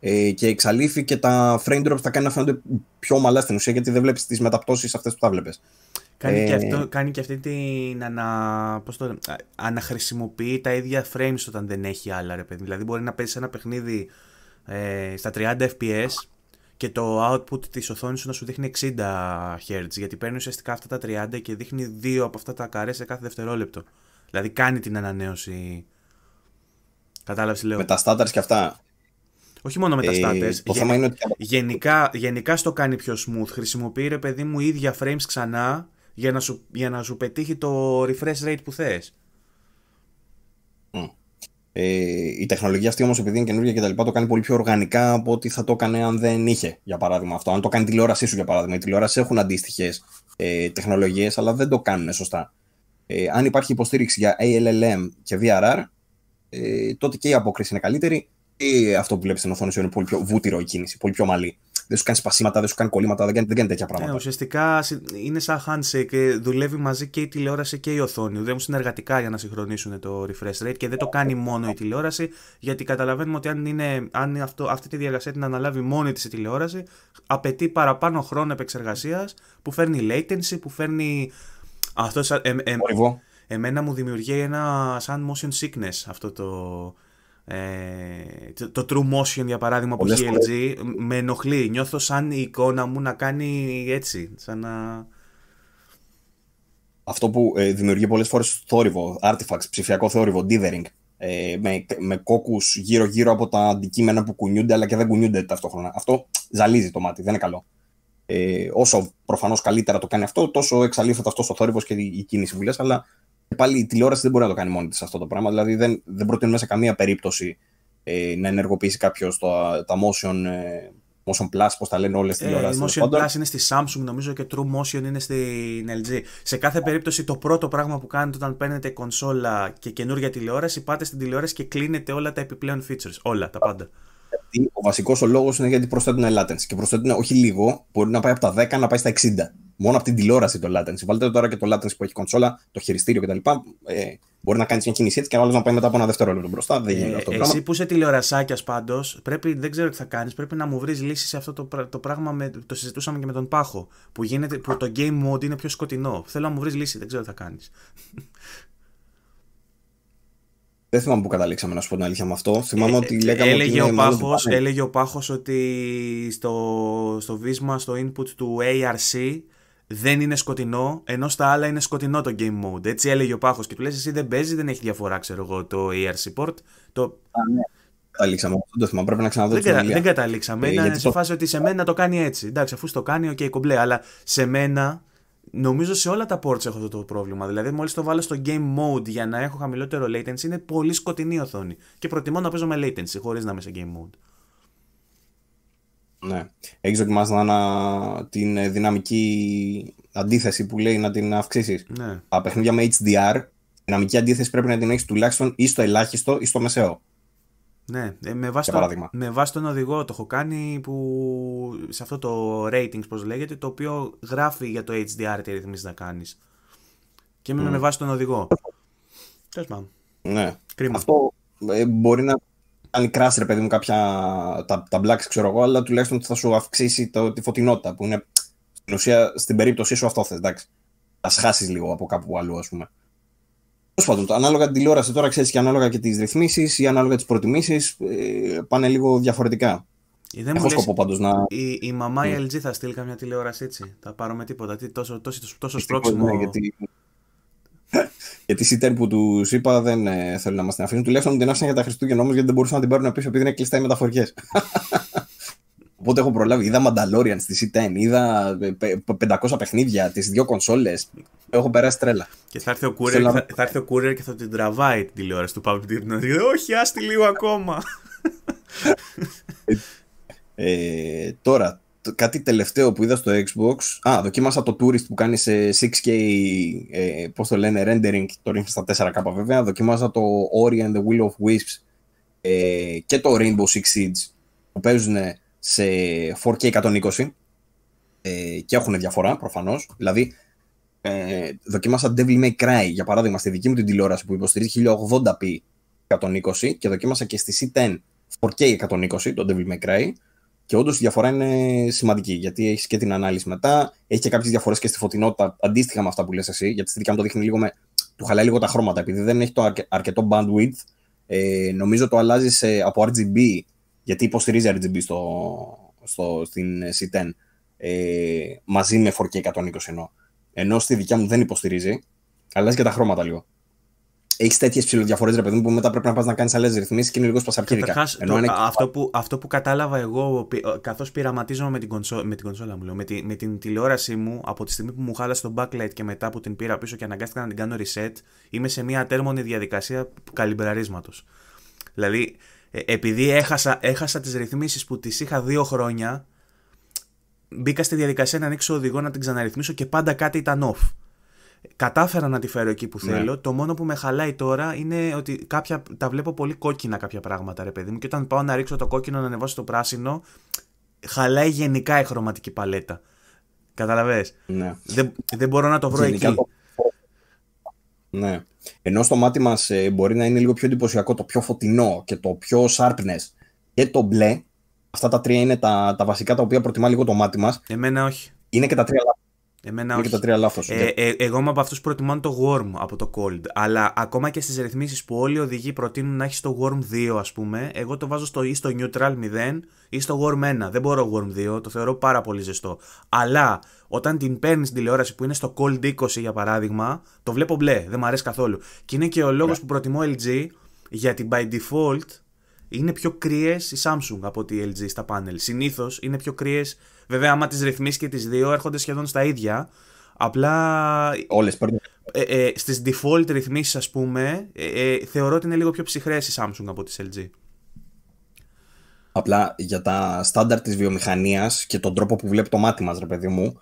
ε, και εξαλείφει και τα frame drops θα κάνει να φαίνονται πιο ομαλά στην ουσία γιατί δεν βλέπεις τις μεταπτώσεις αυτές που τα βλέπεις. Κάνει, ε, και κάνει και αυτή την ανα, πώς αναχρησιμοποιεί τα ίδια frames όταν δεν έχει άλλα ρε παιδί. Δηλαδή μπορεί να παίζεις ένα παιχνίδι ε, στα 30 fps και το output της οθόνης σου να σου δείχνει 60 Hz γιατί παίρνει ουσιαστικά αυτά τα 30 και δείχνει δύο από αυτά τα καρέ σε κάθε δευτερόλεπτο. Δηλαδή κάνει την ανανέωση. Κατάλαβες λέω. Με τα στάνταρ και αυτά. Όχι μόνο με τα ε, στάτε. θέμα Είναι... Γενικά, γενικά στο κάνει πιο smooth. Χρησιμοποιεί ρε παιδί μου ίδια frames ξανά για να σου, πετύχει το refresh rate που θες. Mm. Ε, η τεχνολογία αυτή όμως, επειδή είναι καινούργια και τα λοιπά, το κάνει πολύ πιο οργανικά από ό,τι θα το έκανε αν δεν είχε, για παράδειγμα, αυτό. Αν το κάνει τηλεόρασή σου, για παράδειγμα. Οι τηλεόρασε έχουν αντίστοιχες ε, τεχνολογίες, αλλά δεν το κάνουν σωστά. Ε, αν υπάρχει υποστήριξη για ALLM και VRR, ε, τότε και η απόκριση είναι καλύτερη. Και ε, αυτό που βλέπεις στην οθόνη σου είναι πολύ πιο βούτυρο η κίνηση, πολύ πιο μαλλί δεν σου κάνει σπασίματα, δεν σου κάνει κολλήματα, δεν κάνει, δεν κάνει τέτοια ναι, πράγματα. Ναι, ουσιαστικά είναι σαν handshake, δουλεύει μαζί και η τηλεόραση και η οθόνη. Δουλεύουν συνεργατικά για να συγχρονίσουν το refresh rate και δεν το κάνει μόνο η τηλεόραση, γιατί καταλαβαίνουμε ότι αν, είναι, αν αυτό, αυτή τη διαδικασία την αναλάβει μόνη της η τηλεόραση, απαιτεί παραπάνω χρόνο επεξεργασίας που φέρνει latency, που φέρνει. Αυτό. Ε, ε, εμένα μου δημιουργεί ένα σαν motion sickness αυτό το ε, το True Motion για παράδειγμα που έχει LG με ενοχλεί. Νιώθω σαν η εικόνα μου να κάνει έτσι. Σαν να... Αυτό που ε, δημιουργεί πολλές φορές θόρυβο, artifacts, ψηφιακό θόρυβο, dithering. Ε, με, με γυρω γύρω-γύρω από τα αντικείμενα που κουνιούνται αλλά και δεν κουνιούνται ταυτόχρονα. Αυτό ζαλίζει το μάτι, δεν είναι καλό. όσο προφανώς καλύτερα το κάνει αυτό, τόσο εξαλείφεται αυτό ο θόρυβος και η κίνηση που αλλά πάλι η τηλεόραση δεν μπορεί να το κάνει μόνη της αυτό το πράγμα. Δηλαδή δεν, δεν προτείνουμε σε καμία περίπτωση ε, να ενεργοποιήσει κάποιος τα motion, ε, motion Plus, πώς τα λένε όλες τις ε, τηλεοράσεις. Η motion Plus είναι στη Samsung νομίζω και True Motion είναι στην LG. Σε κάθε περίπτωση το πρώτο πράγμα που κάνετε όταν παίρνετε κονσόλα και καινούργια τηλεόραση, πάτε στην τηλεόραση και κλείνετε όλα τα επιπλέον features. Όλα τα πάντα. Γιατί ο βασικός ο λόγος είναι γιατί προσθέτουν latency. Και προσθέτουν όχι λίγο, μπορεί να πάει από τα 10 να πάει στα 60. Μόνο από την τηλεόραση το latency. Βάλτε τώρα και το latency που έχει κονσόλα, το χειριστήριο κτλ. Ε, μπορεί να κάνεις μια κινησία έτσι και άλλο να πάει μετά από ένα δευτερόλεπτο μπροστά. Δεν γίνεται ε, αυτό το πράγμα. Εσύ που είσαι τηλεορασάκιας πάντως, πρέπει, δεν ξέρω τι θα κάνεις, πρέπει να μου βρεις λύση σε αυτό το, το πράγμα. Με, το συζητούσαμε και με τον Πάχο. Που, γίνεται, που το game mode είναι πιο σκοτεινό. Θέλω να μου βρεις λύση, δεν ξέρω τι θα κάνεις. Δεν θυμάμαι που καταλήξαμε να σου πω την αλήθεια με αυτό. Θυμάμαι ε, ότι ε, λέγαμε έλεγε ότι ο πάχος, Έλεγε Πάχος ότι στο, στο βίσμα, στο input του ARC δεν είναι σκοτεινό, ενώ στα άλλα είναι σκοτεινό το game mode. Έτσι έλεγε ο Πάχος και του λες εσύ δεν παίζεις, δεν έχει διαφορά ξέρω εγώ το ARC port. Το... Α, ναι. Καταλήξαμε αυτό το θυμάμαι, πρέπει να ξαναδώ δεν, κατα... δεν καταλήξαμε, ε, ήταν σε φάση ότι σε μένα το κάνει έτσι. Εντάξει, αφού το κάνει, οκ, okay, κομπλέ, αλλά σε μένα Νομίζω σε όλα τα ports έχω αυτό το πρόβλημα. Δηλαδή, μόλις το βάλω στο game mode για να έχω χαμηλότερο latency, είναι πολύ σκοτεινή οθόνη. Και προτιμώ να παίζω με latency χωρίς να είμαι σε game mode. Ναι. Έχει δοκιμάσει να την ε, δυναμική αντίθεση που λέει να την αυξήσεις. Ναι. Τα παιχνίδια με HDR, δυναμική αντίθεση πρέπει να την έχεις τουλάχιστον ή στο ελάχιστο ή στο μεσαίο. Ναι, ε, με βάση, το, με βάση τον οδηγό το έχω κάνει που σε αυτό το ratings πως λέγεται το οποίο γράφει για το HDR τι ρυθμίζει να κάνεις και με βάση τον οδηγό. Τέλος πάντων. Ναι. Κρίμα. Αυτό ε, μπορεί να κάνει κράση ρε παιδί μου κάποια τα, τα blacks ξέρω εγώ αλλά τουλάχιστον θα σου αυξήσει το, τη φωτεινότητα που είναι στην ουσία στην περίπτωσή σου αυτό θες εντάξει. Θα χάσει λίγο από κάπου αλλού ας πούμε πάντων, ανάλογα την τηλεόραση τώρα, ξέρεις και ανάλογα και τις ρυθμίσεις ή ανάλογα τις προτιμήσεις, ε, πάνε λίγο διαφορετικά. Ε, δεν Έχω σκοπό πάντως να. Η, μαμά η ναι. LG θα στείλει καμιά τηλεόραση έτσι. Θα πάρω με τίποτα. Τι, τόσο, τόσο, τόσο στρόξιμο. Ναι, γιατί... [laughs] γιατί η σύντερ που τους είπα δεν ε, θέλουν να μας την αφήσουν. Τουλάχιστον την άφησαν για τα Χριστούγεννα όμως γιατί δεν μπορούσαν να την πάρουν πίσω επειδή είναι κλειστά οι μεταφορικέ. [laughs] Οπότε έχω προλάβει. Είδα Mandalorian στη C10, είδα 500 ε, παιχνίδια, τις δύο κονσόλες. Έχω περάσει τρέλα. Και θα έρθει ο courier, θα, θα και θα την τραβάει την τηλεόραση του δει, Όχι, άστι λίγο ακόμα. ε, ε τώρα, κάτι τελευταίο που είδα στο Xbox. Α, δοκίμασα το Tourist που κάνει σε 6K, ε, πώς το λένε, rendering. Το ρίχνει στα 4K βέβαια. Δοκίμασα το Ori and the Will of Wisps ε, και το Rainbow Six Siege που παίζουν σε 4K 120 ε, και έχουν διαφορά προφανώς. Δηλαδή, ε, δοκίμασα Devil May Cry, για παράδειγμα, στη δική μου την τηλεόραση που υποστηρίζει 1080p 120 και δοκίμασα και στη C10 4K 120, το Devil May Cry, και όντως η διαφορά είναι σημαντική, γιατί έχεις και την ανάλυση μετά, έχει και κάποιες διαφορές και στη φωτεινότητα, αντίστοιχα με αυτά που λες εσύ, γιατί στη δική μου το δείχνει λίγο με. του χαλάει λίγο τα χρώματα, επειδή δεν έχει το αρκετό bandwidth. Ε, νομίζω το αλλάζει σε, από RGB γιατί υποστηρίζει RGB στο, στο, στην C10 ε, μαζί με 4K 120 ενώ. Ενώ στη δικιά μου δεν υποστηρίζει, αλλάζει και τα χρώματα λίγο. Έχεις τέτοιες ψηλοδιαφορές, ρε παιδί μου, που μετά πρέπει να πας να κάνεις άλλες ρυθμίσεις και είναι λίγο σπασαρκίδικα. αυτό, που, αυτό που κατάλαβα εγώ, ε, καθώς πειραματίζομαι με την, κονσό, με την κονσόλα μου, λέω, με, τη, με την τηλεόρασή μου, από τη στιγμή που μου χάλασε το backlight και μετά που την πήρα πίσω και αναγκάστηκα να την κάνω reset, είμαι σε μια τέρμονη διαδικασία καλυμπραρίσματο. Δηλαδή, ε, επειδή έχασα, έχασα τις ρυθμίσεις που τις είχα δύο χρόνια, μπήκα στη διαδικασία να ανοίξω οδηγό, να την ξαναρυθμίσω και πάντα κάτι ήταν off. Κατάφερα να τη φέρω εκεί που ναι. θέλω. Το μόνο που με χαλάει τώρα είναι ότι κάποια, τα βλέπω πολύ κόκκινα κάποια πράγματα, ρε παιδί μου. Και όταν πάω να ρίξω το κόκκινο, να ανεβάσω το πράσινο, χαλάει γενικά η χρωματική παλέτα. Καταλαβες. Ναι. Δεν, μπορώ να το βρω εκεί. Ναι. Ενώ στο μάτι μας ε, μπορεί να είναι λίγο πιο εντυπωσιακό το πιο φωτεινό και το πιο sharpness και το μπλε. Αυτά τα τρία είναι τα, τα βασικά τα οποία προτιμά λίγο το μάτι μας. Εμένα όχι. Είναι και τα τρία Εμένα όχι. τα τρία ε, ναι. ε, εγώ είμαι από αυτούς που προτιμάνε το Worm από το Cold. Αλλά ακόμα και στις ρυθμίσεις που όλοι οι οδηγοί προτείνουν να έχεις το warm 2, ας πούμε, εγώ το βάζω στο, ή στο Neutral 0 ή στο warm 1. Δεν μπορώ warm 2, το θεωρώ πάρα πολύ ζεστό. Αλλά όταν την παίρνεις στην τηλεόραση που είναι στο Cold 20 για παράδειγμα, το βλέπω μπλε. Δεν μου αρέσει καθόλου. Και είναι και ο λόγος ναι. που προτιμώ LG γιατί by default είναι πιο κρύες η Samsung από ότι LG στα πάνελ. Συνήθως είναι πιο κρύες. Βέβαια, άμα τις ρυθμίσεις και τις δύο έρχονται σχεδόν στα ίδια. Απλά. Όλες Ε, ε Στις default ρυθμίσεις, ας πούμε, ε, ε, θεωρώ ότι είναι λίγο πιο ψυχρές η Samsung από τη LG. Απλά για τα στάνταρ της βιομηχανίας και τον τρόπο που βλέπει το μάτι μας, ρε παιδί μου,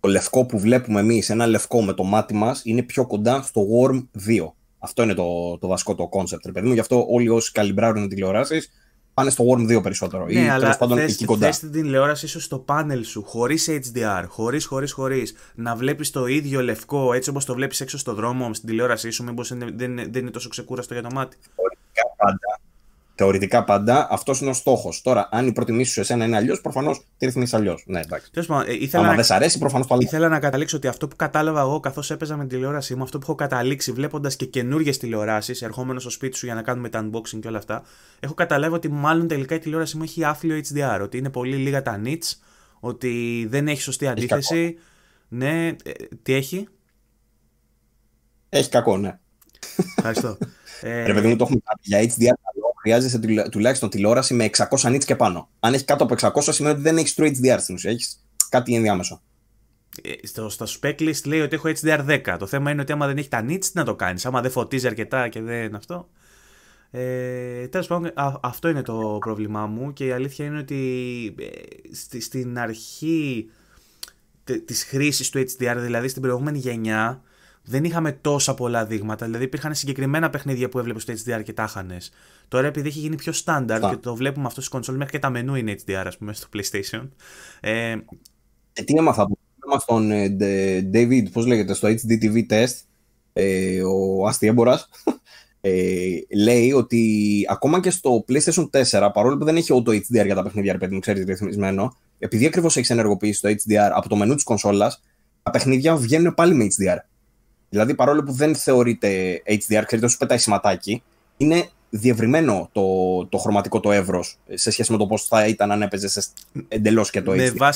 το λευκό που βλέπουμε εμείς, ένα λευκό με το μάτι μας, είναι πιο κοντά στο Worm 2. Αυτό είναι το, το βασικό το κόνσεπτ, ρε παιδί μου. Γι' αυτό όλοι όσοι καλυμπράρουν τηλεοράσεις πάνε στο Worm 2 περισσότερο. Ναι, ή αλλά πάντων θες, εκεί κοντά. Θες την τηλεόραση ίσω στο πάνελ σου, χωρίς HDR, χωρίς, χωρίς, χωρίς. Να βλέπεις το ίδιο λευκό έτσι όπως το βλέπεις έξω στο δρόμο, στην τηλεόρασή σου, μήπως δεν, δεν, είναι τόσο ξεκούραστο για το μάτι. Θεωρητικά πάντα Θεωρητικά πάντα αυτός είναι ο στόχος. Τώρα, αν η προτιμή σου εσένα είναι αλλιώς, προφανώς τη ρυθμίσεις αλλιώς. Ναι, εντάξει. Τέλος ε, ήθελα δεν σ' αρέσει, προφανώς το Ήθελα να καταλήξω ότι αυτό που κατάλαβα εγώ καθώς έπαιζα με τηλεόρασή μου, αυτό που έχω καταλήξει βλέποντας και καινούργιες τηλεοράσεις, ερχόμενος στο σπίτι σου για να κάνουμε τα unboxing και όλα αυτά, έχω καταλάβει ότι μάλλον τελικά η τηλεόρασή μου έχει άθλιο HDR. Ότι είναι πολύ λίγα τα nits, ότι δεν έχει σωστή αντίθεση. ναι, ε, τι έχει. Έχει κακό, ναι. Ευχαριστώ. ε, [laughs] Ρε παιδί μου, το έχουμε για HDR καλό Χρειάζεσαι τουλάχιστον τηλεόραση με 600 nits και πάνω. Αν έχεις κάτω από 600, σημαίνει ότι δεν έχεις True HDR στην ουσία. Έχεις κάτι ενδιάμεσο. Ε, στο, στα specklist λέει ότι έχω HDR10. Το θέμα είναι ότι άμα δεν έχει τα nits, τι να το κάνεις. Άμα δεν φωτίζει αρκετά και δεν αυτό. Ε, πάντων, αυτό είναι το πρόβλημά μου και η αλήθεια είναι ότι ε, στη, στην αρχή της χρήσης του HDR, δηλαδή στην προηγούμενη γενιά, δεν είχαμε τόσα πολλά δείγματα. Δηλαδή υπήρχαν συγκεκριμένα παιχνίδια που έβλεπες στο HDR και τα χάνε. Τώρα επειδή έχει γίνει πιο στάνταρ και το βλέπουμε αυτό στις κονσόλ, μέχρι και τα μενού είναι HDR, ας πούμε, στο PlayStation. Ε, ε τι έμαθα από τον ε, David, πώς λέγεται, στο HDTV test, ε, ο αστιέμπορα. [laughs] Ε, λέει ότι ακόμα και στο PlayStation 4, παρόλο που δεν έχει auto HDR για τα παιχνίδια, ρε παιδί μου, ξέρεις ρυθμισμένο, επειδή ακριβώς έχεις ενεργοποιήσει το HDR από το μενού της κονσόλας, τα παιχνίδια βγαίνουν πάλι με HDR. Δηλαδή, παρόλο που δεν θεωρείται HDR, ξέρετε όσο πετάει σηματάκι, είναι διευρυμένο το, το χρωματικό το εύρος ε, σε σχέση με το πώς θα ήταν αν έπαιζε εντελώς και το HDR.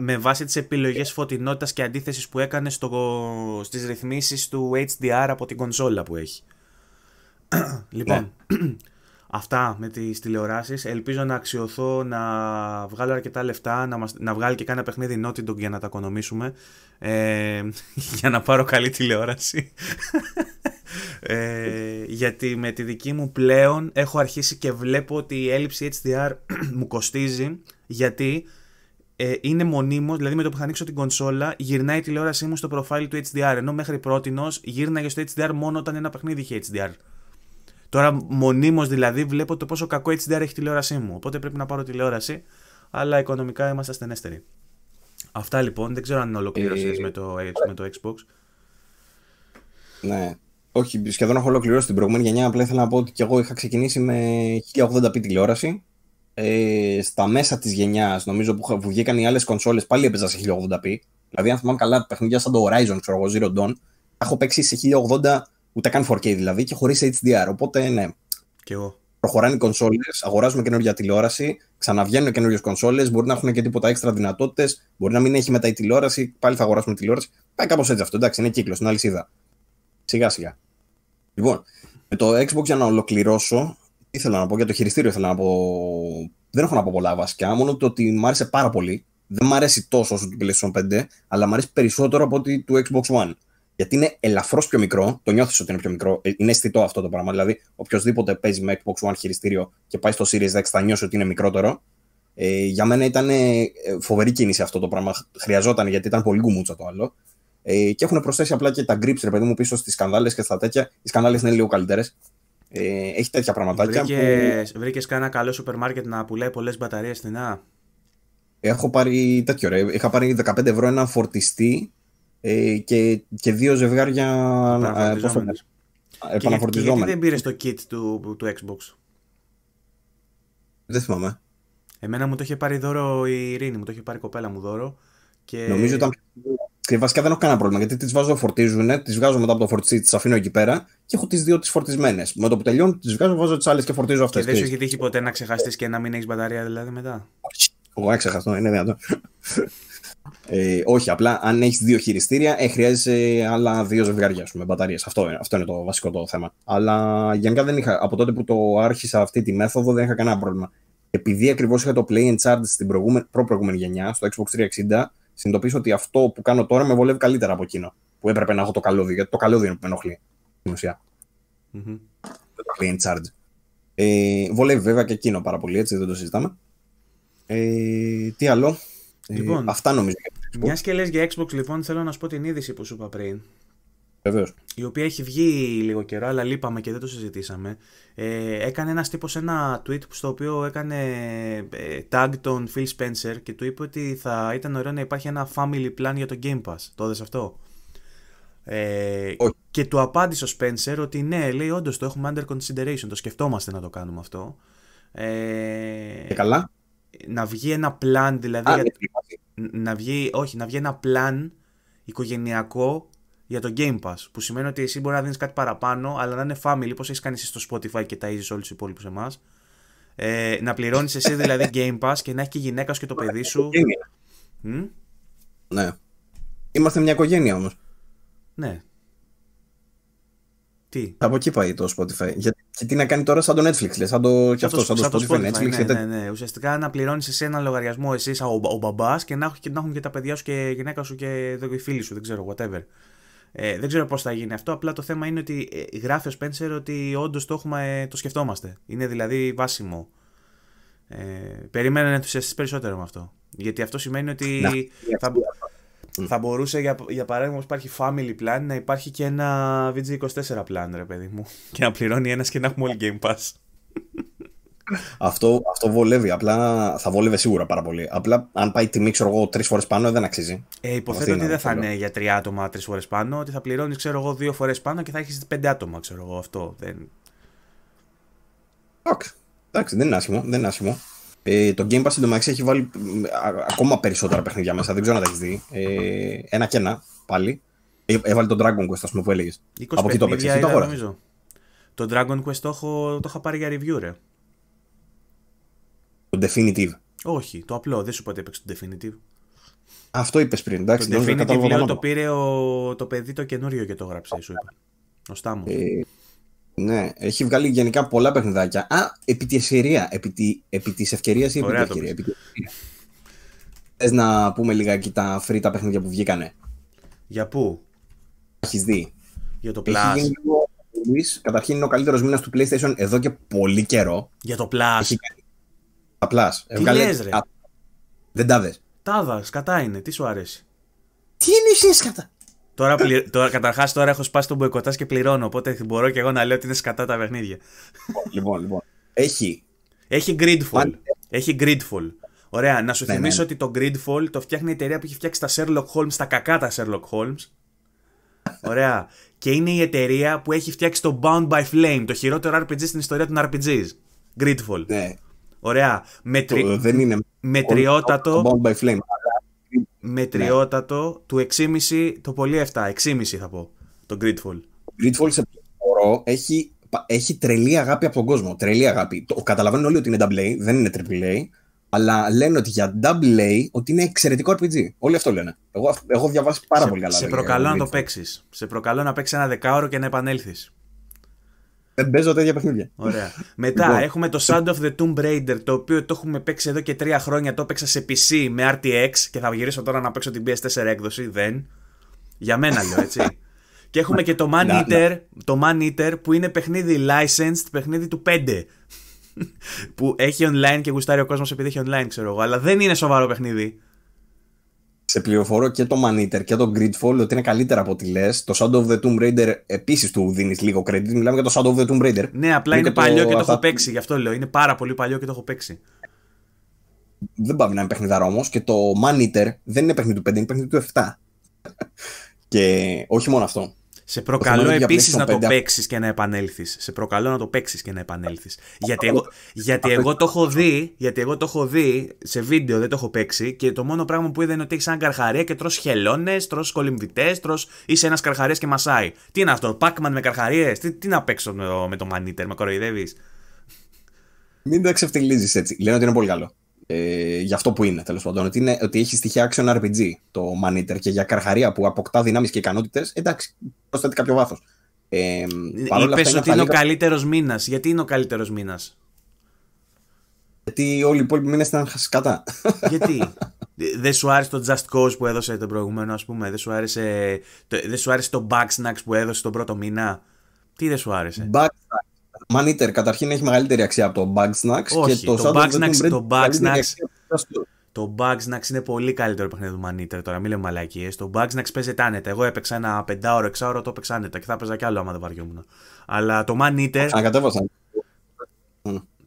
Με βάση τις επιλογές φωτεινότητας και αντίθεσης που έκανε στις ρυθμίσεις του HDR από την κονσόλα που έχει. Ναι. λοιπόν. Αυτά με τις τηλεοράσεις. Ελπίζω να αξιωθώ να βγάλω αρκετά λεφτά, να, μας, να βγάλει και κάνα παιχνίδι Naughty για να τα οικονομήσουμε. Ε, [laughs] για να πάρω καλή τηλεόραση. ε, γιατί με τη δική μου πλέον έχω αρχίσει και βλέπω ότι η έλλειψη HDR [clears throat] μου κοστίζει. Γιατί ε, είναι μονίμως, δηλαδή με το που θα ανοίξω την κονσόλα, γυρνάει η τηλεόρασή μου στο profile του HDR. Ενώ μέχρι πρώτη γύρναγε στο HDR μόνο όταν ένα παιχνίδι είχε HDR. Τώρα μονίμως δηλαδή βλέπω το πόσο κακό HDR έχει τηλεόρασή μου. Οπότε πρέπει να πάρω τηλεόραση, αλλά οικονομικά είμαστε ασθενέστεροι. Αυτά λοιπόν. Δεν ξέρω αν είναι ε, με, το, το Xbox. Ναι. Όχι, σχεδόν έχω ολοκληρώσει την προηγούμενη γενιά. Απλά ήθελα να πω ότι και εγώ είχα ξεκινήσει με 1080p τηλεόραση. Ε, στα μέσα της γενιάς, νομίζω που, που βγήκαν οι άλλες κονσόλες, πάλι έπαιζα σε 1080p. Δηλαδή, αν θυμάμαι καλά, παιχνίδια σαν το Horizon, ξέρω εγώ, Zero Dawn, έχω παίξει σε 1080 ούτε καν 4K δηλαδή, και χωρίς HDR. Οπότε ναι. Και εγώ. Προχωράνε οι κονσόλες, αγοράζουμε καινούργια τηλεόραση, ξαναβγαίνουν καινούριε κονσόλες, μπορεί να έχουν και τίποτα έξτρα δυνατότητες, μπορεί να μην έχει μετά η τηλεόραση, πάλι θα αγοράσουμε τηλεόραση. Πάει κάπως έτσι αυτό, εντάξει, είναι κύκλος, είναι αλυσίδα. Σιγά σιγά. Λοιπόν, με το Xbox για να ολοκληρώσω, ήθελα να πω για το χειριστήριο, ήθελα να πω. Δεν έχω να πω πολλά βασικά, μόνο το ότι μου άρεσε πάρα πολύ. Δεν μου αρέσει τόσο όσο του PlayStation 5, αλλά μου αρέσει περισσότερο από ότι του Xbox One γιατί είναι ελαφρώς πιο μικρό. Το νιώθεις ότι είναι πιο μικρό. Ε, είναι αισθητό αυτό το πράγμα. Δηλαδή, οποιοδήποτε παίζει με Xbox One χειριστήριο και πάει στο Series X θα νιώσει ότι είναι μικρότερο. Ε, για μένα ήταν ε, φοβερή κίνηση αυτό το πράγμα. Χρειαζόταν γιατί ήταν πολύ γκουμούτσα το άλλο. Ε, και έχουν προσθέσει απλά και τα grips, ρε παιδί μου, πίσω στις σκανδάλες και στα τέτοια. Οι σκανδάλες είναι λίγο καλύτερες. Ε, έχει τέτοια πραγματάκια. Βρήκε που... βρήκες κανένα καλό σούπερ μάρκετ να πουλάει πολλές μπαταρίες στην Έχω πάρει τέτοιο ρε. Είχα πάρει 15 ευρώ ένα φορτιστή ε, και, και δύο ζευγάρια επαναφορτιζόμενες. Ε, γιατί δεν πήρες το kit του, του Xbox. Δεν θυμάμαι. Εμένα μου το είχε πάρει δώρο η Ειρήνη, μου το είχε πάρει η κοπέλα μου δώρο. Και... Νομίζω ήταν και βασικά δεν έχω κανένα πρόβλημα γιατί τις βάζω, φορτίζουν, τις βγάζω μετά από το φορτιστή, τις αφήνω εκεί πέρα και έχω τις δύο τις φορτισμένες. Με το που τελειώνω, τις βγάζω, βάζω τις άλλες και φορτίζω αυτές. Και δεν σου έχει τύχει ποτέ να ξεχαστείς και να μην έχεις μπαταρία δηλαδή μετά. Όχι, εγώ ξεχαστώ, είναι δυνατόν. Ε, όχι, απλά αν έχεις δύο χειριστήρια, ε, χρειάζεσαι άλλα δύο ζευγάρια με μπαταρίες. Αυτό, αυτό είναι το βασικό το θέμα. Αλλά γενικά δεν είχα, από τότε που το άρχισα αυτή τη μέθοδο, δεν είχα κανένα πρόβλημα. Επειδή ακριβώς είχα το Play and Charge στην προηγουμενη γενιά, στο Xbox 360, συνειδητοποίησα ότι αυτό που κάνω τώρα με βολεύει καλύτερα από εκείνο που έπρεπε να έχω το καλώδιο. Γιατί το καλώδιο είναι που με ενοχλεί στην ουσια Το Play and Charge. Ε, βολεύει βέβαια και εκείνο πάρα πολύ, έτσι δεν το συζητάμε. Ε, τι άλλο. Λοιπόν, ε, αυτά νομίζω. Μιας και λες για Xbox, λοιπόν, θέλω να σου πω την είδηση που σου είπα πριν. Βεβαίως. Η οποία έχει βγει λίγο καιρό, αλλά λείπαμε και δεν το συζητήσαμε. Ε, έκανε ένας τύπος ένα tweet στο οποίο έκανε ε, tag τον Phil Spencer και του είπε ότι θα ήταν ωραίο να υπάρχει ένα family plan για το Game Pass. Το δε αυτό. Ε, και του απάντησε ο Spencer ότι ναι, λέει όντως το έχουμε under consideration. Το σκεφτόμαστε να το κάνουμε αυτό. Ε, και καλά να βγει ένα πλάν, δηλαδή. Ναι, να βγει, όχι, να βγει ένα πλάν οικογενειακό για το Game Pass. Που σημαίνει ότι εσύ μπορεί να δίνεις κάτι παραπάνω, αλλά να είναι family, όπως έχεις κάνει εσύ στο Spotify και ταζει όλους τους υπόλοιπους εμάς. Ε, να πληρώνεις εσύ δηλαδή [laughs] Game Pass και να έχει και η γυναίκα σου και το παιδί σου. Ναι. Είμαστε μια οικογένεια όμως. Ναι. Τι? Από εκεί πάει το Spotify. Γιατί και τι να κάνει τώρα σαν το Netflix, λες, σαν το, και αυτό, σαν το, Spotify, Netflix. Ναι, ναι, ναι, Ουσιαστικά να πληρώνεις εσύ ένα λογαριασμό, εσύ σαν ο, ο μπαμπάς και να, έχουν και τα παιδιά σου και η γυναίκα σου και οι φίλοι σου, δεν ξέρω, whatever. Ε, δεν ξέρω πώς θα γίνει αυτό. Απλά το θέμα είναι ότι ε, γράφει ο Spencer ότι όντως το, ε, το σκεφτόμαστε. Είναι δηλαδή βάσιμο. Ε, περίμενα να ενθουσιαστείς περισσότερο με αυτό. Γιατί αυτό σημαίνει ότι. θα... Mm. Θα μπορούσε για, για παράδειγμα, υπάρχει family plan, να υπάρχει και ένα VG24 plan, ρε παιδί μου. [laughs] και να πληρώνει ένας και να έχουμε όλοι Game Pass. αυτό, αυτό βολεύει. Απλά θα βολεύει σίγουρα πάρα πολύ. Απλά αν πάει τιμή, ξέρω εγώ, τρεις φορές πάνω, δεν αξίζει. Ε, υποθέτω ότι δεν θα είναι για τρία άτομα τρεις φορές πάνω, ότι θα πληρώνεις, ξέρω εγώ, δύο φορές πάνω και θα έχεις πέντε άτομα, ξέρω εγώ. Αυτό δεν. Εντάξει, δεν είναι άσχημο. Δεν είναι άσχημο. Ε, το Game Pass εντωμεταξύ έχει βάλει ακόμα περισσότερα παιχνίδια μέσα. Δεν ξέρω αν τα έχεις δει. Ε, ένα και ένα πάλι. Ε, έβαλε τον Dragon Quest, ας πούμε, που έλεγες. Από εκεί το Το νομίζω. Το Dragon Quest το, το είχα πάρει για review, ρε. Το Definitive. Όχι, το απλό. Δεν σου είπα ότι έπαιξε το Definitive. Αυτό είπες πριν, εντάξει. Το Definitive το πήρε το παιδί το καινούριο και το γράψε, σου είπα. Ο μου. Ναι, έχει βγάλει γενικά πολλά παιχνιδάκια. Α, επί της ευκαιρία. Επί, τη, επί της ευκαιρίας ή επί τη ευκαιρία. Επί Θες να πούμε λίγα τα free τα παιχνίδια που βγήκανε. Για πού? Έχεις δει. Για το Plus. Έχει Καταρχήν είναι ο καλύτερος μήνας του PlayStation εδώ και πολύ καιρό. Για το Plus. Έχει... Τα Plus. Τι τα. λες ρε. Α, δεν Τα δες, κατά είναι. Τι σου αρέσει. Τι είναι εσύ κατά. Τώρα, τώρα καταρχάς, τώρα έχω σπάσει τον Μποϊκοτάς και πληρώνω. Οπότε μπορώ και εγώ να λέω ότι είναι σκατά τα παιχνίδια. Λοιπόν, λοιπόν. Έχει. Έχει Gridfall. Έχει Gridfall. Ωραία, να σου ναι, ναι, θυμίσω ναι. ότι το Gridfall το φτιάχνει η εταιρεία που έχει φτιάξει τα Sherlock Holmes, τα κακά τα Sherlock Holmes. Ωραία. και είναι η εταιρεία που έχει φτιάξει το Bound by Flame, το χειρότερο RPG στην ιστορία των RPGs. Gridfall. Ναι. Ωραία. Δεν είναι. Μετριότατο. Το Bound by Flame μετριότατο ναι. του 6,5 το πολύ 7, 6,5 θα πω, το Gridfall. Gridfall σε πληροφορώ έχει, έχει τρελή αγάπη από τον κόσμο, τρελή αγάπη. Το, καταλαβαίνουν όλοι ότι είναι AA, δεν είναι AAA, αλλά λένε ότι για AA ότι είναι εξαιρετικό RPG. Όλοι αυτό λένε. Εγώ έχω διαβάσει πάρα σε, πολύ καλά. Σε προκαλώ να το παίξεις. Σε προκαλώ να παίξεις ένα δεκάωρο και να επανέλθεις. Δεν παίζω τέτοια παιχνίδια. Ωραία. Μετά λοιπόν. έχουμε το Sound of the Tomb Raider, το οποίο το έχουμε παίξει εδώ και τρία χρόνια. Το έπαιξα σε PC με RTX και θα γυρίσω τώρα να παίξω την PS4 έκδοση. Δεν. Για μένα λέω, έτσι. [laughs] και έχουμε και το Man Eater, το Man Eater που είναι παιχνίδι licensed, παιχνίδι του 5. [laughs] που έχει online και γουστάρει ο κόσμος επειδή έχει online, ξέρω εγώ. Αλλά δεν είναι σοβαρό παιχνίδι σε πληροφορώ και το Maneater και το Gridfall ότι είναι καλύτερα από ό,τι λες. Το Sound of the Tomb Raider επίσης του δίνεις λίγο credit. Μιλάμε για το Sound of the Tomb Raider. Ναι, απλά είναι, παλιό και το έχω παίξει, γι' αυτό λέω. Είναι πάρα πολύ παλιό και το έχω παίξει. Δεν πάει να είναι παιχνιδάρο όμως. Και το Maneater δεν είναι παιχνίδι του 5, είναι παιχνίδι του 7. [laughs] και όχι μόνο αυτό. Σε προκαλώ επίση να το παίξεις και να επανέλθεις. Σε προκαλώ να το παίξεις και να επανέλθεις. Γιατί, εγώ, γιατί εγώ το έχω δει, γιατί εγώ το έχω δει σε βίντεο, δεν το έχω παίξει και το μόνο πράγμα που είδα είναι ότι έχεις σαν καρχαρία και τρώ χελώνες, τρώ κολυμβητές, τρώ είσαι ένας καρχαρίας και μασάει. Τι είναι αυτό, Πάκμαν με καρχαρίες, τι, τι, να παίξω με το, με το μανίτερ, με κοροϊδεύεις. Μην το εξευτελίζεις έτσι. Λένε ότι είναι πολύ καλό ε, για αυτό που είναι, τέλος πάντων. Ότι, είναι, ότι έχει στοιχεία action RPG το Man και για καρχαρία που αποκτά δυνάμεις και ικανότητες, εντάξει, προσθέτει κάποιο βάθος. Ε, Είπες ότι είναι ο καλύτερος μήνας. Γιατί είναι ο καλύτερος μήνας, Γιατί όλοι οι υπόλοιποι μήνες ήταν χασκατά. Γιατί. [laughs] Δεν σου άρεσε το Just Cause που έδωσε τον προηγούμενο, ας πούμε. Δεν σου άρεσε το, δεν σου άρεσε το που έδωσε τον πρώτο μήνα. Τι δεν σου άρεσε. Snacks Man Eater καταρχήν έχει μεγαλύτερη αξία από το Bugsnax. Όχι, και το, το Bugsnax, το Bugsnax, είναι πολύ καλύτερο παιχνίδι του Man τώρα, μην λέμε μαλακίες. Το Bugsnax παίζεται άνετα. Εγώ έπαιξα ένα πεντάωρο, εξάωρο, το έπαιξα άνετα και θα έπαιζα κι άλλο άμα δεν βαριόμουν. Αλλά το Man Eater...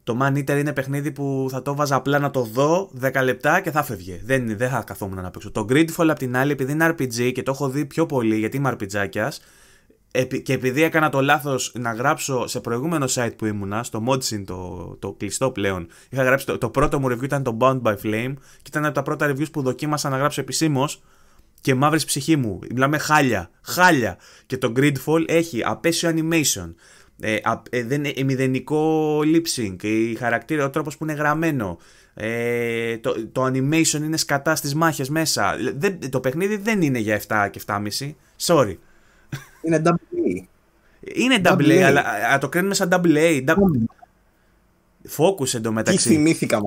Το Man Eater είναι παιχνίδι που θα το βάζα απλά να το δω 10 λεπτά και θα φεύγε. Δεν, δεν θα καθόμουν να παίξω. Το Gridfall απ' την άλλη, επειδή είναι RPG και το έχω δει πιο πολύ γιατί είμαι αρπιτζάκιας, και επειδή έκανα το λάθος να γράψω σε προηγούμενο site που ήμουνα, στο Modsyn το, το κλειστό πλέον, είχα γράψει το, το πρώτο μου review ήταν το Bound by Flame και ήταν από τα πρώτα reviews που δοκίμασα να γράψω επισήμως και μαύρης ψυχή μου. Μιλάμε χάλια. Χάλια. Και το Gridfall έχει απέσιο animation. Ε, ε δεν, ε, ε, μηδενικό lip sync. Ε, η χαρακτήρα, ο τρόπος που είναι γραμμένο. Ε, το, το animation είναι σκατά στις μάχες μέσα. Δεν, το παιχνίδι δεν είναι για 7 και 7,5. Sorry. Είναι double Είναι double αλλά α, το κρίνουμε σαν double A. Focus εντωμεταξύ. Τι θυμήθηκα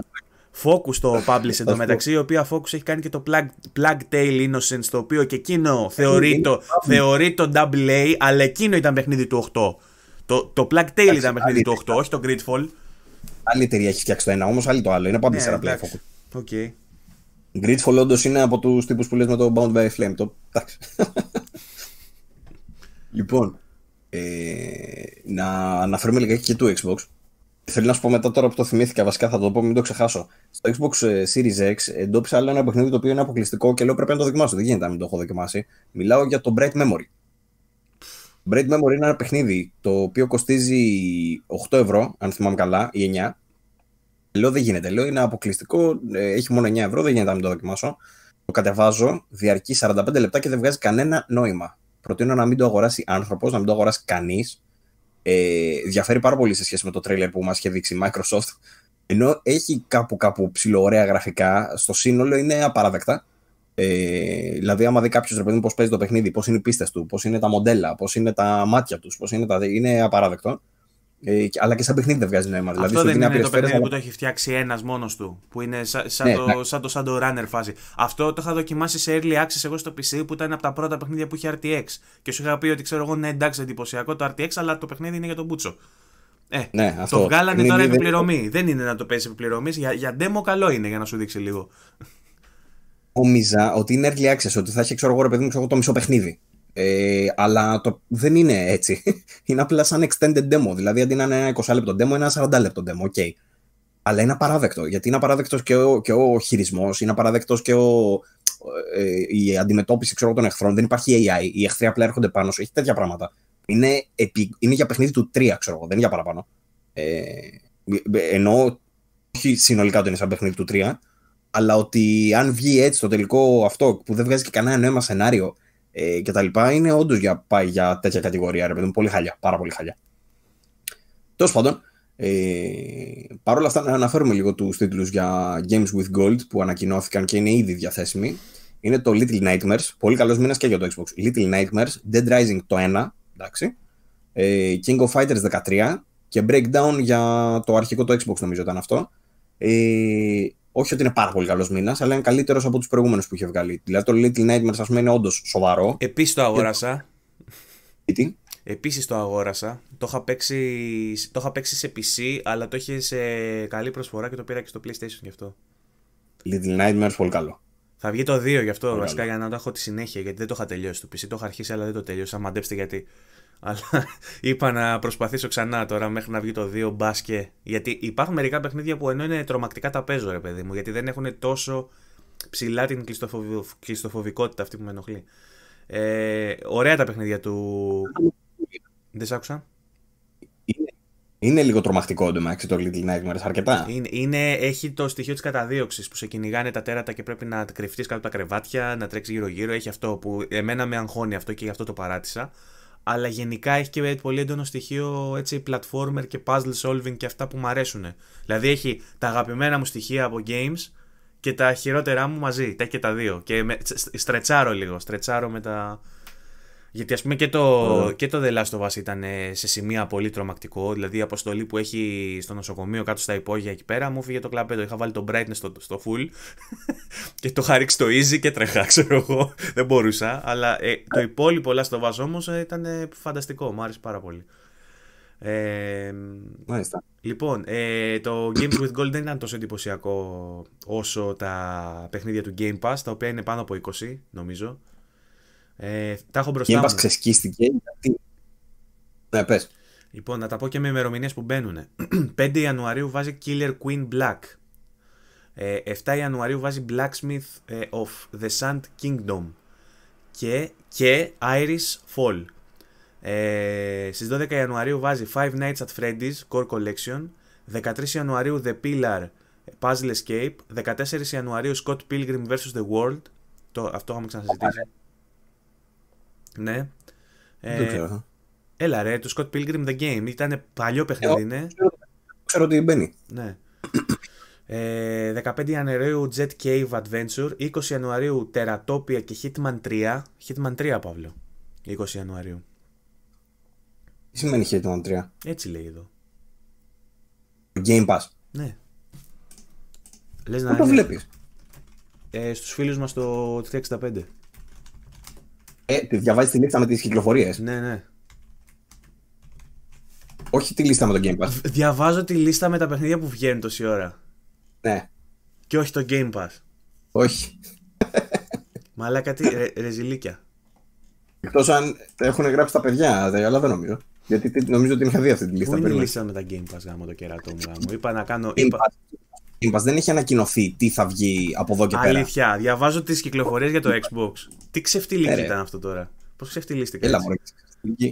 Focus το Publish εντωμεταξύ, η οποία Focus έχει κάνει και το Plug, plug Tail Innocence, το οποίο και εκείνο θεωρεί το, θεωρεί το Double αλλά εκείνο ήταν παιχνίδι του 8. Το, το Plug Tail ήταν παιχνίδι του 8, όχι το Gridfall. εταιρεία έχει φτιάξει το ένα, όμως άλλη το άλλο. Είναι ναι, σαν απλά Focus. Okay. Gridfall όντως είναι από τους τύπους που λες με το Bound by Flame. Το... Λοιπόν, ε, να αναφέρουμε λιγάκι και του Xbox. Θέλω να σου πω μετά τώρα που το θυμήθηκα, βασικά θα το πω, μην το ξεχάσω. Στο Xbox ε, Series X εντόπισα άλλο ένα παιχνίδι το οποίο είναι αποκλειστικό και λέω πρέπει να το δοκιμάσω. Δεν γίνεται να μην το έχω δοκιμάσει. Μιλάω για το Bright Memory. Bright Memory είναι ένα παιχνίδι το οποίο κοστίζει 8 ευρώ, αν θυμάμαι καλά, ή 9. Λέω δεν γίνεται. Λέω είναι αποκλειστικό, ε, έχει μόνο 9 ευρώ, δεν γίνεται να μην το δοκιμάσω. Το κατεβάζω, διαρκεί 45 λεπτά και δεν βγάζει κανένα νόημα. Προτείνω να μην το αγοράσει άνθρωπος, να μην το αγοράσει κανείς. Ε, διαφέρει πάρα πολύ σε σχέση με το τρέλερ που μας είχε δείξει η Microsoft. Ενώ έχει κάπου κάπου ψιλοωραία γραφικά, στο σύνολο είναι απαράδεκτα. Ε, δηλαδή, άμα δει κάποιος ρε παιδί πώς παίζει το παιχνίδι, πώς είναι οι πίστες του, πώς είναι τα μοντέλα, πώς είναι τα μάτια τους, πώς είναι τα. είναι απαράδεκτο. Ε, αλλά και σαν παιχνίδι δεν βγάζει νόημα. Δηλαδή, αυτό δεν είναι το παιχνίδι που το έχει φτιάξει ένας μόνος του. Που είναι σαν, ναι, το, ναι. σαν, το, σαν, runner φάση. Αυτό το είχα δοκιμάσει σε early access εγώ στο PC που ήταν από τα πρώτα παιχνίδια που είχε RTX. Και σου είχα πει ότι ξέρω εγώ, ναι, εντάξει, εντυπωσιακό το RTX, αλλά το παιχνίδι είναι για τον Μπούτσο. Ε, ναι, αυτό. Το βγάλανε τώρα επιπληρωμή. Δεν... δεν είναι να το παίζει επιπληρωμής. Για, για demo καλό είναι για να σου δείξει λίγο. Νόμιζα ότι είναι early access, ότι θα έχει ξέρω εγώ, ρε παιδί μου, το μισό παιχνίδι. Ε, αλλά το, δεν είναι έτσι. [laughs] Είναι απλά σαν extended demo. Δηλαδή αντί να είναι ένα 20 λεπτό demo, ένα 40 λεπτό demo. Okay. Αλλά είναι απαράδεκτο. Γιατί είναι απαράδεκτος και ο, και ο χειρισμός, είναι απαράδεκτος και ο, ε, η αντιμετώπιση ξέρω, των εχθρών. Δεν υπάρχει AI. Οι εχθροί απλά έρχονται πάνω σου. Έχει τέτοια πράγματα. Είναι, επί, είναι για παιχνίδι του 3, ξέρω εγώ. Δεν είναι για παραπάνω. Ε, ε ενώ όχι συνολικά το είναι σαν παιχνίδι του 3, αλλά ότι αν βγει έτσι το τελικό αυτό που δεν βγάζει και κανένα νόημα σενάριο ε, λοιπά Είναι όντως για, πάει για τέτοια κατηγορία, ρε παιδί μου. Πολύ χαλιά, πάρα πολύ χαλιά. Τέλος πάντων, ε, αυτά, να αναφέρουμε λίγο τους τίτλους για Games with Gold που ανακοινώθηκαν και είναι ήδη διαθέσιμοι. Είναι το Little Nightmares, πολύ καλός μήνας και για το Xbox. Little Nightmares, Dead Rising το 1, εντάξει. Ε, King of Fighters 13 και Breakdown για το αρχικό το Xbox, νομίζω ήταν αυτό. Ε, όχι ότι είναι πάρα πολύ καλός μήνας, αλλά είναι καλύτερος από τους προηγούμενους που είχε βγάλει. Δηλαδή το Little Nightmares, ας πούμε, είναι όντως σοβαρό. Επίσης το αγόρασα. Γιατί? Επίσης το αγόρασα. Το είχα, παίξει, το είχα παίξει σε PC, αλλά το είχε σε καλή προσφορά και το πήρα και στο PlayStation γι' αυτό. Little Nightmares, πολύ καλό. Θα βγει το 2 γι' αυτό βασικά για να το έχω τη συνέχεια γιατί δεν το είχα τελειώσει. Το PC το είχα αρχίσει, αλλά δεν το τελείωσα. Μαντέψτε γιατί. Αλλά [laughs] είπα να προσπαθήσω ξανά τώρα μέχρι να βγει το 2 μπάσκε. Γιατί υπάρχουν μερικά παιχνίδια που ενώ είναι τρομακτικά τα παίζω, ρε παιδί μου. Γιατί δεν έχουν τόσο ψηλά την κλειστοφοβικότητα αυτή που με ενοχλεί. Ε, ωραία τα παιχνίδια του. Δεν σ' άκουσα. Είναι, λίγο τρομακτικό Max το Little Nightmares, αρκετά. Είναι, είναι, έχει το στοιχείο της καταδίωξης που σε κυνηγάνε τα τέρατα και πρέπει να κρυφτείς κάτω από τα κρεβάτια, να τρέξεις γύρω-γύρω. Έχει αυτό που εμένα με αγχώνει αυτό και γι' αυτό το παράτησα αλλά γενικά έχει και πολύ έντονο στοιχείο έτσι, platformer και puzzle solving και αυτά που μου αρέσουν. Δηλαδή έχει τα αγαπημένα μου στοιχεία από games και τα χειρότερά μου μαζί, τα και τα δύο. Και με, στρετσάρω λίγο, στρετσάρω με τα, γιατί ας πούμε και το, mm. το The Last ήταν σε σημεία πολύ τρομακτικό. Δηλαδή η αποστολή που έχει στο νοσοκομείο κάτω στα υπόγεια εκεί πέρα μου φύγε το κλαπέτο. Είχα βάλει το brightness στο, full [laughs] και το είχα ρίξει το easy και τρέχα, [laughs] ξέρω εγώ. Δεν μπορούσα. Αλλά ε, το υπόλοιπο Last of Us όμως ε, ήταν φανταστικό. Μου άρεσε πάρα πολύ. Ε, Μάλιστα. Λοιπόν, ε, το Games with Gold δεν ήταν τόσο εντυπωσιακό όσο τα παιχνίδια του Game Pass, τα οποία είναι πάνω από 20, νομίζω. Ε, τα έχω μπροστά Game ξεσκίστηκε. Ναι, Λοιπόν, να τα πω και με ημερομηνίες που μπαίνουν. 5 [clears throat] Ιανουαρίου βάζει Killer Queen Black. 7 ε, Ιανουαρίου βάζει Blacksmith ε, of the Sand Kingdom. Και, και Iris Fall. Ε, στις 12 Ιανουαρίου βάζει Five Nights at Freddy's Core Collection. 13 Ιανουαρίου The Pillar Puzzle Escape. 14 Ιανουαρίου Scott Pilgrim vs. The World. Το, αυτό είχαμε ξανασυζητήσει. Ναι. Ναι. Δεν ε, ξέρω. Έλα ρε, το Scott Pilgrim The Game. Ήταν παλιό παιχνίδι, ναι. Ξέρω, ότι μπαίνει. Ναι. 15 ε, Ιανουαρίου Jet Cave Adventure, 20 Ιανουαρίου τερατόπια και Hitman 3. Hitman 3, Παύλο. 20 Ιανουαρίου. Τι σημαίνει Hitman 3? Έτσι λέει εδώ. Game Pass. Ναι. Λες Πού να το βλέπεις? Ε, στους φίλους μας το 365. Ε, τη διαβάζει τη λίστα με τις κυκλοφορίες. Ναι, ναι. Όχι τη λίστα με το Game Pass. Διαβάζω τη λίστα με τα παιχνίδια που βγαίνουν τόση ώρα. Ναι. Και όχι το Game Pass. Όχι. Μαλά κάτι ρε, ρεζιλίκια. Εκτός αν έχουν γράψει τα παιδιά, αλλά δεν νομίζω. Γιατί νομίζω ότι είχα δει αυτή τη λίστα. Δεν είναι η λίστα με τα Game Pass γάμο το κερατό μου Είπα να κάνω. Game Pass. Δεν έχει ανακοινωθεί τι θα βγει από εδώ και πέρα. Αλήθεια. Διαβάζω τις κυκλοφορίες για το Xbox. Τι ξεφτυλίκι ε, ήταν αυτό τώρα. Πώς ξεφτυλίστηκε. Έλα, μπορεί.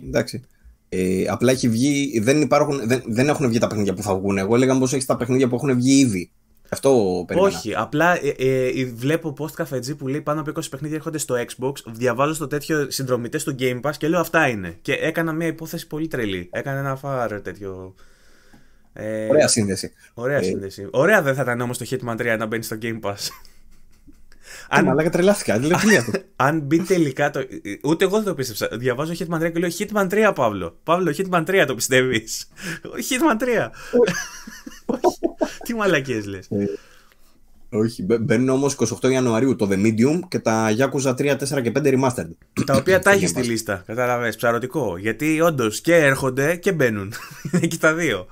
Εντάξει. Ε, απλά έχει βγει, δεν, υπάρχουν, δεν, δεν έχουν βγει τα παιχνίδια που θα βγουν. Εγώ έλεγα πω έχεις τα παιχνίδια που έχουν βγει ήδη. Αυτό περίμενα. Όχι, απλά ε, ε, ε βλέπω post καφετζή που λέει πάνω από 20 παιχνίδια έρχονται στο Xbox. Διαβάζω στο τέτοιο συνδρομητές του Game Pass και λέω αυτά είναι. Και έκανα μια υπόθεση πολύ τρελή. Έκανα ένα φάρο τέτοιο ε, ωραία σύνδεση. Ωραία ε, σύνδεση. Ωραία δεν θα ήταν όμως το Hitman 3 να μπαίνει στο Game Pass. Ε, Αν... Αλλά τρελάθηκα, δεν [laughs] Αν μπει τελικά το. Ούτε εγώ δεν το πίστεψα. Διαβάζω Hitman 3 και λέω Hitman 3, Παύλο. Παύλο, Hitman 3 το πιστεύεις. [laughs] Hitman 3. [laughs] Τι μαλακίες λες. Ε, όχι, μπαίνουν όμως 28 Ιανουαρίου το The Medium και τα Yakuza 3, 4 και 5 Remastered. Τα οποία τα έχεις στη λίστα. Κατάλαβες, ψαρωτικό. Γιατί όντως και έρχονται και μπαίνουν. Εκεί τα δύο.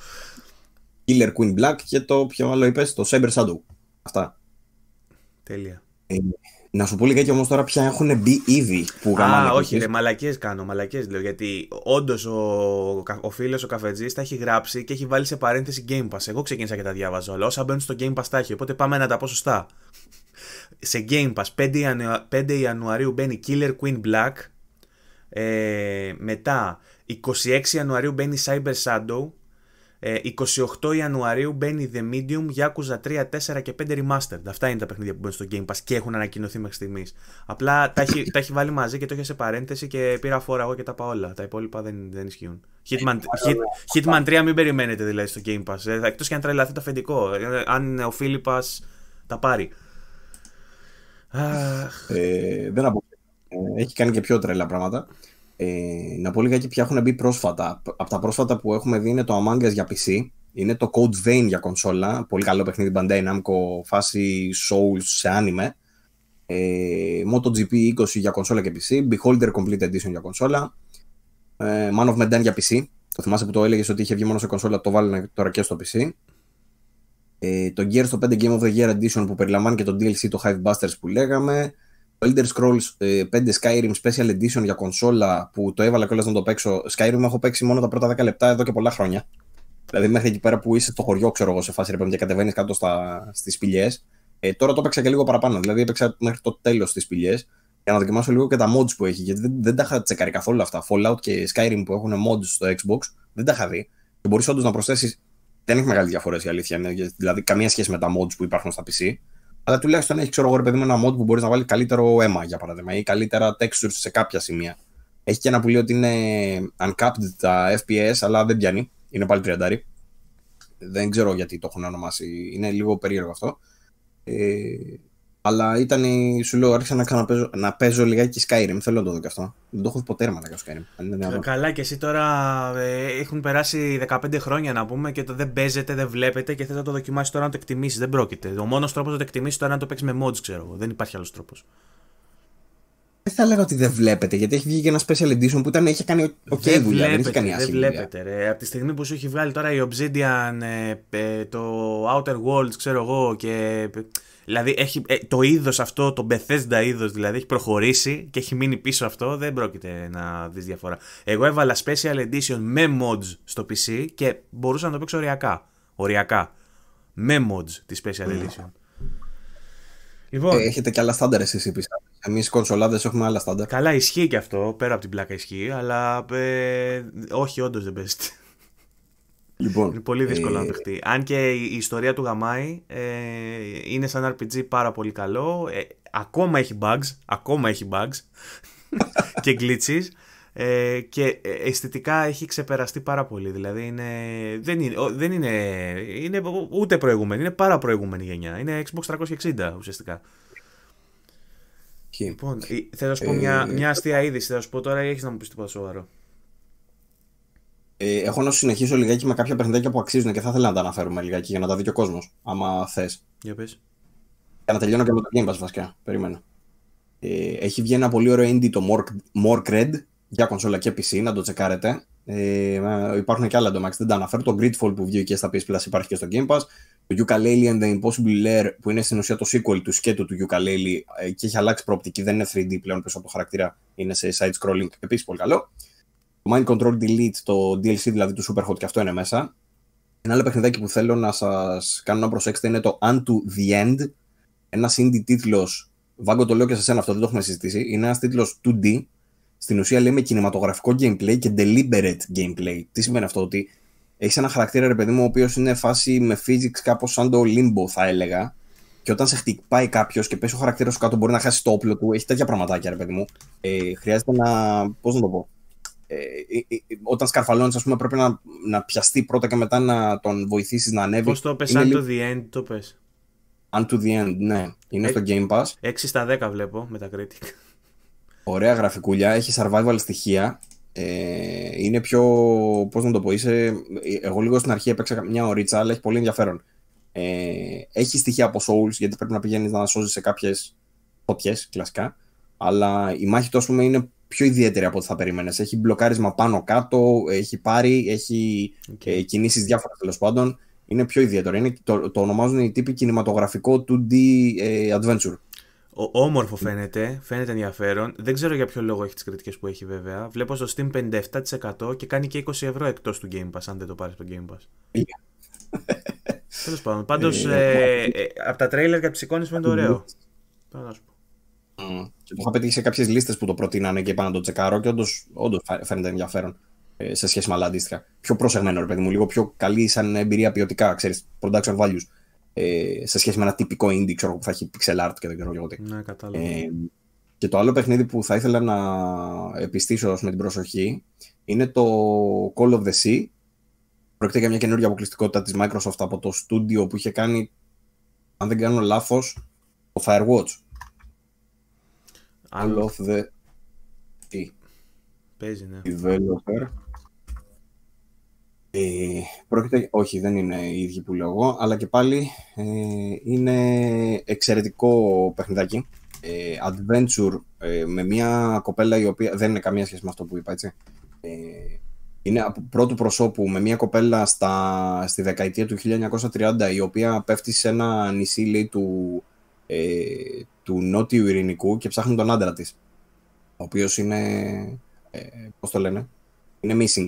Killer Queen Black και το πιο άλλο είπες το Cyber Shadow. Αυτά. Τέλεια. Ε, να σου πω και όμως τώρα πια έχουν μπει ήδη που γράφουν. Α, όχι, ρε, μαλακές κάνω, μαλακές λέω. Γιατί όντως ο, ο φίλος ο καφετζής τα έχει γράψει και έχει βάλει σε παρένθεση Game Pass. Εγώ ξεκίνησα και τα διάβαζα όλα. Όσα μπαίνουν στο Game Pass τα έχει. Οπότε πάμε να τα πω σωστά. σε Game Pass 5, 5 Ιανουαρίου μπαίνει Killer Queen Black. Ε, μετά 26 Ιανουαρίου μπαίνει Cyber Shadow. 28 ε, Ιανουαρίου μπαίνει The Medium, Yakuza 3, 4 και 5 Remastered. Αυτά είναι τα παιχνίδια που μπαίνουν στο Game Pass και έχουν ανακοινωθεί μέχρι στιγμής. Απλά τα έχει, τα έχει βάλει μαζί και το έχει σε παρένθεση και πήρα φόρα εγώ και τα πάω όλα. Τα υπόλοιπα δεν, δεν ισχύουν. Hitman, ε, ε, Hitman 3 μην περιμένετε δηλαδή στο Game Pass. Εκτός και αν τρελαθεί το αφεντικό. Αν ο Φίλιππας τα πάρει. Ε, δεν αποκλείω. Έχει κάνει και πιο τρελά πράγματα. Ε, να πω και ποια έχουν μπει πρόσφατα. Από τα πρόσφατα που έχουμε δει είναι το Among Us για PC, είναι το Code Vein για κονσόλα, πολύ καλό παιχνίδι Bandai Namco, φάση Souls σε άνιμε, Ε, MotoGP 20 για κονσόλα και PC, Beholder Complete Edition για κονσόλα, ε, Man of Medan για PC, το θυμάσαι που το έλεγες ότι είχε βγει μόνο σε κονσόλα, το βάλει τώρα και στο PC. Ε, το Gears 5 Game of the Year Edition που περιλαμβάνει και το DLC, το Hive Busters που λέγαμε. Elder Scrolls 5 ε, Skyrim Special Edition για κονσόλα που το έβαλα κιόλας να το παίξω. Skyrim έχω παίξει μόνο τα πρώτα 10 λεπτά εδώ και πολλά χρόνια. Δηλαδή μέχρι εκεί πέρα που είσαι στο χωριό, ξέρω εγώ, σε φάση ρε και κατεβαίνεις κάτω στι στις Ε, τώρα το έπαιξα και λίγο παραπάνω, δηλαδή έπαιξα μέχρι το τέλος στις πηγέ για να δοκιμάσω λίγο και τα mods που έχει, γιατί δεν, δεν τα είχα τσεκάρει καθόλου αυτά. Fallout και Skyrim που έχουν mods στο Xbox, δεν τα είχα δει. Και μπορείς όντως να προσθέσεις. Δεν έχει μεγάλη διαφορές η αλήθεια. Ναι, δηλαδή, καμία σχέση με τα mods που υπάρχουν στα PC. Αλλά τουλάχιστον έχει, ξέρω εγώ, ρε παιδί μου, ένα mod που μπορείς να βάλει καλύτερο αίμα, για παράδειγμα, ή καλύτερα textures σε κάποια σημεία. Έχει και ένα που λέει ότι είναι uncapped τα FPS, αλλά δεν πιάνει. Είναι πάλι 30. Δεν ξέρω γιατί το έχουν ονομάσει. Είναι λίγο περίεργο αυτό. Ε, αλλά ήταν, η... σου λέω, άρχισα να, να, παίζω, να παίζω λιγάκι Skyrim. Θέλω να το δω και αυτό. Δεν το έχω ποτέ ρε μαλακά Skyrim. Καλά και εσύ τώρα ε, έχουν περάσει 15 χρόνια να πούμε και το δεν παίζετε, δεν βλέπετε και θες να το δοκιμάσεις τώρα να το εκτιμήσεις. Δεν πρόκειται. Ο μόνος τρόπος να το εκτιμήσεις τώρα είναι να το παίξεις με mods, ξέρω εγώ. Δεν υπάρχει άλλος τρόπος. Δεν θα λέγα ότι δεν βλέπετε, γιατί έχει βγει και ένα special edition που ήταν, έχει κάνει ok δεν δουλειά, δεν είχε κάνει άσχημη Δεν βλέπετε ρε, από τη στιγμή που σου έχει βγάλει τώρα η Obsidian, ε, ε, το Outer Worlds, ξέρω εγώ και Δηλαδή ε, το είδος αυτό, το Bethesda είδος δηλαδή, έχει προχωρήσει και έχει μείνει πίσω αυτό. Δεν πρόκειται να δεις διαφορά. Εγώ έβαλα Special Edition με mods στο PC και μπορούσα να το παίξω οριακά. Οριακά. Με mods τη Special ναι. Edition. Mm. Λοιπόν, ε, έχετε και άλλα στάνταρ εσείς οι Εμείς κονσολάδες έχουμε άλλα στάνταρ. Καλά, ισχύει και αυτό. Πέρα από την πλάκα ισχύει, αλλά ε, όχι, όντως δεν παίζεται. Λοιπόν, είναι πολύ δύσκολο να παιχτεί. Ε, Αν και η ιστορία του γαμάει, ε, είναι σαν RPG πάρα πολύ καλό. Ε, ακόμα έχει bugs, ακόμα έχει bugs [laughs] και glitches. Ε, και ε, αισθητικά έχει ξεπεραστεί πάρα πολύ. Δηλαδή είναι, δεν, είναι, δεν είναι, είναι ούτε προηγούμενη, είναι πάρα προηγούμενη γενιά. Είναι Xbox 360 ουσιαστικά. Λοιπόν, θέλω να σου πω μια, μια αστεία είδηση. Θα σου πω τώρα ή έχεις να μου πεις τίποτα σοβαρό. Ε, έχω να συνεχίσω λιγάκι με κάποια παιχνιδάκια που αξίζουν και θα ήθελα να τα αναφέρουμε λιγάκι για να τα δει και ο κόσμος, άμα θες. Για πες. Για να τελειώνω και με το Game Pass βασικά. Περίμενα. Ε, έχει βγει ένα πολύ ωραίο indie το Mork Red για κονσόλα και PC, να το τσεκάρετε. Ε, υπάρχουν και άλλα εντωμεταξύ, δεν τα αναφέρω. Το Gridfall που βγήκε στα PS Plus υπάρχει και στο Game Pass. Το Ukulele and the Impossible Lair που είναι στην ουσία το sequel του σκέτου του Ukulele ε, και έχει αλλάξει προοπτική, δεν είναι 3D πλέον πίσω από το χαρακτήρα, είναι σε side scrolling, επίσης πολύ καλό το Mind Control Delete, το DLC δηλαδή του Superhot και αυτό είναι μέσα. Ένα άλλο παιχνιδάκι που θέλω να σας κάνω να προσέξετε είναι το Unto the End, ένας indie τίτλος βάγκο το λέω και σε εσένα αυτό, δεν το έχουμε συζητήσει, Είναι ένας τίτλος 2D, στην ουσία λέμε κινηματογραφικό gameplay και deliberate gameplay. Τι σημαίνει αυτό, ότι έχεις ένα χαρακτήρα ρε παιδί μου, ο οποίος είναι φάση με physics κάπως σαν το limbo, θα έλεγα. Και όταν σε χτυπάει κάποιος και πέσει ο χαρακτήρας σου κάτω, μπορεί να χάσει το όπλο του. Έχει τέτοια πραγματάκια, ρε παιδί μου. Ε, χρειάζεται να. Πώς να το πω. Ε, ε, ε, όταν σκαρφαλώνεις, ας πούμε, πρέπει να, να πιαστεί πρώτα και μετά να τον βοηθήσεις να ανέβει. Πώς το πες, Unto the end, το πες. Unto the end, ναι. Είναι στο Game Pass. 6 στα 10 βλέπω με τα Critic. Ωραία γραφικούλια, έχει survival στοιχεία. Ε, είναι πιο. Πώς να το πω, είσαι. Εγώ λίγο στην αρχή έπαιξα μια ωρίτσα, αλλά έχει πολύ ενδιαφέρον. Ε, έχει στοιχεία από Souls, γιατί πρέπει να πηγαίνεις να σώζεις σε κάποιες φωτιές, κλασικά. Αλλά η μάχη του, ας πούμε, είναι πιο ιδιαίτερη από ό,τι θα περίμενες. Έχει μπλοκάρισμα πάνω κάτω, έχει πάρει, έχει okay. Ε, κινήσεις διάφορα τέλος πάντων. Είναι πιο ιδιαίτερο. Είναι, το, το ονομάζουν οι τύποι κινηματογραφικό 2D ε, adventure. Ο, όμορφο φαίνεται, φαίνεται ενδιαφέρον. Δεν ξέρω για ποιο λόγο έχει τις κριτικές που έχει βέβαια. Βλέπω στο Steam 57% και κάνει και 20 ευρώ εκτός του Game Pass, αν δεν το πάρεις στο Game Pass. Yeah. Τέλος πάντων. Πάντως ε, ε, ε, από τα τρέιλερ και από τις εικόνες φαίνεται ωραίο. Θέλω σου πω. Το είχα πετύχει σε κάποιες λίστες που το προτείνανε και είπα να το τσεκάρω και όντως φαίνεται ενδιαφέρον ε, σε σχέση με άλλα αντίστοιχα. Πιο προσεγμένο, ρε παιδί μου, λίγο πιο καλή σαν εμπειρία ποιοτικά, ξέρεις, production values. Ε, σε σχέση με ένα τυπικό indie, ξέρω που θα έχει pixel art και δεν ξέρω εγώ τι. Ναι, κατάλαβα. Ε, και το άλλο παιχνίδι που θα ήθελα να επιστήσω με την προσοχή είναι το Call of the Sea. Πρόκειται για μια καινούργια αποκλειστικότητα της Microsoft από το στούντιο που είχε κάνει, αν δεν κάνω λάθος, το Firewatch. All of the T. Παίζει, ναι. Developer. Ε, πρόκειται, όχι, δεν είναι οι ίδιοι που λέω εγώ, αλλά και πάλι ε, είναι εξαιρετικό παιχνιδάκι. Ε, adventure ε, με μια κοπέλα η οποία δεν είναι καμία σχέση με αυτό που είπα, έτσι. Ε, είναι από πρώτου προσώπου με μια κοπέλα στα, στη δεκαετία του 1930 η οποία πέφτει σε ένα νησί λέει, του ε, του νότιου ειρηνικού και ψάχνουν τον άντρα της, ο οποίος είναι, ε, πώς το λένε, είναι missing.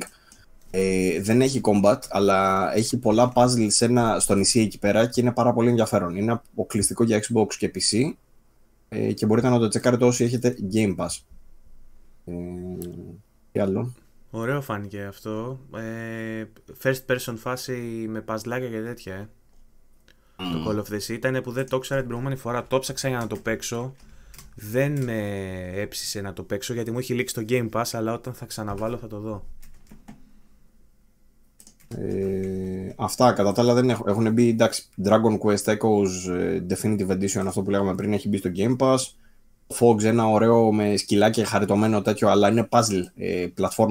Ε, δεν έχει combat, αλλά έχει πολλά puzzle σε ένα, στο νησί εκεί πέρα και είναι πάρα πολύ ενδιαφέρον. Είναι αποκλειστικό για Xbox και PC ε, και μπορείτε να το τσεκάρετε όσοι έχετε Game Pass. Ε, τι άλλο. Ωραίο φάνηκε αυτό. first person φάση με παζλάκια και τέτοια, το Call of Sea. ήταν που δεν το ήξερα την προηγούμενη φορά. Το ψάξα για να το παίξω. Δεν με έψησε να το παίξω γιατί μου έχει λήξει το Game Pass, αλλά όταν θα ξαναβάλω θα το δω. Ε, αυτά κατά τα άλλα δεν έχουν, έχουν μπει εντάξει, Dragon Quest Echoes ε, Definitive Edition αυτό που λέγαμε πριν έχει μπει στο Game Pass Fox ένα ωραίο με σκυλάκια χαριτωμένο τέτοιο αλλά είναι puzzle ε,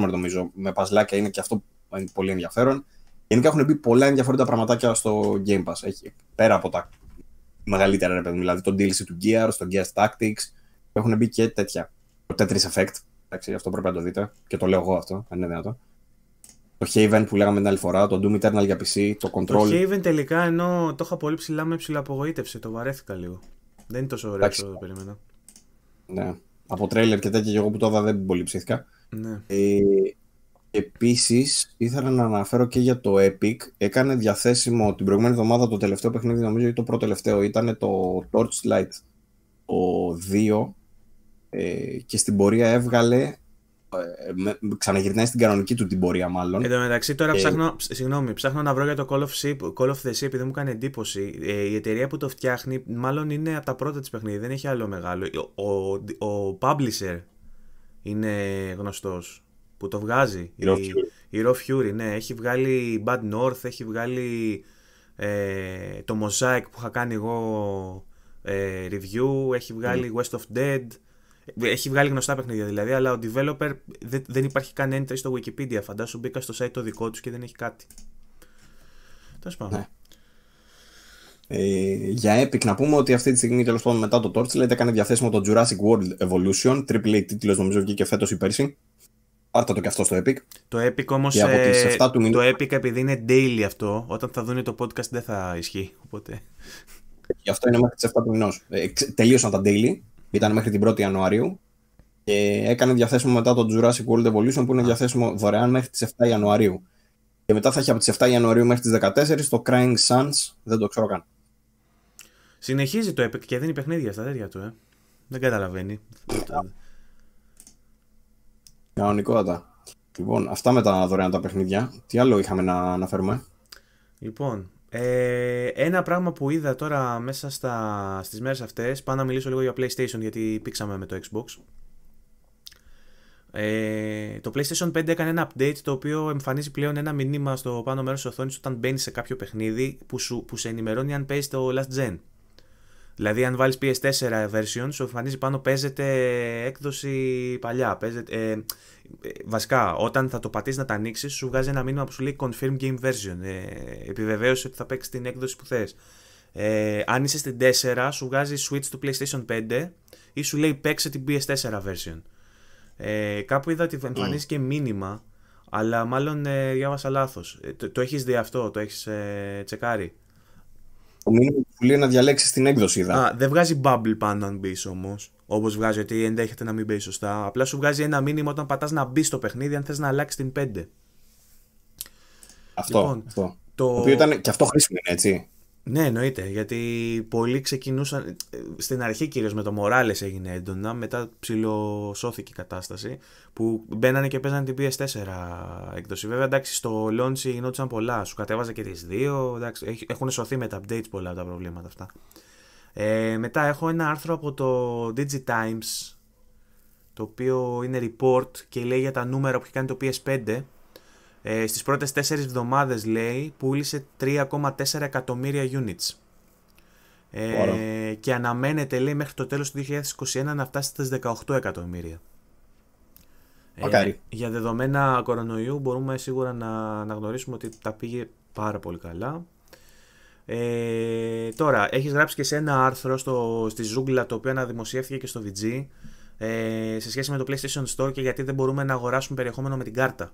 νομίζω με παζλάκια είναι και αυτό είναι πολύ ενδιαφέρον Γενικά έχουν μπει πολλά ενδιαφέροντα πραγματάκια στο Game Pass. Έχει, πέρα από τα μεγαλύτερα, ρε παιδί, δηλαδή το DLC του Gears, το Gears Tactics, έχουν μπει και τέτοια. Το Tetris Effect, εντάξει, αυτό πρέπει να το δείτε και το λέω εγώ αυτό, αν είναι δυνατό. Το Haven που λέγαμε την άλλη φορά, το Doom Eternal για PC, το Control. Το Haven τελικά ενώ το είχα πολύ ψηλά με απογοήτευσε, το βαρέθηκα λίγο. Δεν είναι τόσο ωραίο όσο το περίμενα. Ναι. Από τρέλερ και τέτοια, και εγώ που το είδα δεν πολύ ψήθηκα. Ναι. Ε, Επίσης, ήθελα να αναφέρω και για το Epic. Έκανε διαθέσιμο την προηγούμενη εβδομάδα το τελευταίο παιχνίδι, νομίζω ή το πρώτο τελευταίο, ήταν το Torchlight ο 2 ε, και στην πορεία έβγαλε ε, ξαναγυρνάει στην κανονική του την πορεία, μάλλον. Εν τω μεταξύ, τώρα ε, ψάχνω, συγγνώμη, να βρω για το Call of, Call of the Sea επειδή μου κάνει εντύπωση. Ε, η εταιρεία που το φτιάχνει, μάλλον είναι από τα πρώτα της παιχνίδι, δεν έχει άλλο μεγάλο. Ο, ο, ο publisher είναι γνωστός που το βγάζει. Η, η, Raw Fury, ναι. Έχει βγάλει Bad North, έχει βγάλει ε, το Mosaic που είχα κάνει εγώ ε, review, έχει βγάλει mm. West of Dead. Έχει βγάλει γνωστά παιχνίδια δηλαδή, αλλά ο developer δεν, υπάρχει καν entry στο Wikipedia. Φαντάσου μπήκα στο site το δικό τους και δεν έχει κάτι. Τέλος πάντων. Ναι. Ε, για Epic να πούμε ότι αυτή τη στιγμή τέλος πάντων μετά το Torchlight έκανε διαθέσιμο το Jurassic World Evolution, triple A τίτλος νομίζω βγήκε φέτος ή πέρσι. Πάρτε το και αυτό στο Epic. Το Epic όμως. Ε, το Epic επειδή είναι daily αυτό, όταν θα δουν το podcast δεν θα ισχύει. Οπότε. Γι' αυτό είναι μέχρι τις 7 του μηνός. Ε, τελείωσαν τα daily. Ήταν μέχρι την 1η Ιανουαρίου. Και έκανε διαθέσιμο μετά το Jurassic World Evolution που είναι διαθέσιμο δωρεάν μέχρι τις 7 Ιανουαρίου. Και μετά θα έχει από τις 7 Ιανουαρίου μέχρι τις 14 το Crying Suns. Δεν το ξέρω καν. Συνεχίζει το Epic και δίνει παιχνίδια στα τέτοια του, ε. Δεν καταλαβαίνει. Κανονικότατα. Λοιπόν, αυτά με τα δωρεάν τα παιχνίδια. Τι άλλο είχαμε να αναφέρουμε. Λοιπόν, ε, ένα πράγμα που είδα τώρα μέσα στα, στις μέρες αυτές, πάω να μιλήσω λίγο για PlayStation γιατί πήξαμε με το Xbox. Ε, το PlayStation 5 έκανε ένα update το οποίο εμφανίζει πλέον ένα μηνύμα στο πάνω μέρος της οθόνης όταν μπαίνει σε κάποιο παιχνίδι που, που σε ενημερώνει αν παίζει το Last Gen. Δηλαδή, αν βάλεις PS4 version, σου εμφανίζει πάνω παίζεται έκδοση παλιά. Παίζεται, ε, ε, βασικά, όταν θα το πατήσεις να τα ανοίξεις, σου βγάζει ένα μήνυμα που σου λέει Confirm Game Version. Ε, επιβεβαίωσε ότι θα παίξεις την έκδοση που θες. Ε, αν είσαι στην 4, σου βγάζει Switch του PlayStation 5 ή σου λέει Παίξε την PS4 version. κάπου είδα ότι εμφανίζει και μήνυμα, αλλά μάλλον διάβασα λάθος. το το έχεις δει αυτό, το έχεις τσεκάρει. Το μήνυμα που λέει να διαλέξεις την έκδοση, Α, δεν βγάζει bubble πάνω αν μπεις όμως. Όπως βγάζει ότι ενδέχεται να μην μπει σωστά. Απλά σου βγάζει ένα μήνυμα όταν πατάς να μπεις στο παιχνίδι, αν θες να αλλάξεις την 5. Αυτό. Λοιπόν, αυτό. Το... οποίο ήταν και αυτό χρήσιμο έτσι. Ναι, εννοείται. Γιατί πολλοί ξεκινούσαν. Στην αρχή κυρίως με το Μοράλες έγινε έντονα. Μετά ψηλοσώθηκε η κατάσταση. Που μπαίνανε και παίζανε την PS4 έκδοση. Βέβαια, εντάξει, στο launch γινόντουσαν πολλά. Σου κατέβαζα και τις δύο. Εντάξει, έχουν σωθεί με τα updates πολλά τα προβλήματα αυτά. Ε, μετά έχω ένα άρθρο από το Digitimes. Το οποίο είναι report και λέει για τα νούμερα που έχει κάνει το PS5 ε, στις πρώτες 4 εβδομάδες λέει πούλησε 3,4 εκατομμύρια units. Ε, και αναμένεται λέει μέχρι το τέλος του 2021 να φτάσει στις 18 εκατομμύρια. Ε, για δεδομένα κορονοϊού μπορούμε σίγουρα να, να γνωρίσουμε ότι τα πήγε πάρα πολύ καλά. Ε, τώρα, έχεις γράψει και σε ένα άρθρο στο, στη Ζούγκλα το οποίο αναδημοσιεύθηκε και στο VG σε σχέση με το PlayStation Store και γιατί δεν μπορούμε να αγοράσουμε περιεχόμενο με την κάρτα.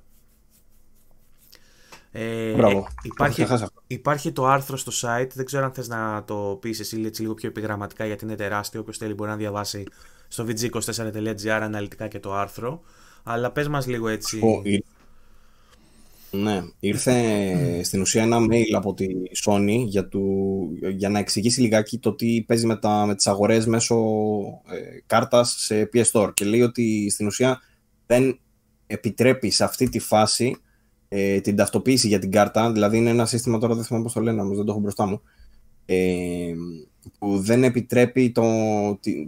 Ε, Μπράβο. Ε, υπάρχει, το άρθρο στο site, δεν ξέρω αν θες να το πεις εσύ έτσι λίγο πιο επιγραμματικά γιατί είναι τεράστιο, Όποιος θέλει μπορεί να διαβάσει στο vg24.gr αναλυτικά και το άρθρο, αλλά πες μας λίγο έτσι... Ναι, ήρθε στην ουσία ένα mail από τη Sony για, του, για να εξηγήσει λιγάκι το τι παίζει με, τα, με τις αγορές μέσω ε, κάρτας σε PS Store και λέει ότι στην ουσία δεν επιτρέπει σε αυτή τη φάση ε, την ταυτοποίηση για την κάρτα, δηλαδή είναι ένα σύστημα τώρα δεν θυμάμαι πω το λένε όμως δεν το έχω μπροστά μου ε, που δεν επιτρέπει το, τη,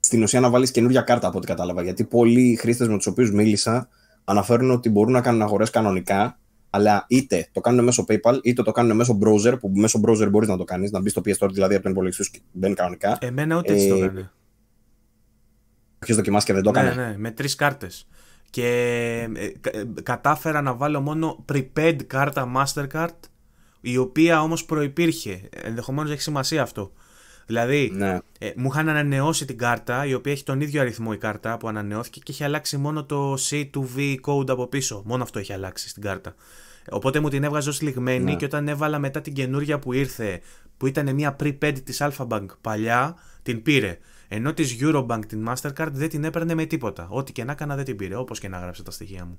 στην ουσία να βάλεις καινούργια κάρτα από ό,τι κατάλαβα γιατί πολλοί χρήστες με τους οποίους μίλησα αναφέρουν ότι μπορούν να κάνουν αγορές κανονικά αλλά είτε το κάνουν μέσω PayPal είτε το κάνουν μέσω browser που μέσω browser μπορείς να το κάνεις. να μπεις στο PS Store δηλαδή από τον υπολογιστή σου μπαίνει κανονικά Εμένα ούτε έτσι ε, το κάνει Έχεις δοκιμάσει και δεν το ναι, έκανε. Ναι, ναι, με τρεις κάρτες και ε, ε, κατάφερα να βάλω μόνο prepaid κάρτα Mastercard η οποία όμως προϋπήρχε, ενδεχομένως έχει σημασία αυτό. Δηλαδή, ναι. ε, μου είχαν ανανεώσει την κάρτα, η οποία έχει τον ίδιο αριθμό η κάρτα που ανανεώθηκε και έχει αλλάξει μόνο το C2V code από πίσω. Μόνο αυτό έχει αλλάξει στην κάρτα. Οπότε μου την έβγαζε ως λιγμένη ναι. και όταν έβαλα μετά την καινούρια που ήρθε, που ήταν μια pre της Alphabank παλιά, την πήρε. Ενώ της Eurobank την Mastercard δεν την έπαιρνε με τίποτα. Ό,τι και να έκανα δεν την πήρε, όπως και να γράψε τα στοιχεία μου.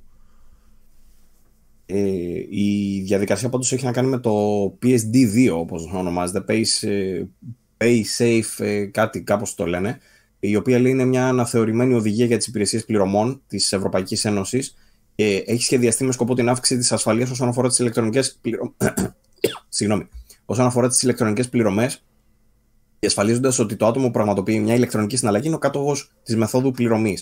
Ε, η διαδικασία πάντως έχει να κάνει με το PSD2 όπως ονομάζεται Pay, Safe ε, κάτι κάπως το λένε η οποία λέει είναι μια αναθεωρημένη οδηγία για τις υπηρεσίες πληρωμών της Ευρωπαϊκής Ένωσης ε, έχει σχεδιαστεί με σκοπό την αύξηση της ασφαλείας όσον αφορά τις ηλεκτρονικές πληρωμέ. [coughs] Συγγνώμη. όσον αφορά τις ηλεκτρονικές πληρωμές διασφαλίζοντας ότι το άτομο που πραγματοποιεί μια ηλεκτρονική συναλλαγή είναι ο κάτοχος της μεθόδου πληρωμής.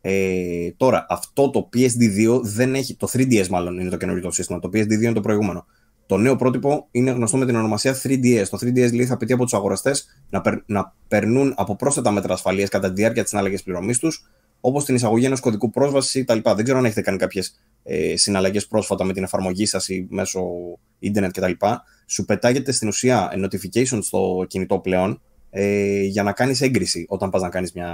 Ε, τώρα, αυτό το PSD2 δεν έχει. Το 3DS, μάλλον είναι το καινούργιο σύστημα. Το PSD2 είναι το προηγούμενο. Το νέο πρότυπο είναι γνωστό με την ονομασία 3DS. Το 3DS λέει θα απαιτεί από τους αγοραστές να, περ, να περνούν από πρόσθετα μέτρα ασφαλείας κατά τη διάρκεια της συναλλαγής πληρωμής τους, όπως την εισαγωγή ενός κωδικού πρόσβαση κτλ. Δεν ξέρω αν έχετε κάνει κάποιες ε, συναλλαγές πρόσφατα με την εφαρμογή σας ή μέσω ίντερνετ κτλ. Σου πετάγεται στην ουσία notification στο κινητό πλέον ε, για να κάνεις έγκριση όταν πας να κάνεις μια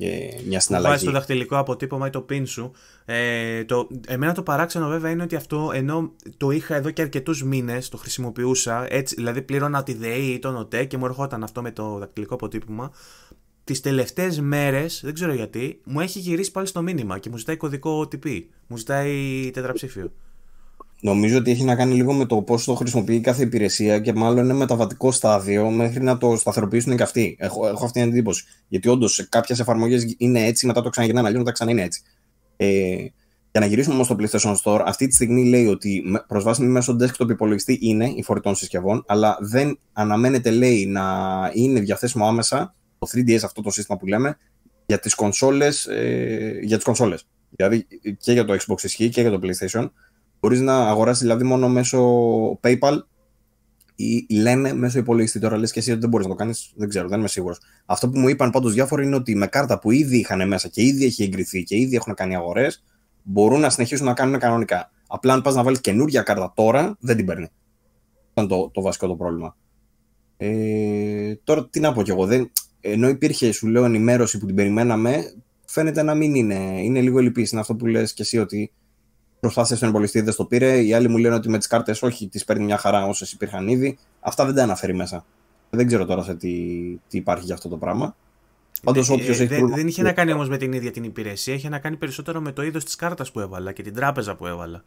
ε, μια συναλλαγή. Βάζει το δαχτυλικό αποτύπωμα ή το pin σου. Ε, το, εμένα το παράξενο βέβαια είναι ότι αυτό ενώ το είχα εδώ και αρκετούς μήνες, το χρησιμοποιούσα, έτσι, δηλαδή πλήρωνα τη ΔΕΗ ή τον ΟΤΕ και μου έρχονταν αυτό με το δακτυλικό αποτύπωμα τις τελευταίες μέρες, δεν ξέρω γιατί, μου έχει γυρίσει πάλι στο μήνυμα και μου ζητάει κωδικό OTP. Μου ζητάει τετραψήφιο. Νομίζω ότι έχει να κάνει λίγο με το πώς το χρησιμοποιεί κάθε υπηρεσία και μάλλον είναι μεταβατικό στάδιο μέχρι να το σταθεροποιήσουν και αυτοί. Έχω, έχω αυτή την εντύπωση. Γιατί όντως κάποιες εφαρμογές είναι έτσι, μετά το ξαναγυρνάνε αλλιώς, μετά ξανά είναι έτσι. Ε, για να γυρίσουμε όμως στο PlayStation Store, αυτή τη στιγμή λέει ότι προσβάσιμη μέσω desktop υπολογιστή είναι η φορητών συσκευών, αλλά δεν αναμένεται, λέει, να είναι διαθέσιμο άμεσα το 3DS αυτό το σύστημα που λέμε για τις κονσόλες, ε, για τις κονσόλες. Δηλαδή και για το Xbox ισχύει και για το PlayStation. Μπορείς να αγοράσεις δηλαδή μόνο μέσω PayPal ή λένε μέσω υπολογιστή. Τώρα λες και εσύ ότι δεν μπορείς να το κάνεις, δεν ξέρω, δεν είμαι σίγουρος. Αυτό που μου είπαν πάντως διάφοροι είναι ότι με κάρτα που ήδη είχαν μέσα και ήδη έχει εγκριθεί και ήδη έχουν κάνει αγορές, μπορούν να συνεχίσουν να κάνουν κανονικά. Απλά αν πας να βάλεις καινούργια κάρτα τώρα, δεν την παίρνει. Ήταν το, το βασικό το πρόβλημα. Ε, τώρα τι να πω κι εγώ. Δεν, ενώ υπήρχε, σου λέω, ενημέρωση που την περιμέναμε, φαίνεται να μην είναι. Είναι λίγο ελλειπή. Είναι αυτό που λες και εσύ ότι προσπάθησες στον εμπολιστή, δεν το πήρε. Οι άλλοι μου λένε ότι με τις κάρτες όχι, τις παίρνει μια χαρά όσες υπήρχαν ήδη. Αυτά δεν τα αναφέρει μέσα. Δεν ξέρω τώρα σε τι, τι υπάρχει για αυτό το πράγμα. Πάντως, ε, όποιος ε, έχει. Δεν, δεν είχε να κάνει όμως με την ίδια την υπηρεσία, είχε να κάνει περισσότερο με το είδος της κάρτας που έβαλα και την τράπεζα που έβαλα.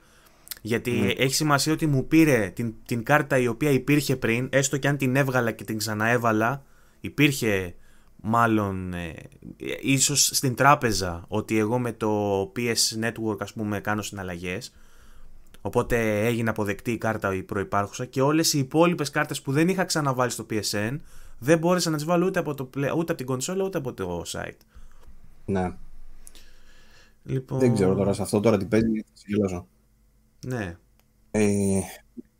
Γιατί mm. έχει σημασία ότι μου πήρε την, την κάρτα η οποία υπήρχε πριν, έστω και αν την έβγαλα και την ξαναέβαλα, υπήρχε μάλλον ε, ίσως στην τράπεζα ότι εγώ με το PS Network ας πούμε κάνω συναλλαγές οπότε έγινε αποδεκτή η κάρτα η προϋπάρχουσα και όλες οι υπόλοιπες κάρτες που δεν είχα ξαναβάλει στο PSN δεν μπόρεσα να τις βάλω ούτε από, το, ούτε από την κονσόλα ούτε από το site. Ναι. Λοιπόν... Δεν ξέρω τώρα σε αυτό τώρα τι παίζει, Ναι. Ε,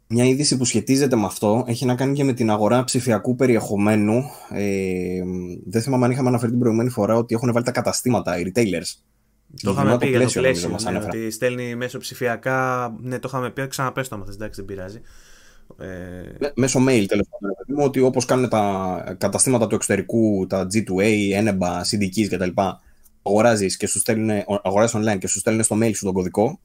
μια είδηση που σχετίζεται με αυτό έχει να κάνει και με την αγορά ψηφιακού περιεχομένου. Ε, δεν θυμάμαι αν είχαμε αναφέρει την προηγούμενη φορά ότι έχουν βάλει τα καταστήματα, οι retailers. Το είχαμε πει για το πλαίσιο, νομίζω, ναι, στέλνει μέσω ψηφιακά, ναι το είχαμε πει, ξαναπέστα μα, εντάξει δεν πειράζει. Ε... Μέσω mail τέλος πάντων, ότι όπως κάνουν τα καταστήματα του εξωτερικού, τα G2A, Eneba, CDKs κτλ. Αγοράζεις online και σου στέλνουν στο mail σου τον κωδικό,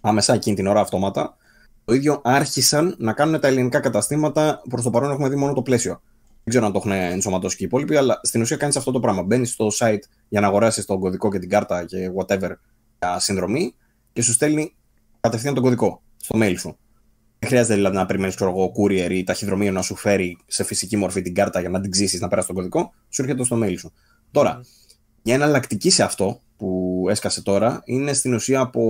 άμεσα εκείνη την ώρα αυτόματα το ίδιο άρχισαν να κάνουν τα ελληνικά καταστήματα. Προς το παρόν έχουμε δει μόνο το πλαίσιο. Δεν ξέρω αν το έχουν ενσωματώσει και οι υπόλοιποι, αλλά στην ουσία κάνεις αυτό το πράγμα. Μπαίνεις στο site για να αγοράσεις τον κωδικό και την κάρτα και whatever για συνδρομή και σου στέλνει κατευθείαν τον κωδικό στο mail σου. Δεν χρειάζεται δηλαδή να περιμένεις courier ή ταχυδρομείο να σου φέρει σε φυσική μορφή την κάρτα για να την ξύσεις να περάσει τον κωδικό. Σου έρχεται στο mail σου. Τώρα, μια ναι. εναλλακτική σε αυτό που έσκασε τώρα είναι στην ουσία από,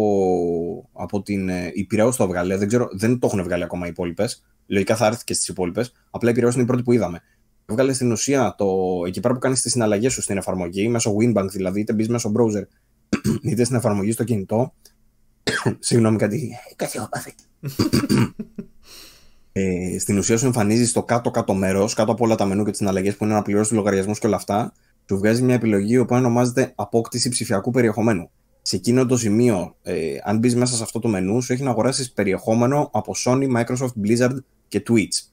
από την Υπηρεό στο βγαλέ. Δεν, ξέρω, δεν το έχουν βγάλει ακόμα οι υπόλοιπες. Λογικά θα έρθει και στις υπόλοιπες. Απλά η Υπηρεό είναι η πρώτη που είδαμε. Έβγαλε, στην ουσία το, εκεί πέρα που κάνεις τις συναλλαγές σου στην εφαρμογή, μέσω Winbank δηλαδή, είτε μπεις μέσω browser, [clears throat] είτε στην εφαρμογή στο κινητό. [clears throat] Συγγνώμη, κάτι. Καθιόπαθη. [clears throat] ε, στην ουσία σου εμφανίζεις στο κάτω-κάτω μέρος, κάτω από όλα τα μενού και τις συναλλαγές που είναι να πληρώσεις λογαριασμούς και όλα αυτά, σου βγάζει μια επιλογή που ονομάζεται απόκτηση ψηφιακού περιεχομένου. Σε εκείνο το σημείο, ε, αν μπεις μέσα σε αυτό το μενού, σου έχει να αγοράσεις περιεχόμενο από Sony, Microsoft, Blizzard και Twitch.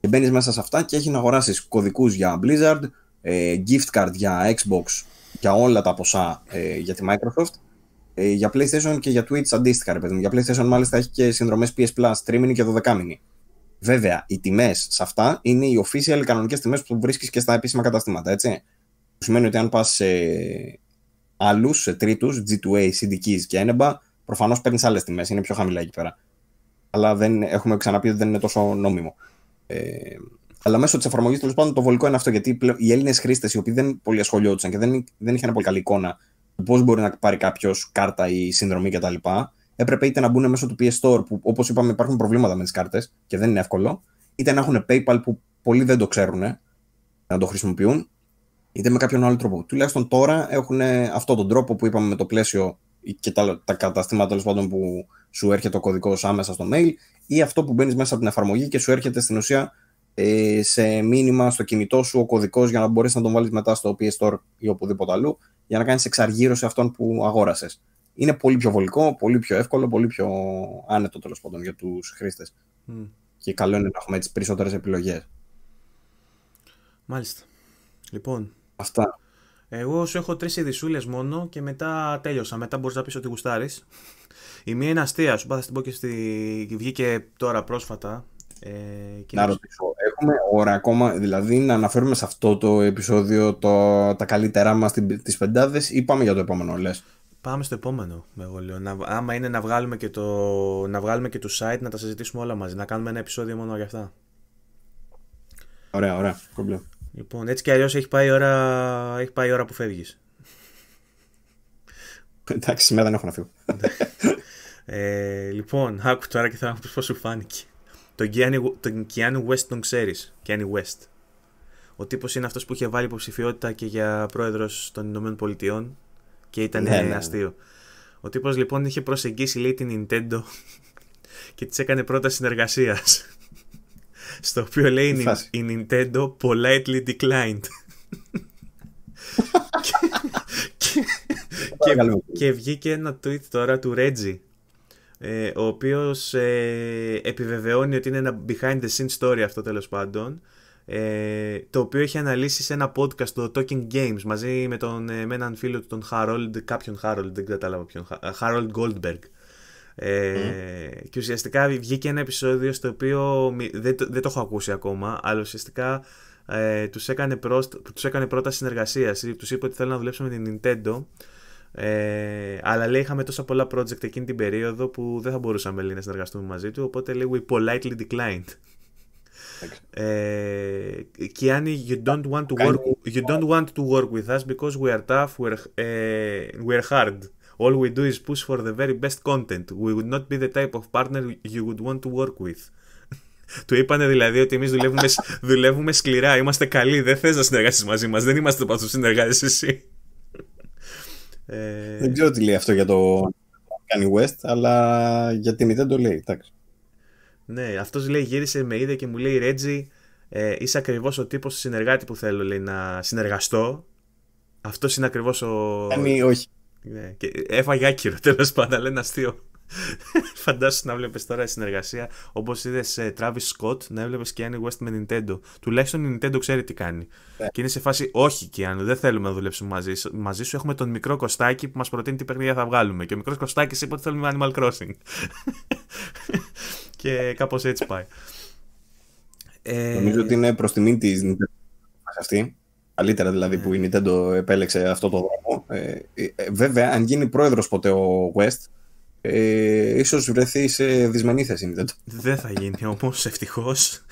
Και μπαίνεις μέσα σε αυτά και έχει να αγοράσεις κωδικούς για Blizzard, ε, gift card για Xbox, για όλα τα ποσά ε, για τη Microsoft. Ε, για PlayStation και για Twitch αντίστοιχα, ρε παιδί μου. Για PlayStation μάλιστα έχει και συνδρομές PS Plus, τρίμηνη και δωδεκάμηνη. Βέβαια, οι τιμές σε αυτά είναι οι official κανονικές τιμές που βρίσκεις και στα επίσημα καταστήματα, έτσι. Που σημαίνει ότι αν πας σε άλλους, σε τρίτους, G2A, CDKs και ένεμπα, προφανώς παίρνεις άλλες τιμές. Είναι πιο χαμηλά εκεί πέρα. Αλλά δεν, έχουμε ξαναπεί ότι δεν είναι τόσο νόμιμο. Ε, αλλά μέσω της εφαρμογής, τέλος πάντων, το βολικό είναι αυτό. Γιατί οι Έλληνες χρήστες, οι οποίοι δεν πολύ ασχολιόντουσαν και δεν, δεν είχαν πολύ καλή εικόνα του πώς μπορεί να πάρει κάποιος κάρτα ή συνδρομή κτλ., έπρεπε είτε να μπουν μέσω του PS Store, που όπως είπαμε υπάρχουν προβλήματα με τις κάρτες και δεν είναι εύκολο, είτε να έχουν PayPal που πολλοί δεν το ξέρουν να το χρησιμοποιούν, είτε με κάποιον άλλο τρόπο. Τουλάχιστον τώρα έχουν αυτόν τον τρόπο που είπαμε με το πλαίσιο και τα, τα καταστήματα τέλος πάντων που σου έρχεται ο κωδικός άμεσα στο mail ή αυτό που μπαίνεις μέσα από την εφαρμογή και σου έρχεται στην ουσία ε, σε μήνυμα στο κινητό σου ο κωδικός για να μπορέσεις να τον βάλεις μετά στο PS Store ή οπουδήποτε αλλού για να κάνεις εξαργύρωση αυτών που αγόρασες. Είναι πολύ πιο βολικό, πολύ πιο εύκολο, πολύ πιο άνετο τέλος πάντων για τους χρήστες. Και καλό είναι να έχουμε τι περισσότερες επιλογές. Μάλιστα. Λοιπόν, Αυτά. Εγώ σου έχω τρεις ειδισούλε μόνο και μετά τέλειωσα. Μετά μπορείς να πεις ότι γουστάρεις. Η μία είναι αστεία, σου πάθα την πω και στη... βγήκε τώρα πρόσφατα. Ε, και να ρωτήσω, έχουμε ώρα ακόμα, δηλαδή να αναφέρουμε σε αυτό το επεισόδιο το, τα καλύτερά μας τις πεντάδες ή πάμε για το επόμενο λες. Πάμε στο επόμενο, εγώ λέω. Να, άμα είναι να βγάλουμε, και το, να βγάλουμε και το site να τα συζητήσουμε όλα μαζί, να κάνουμε ένα επεισόδιο μόνο για αυτά. Ωραία, ωραία, κομπλέ. Λοιπόν, έτσι κι αλλιώς έχει, πάει η ώρα... έχει πάει η ώρα που φεύγεις. Εντάξει, σήμερα δεν έχω να φύγω. ε, λοιπόν, άκου τώρα και θα μου πεις πώς σου φάνηκε. Τον Κιάνι West τον ξέρει. Κιάνι West. Ο τύπος είναι αυτός που είχε βάλει υποψηφιότητα και για πρόεδρος των Ηνωμένων Πολιτειών και ήταν ναι, ναι, ναι. αστείο. Ο τύπος λοιπόν είχε προσεγγίσει λέει την Nintendo [laughs] και της έκανε πρόταση συνεργασίας. Στο οποίο λέει η Nintendo politely declined. [laughs] και, και, βγήκε ένα tweet τώρα του Reggie ε, ο οποίος ε, επιβεβαιώνει ότι είναι ένα behind the scenes story αυτό τέλος πάντων ε, το οποίο έχει αναλύσει σε ένα podcast το Talking Games μαζί με, τον, ε, με έναν φίλο του τον Harold, κάποιον Harold δεν κατάλαβα ποιον, Harold Goldberg ε, mm. Και ουσιαστικά βγήκε ένα επεισόδιο στο οποίο δεν το, έχω ακούσει ακόμα, αλλά ουσιαστικά ε, τους, έκανε προς, τους έκανε πρόταση συνεργασία. Τους είπε ότι θέλω να δουλέψω με την Nintendo. Ε, αλλά λέει είχαμε τόσα πολλά project εκείνη την περίοδο που δεν θα μπορούσαμε λέει, να συνεργαστούμε μαζί του. Οπότε λέει we politely declined. Ε, Kiani, you don't want to work, you don't want to work with us because we are tough, we are, ε, we are hard. All we do is push for the very best content. We would not be the type of partner you would want to work with. [laughs] Του είπανε δηλαδή ότι εμείς δουλεύουμε, [laughs] δουλεύουμε σκληρά, είμαστε καλοί, δεν θες να συνεργάσεις μαζί μας, δεν είμαστε από αυτού εσύ. [laughs] Ε, δεν ξέρω τι λέει αυτό για το Kanye West, αλλά για την ιδέα το λέει. Ναι, αυτός λέει γύρισε, με είδε και μου λέει Ρέτζι, ε, είσαι ακριβώς ο τύπος συνεργάτη που θέλω λέει, να συνεργαστώ. Αυτός είναι ακριβώς ο. Κάνει, όχι. Ναι. Και έφαγε άκυρο τέλος πάντων, λένε αστείο. [laughs] Φαντάσου να βλέπεις τώρα η συνεργασία όπως είδες σε Travis Scott να έβλεπες και Annie West με Nintendo. Τουλάχιστον η Nintendo ξέρει τι κάνει. Yeah. Ναι. Και είναι σε φάση, όχι και αν δεν θέλουμε να δουλέψουμε μαζί, μαζί σου. Έχουμε τον μικρό κωστάκι που μας προτείνει τι παιχνίδια θα βγάλουμε. Και ο μικρός κωστάκι είπε ότι θέλουμε Animal Crossing. [laughs] και κάπως έτσι πάει. Ε, Νομίζω ότι είναι προς τιμή της Nintendo αυτή καλύτερα δηλαδή που η ναι. Nintendo επέλεξε αυτό το δρόμο. Ε, ε, ε, βέβαια, αν γίνει πρόεδρος ποτέ ο West, ε, ίσως βρεθεί σε δυσμενή θέση Nintendo. Δεν θα γίνει όμως, ευτυχώς.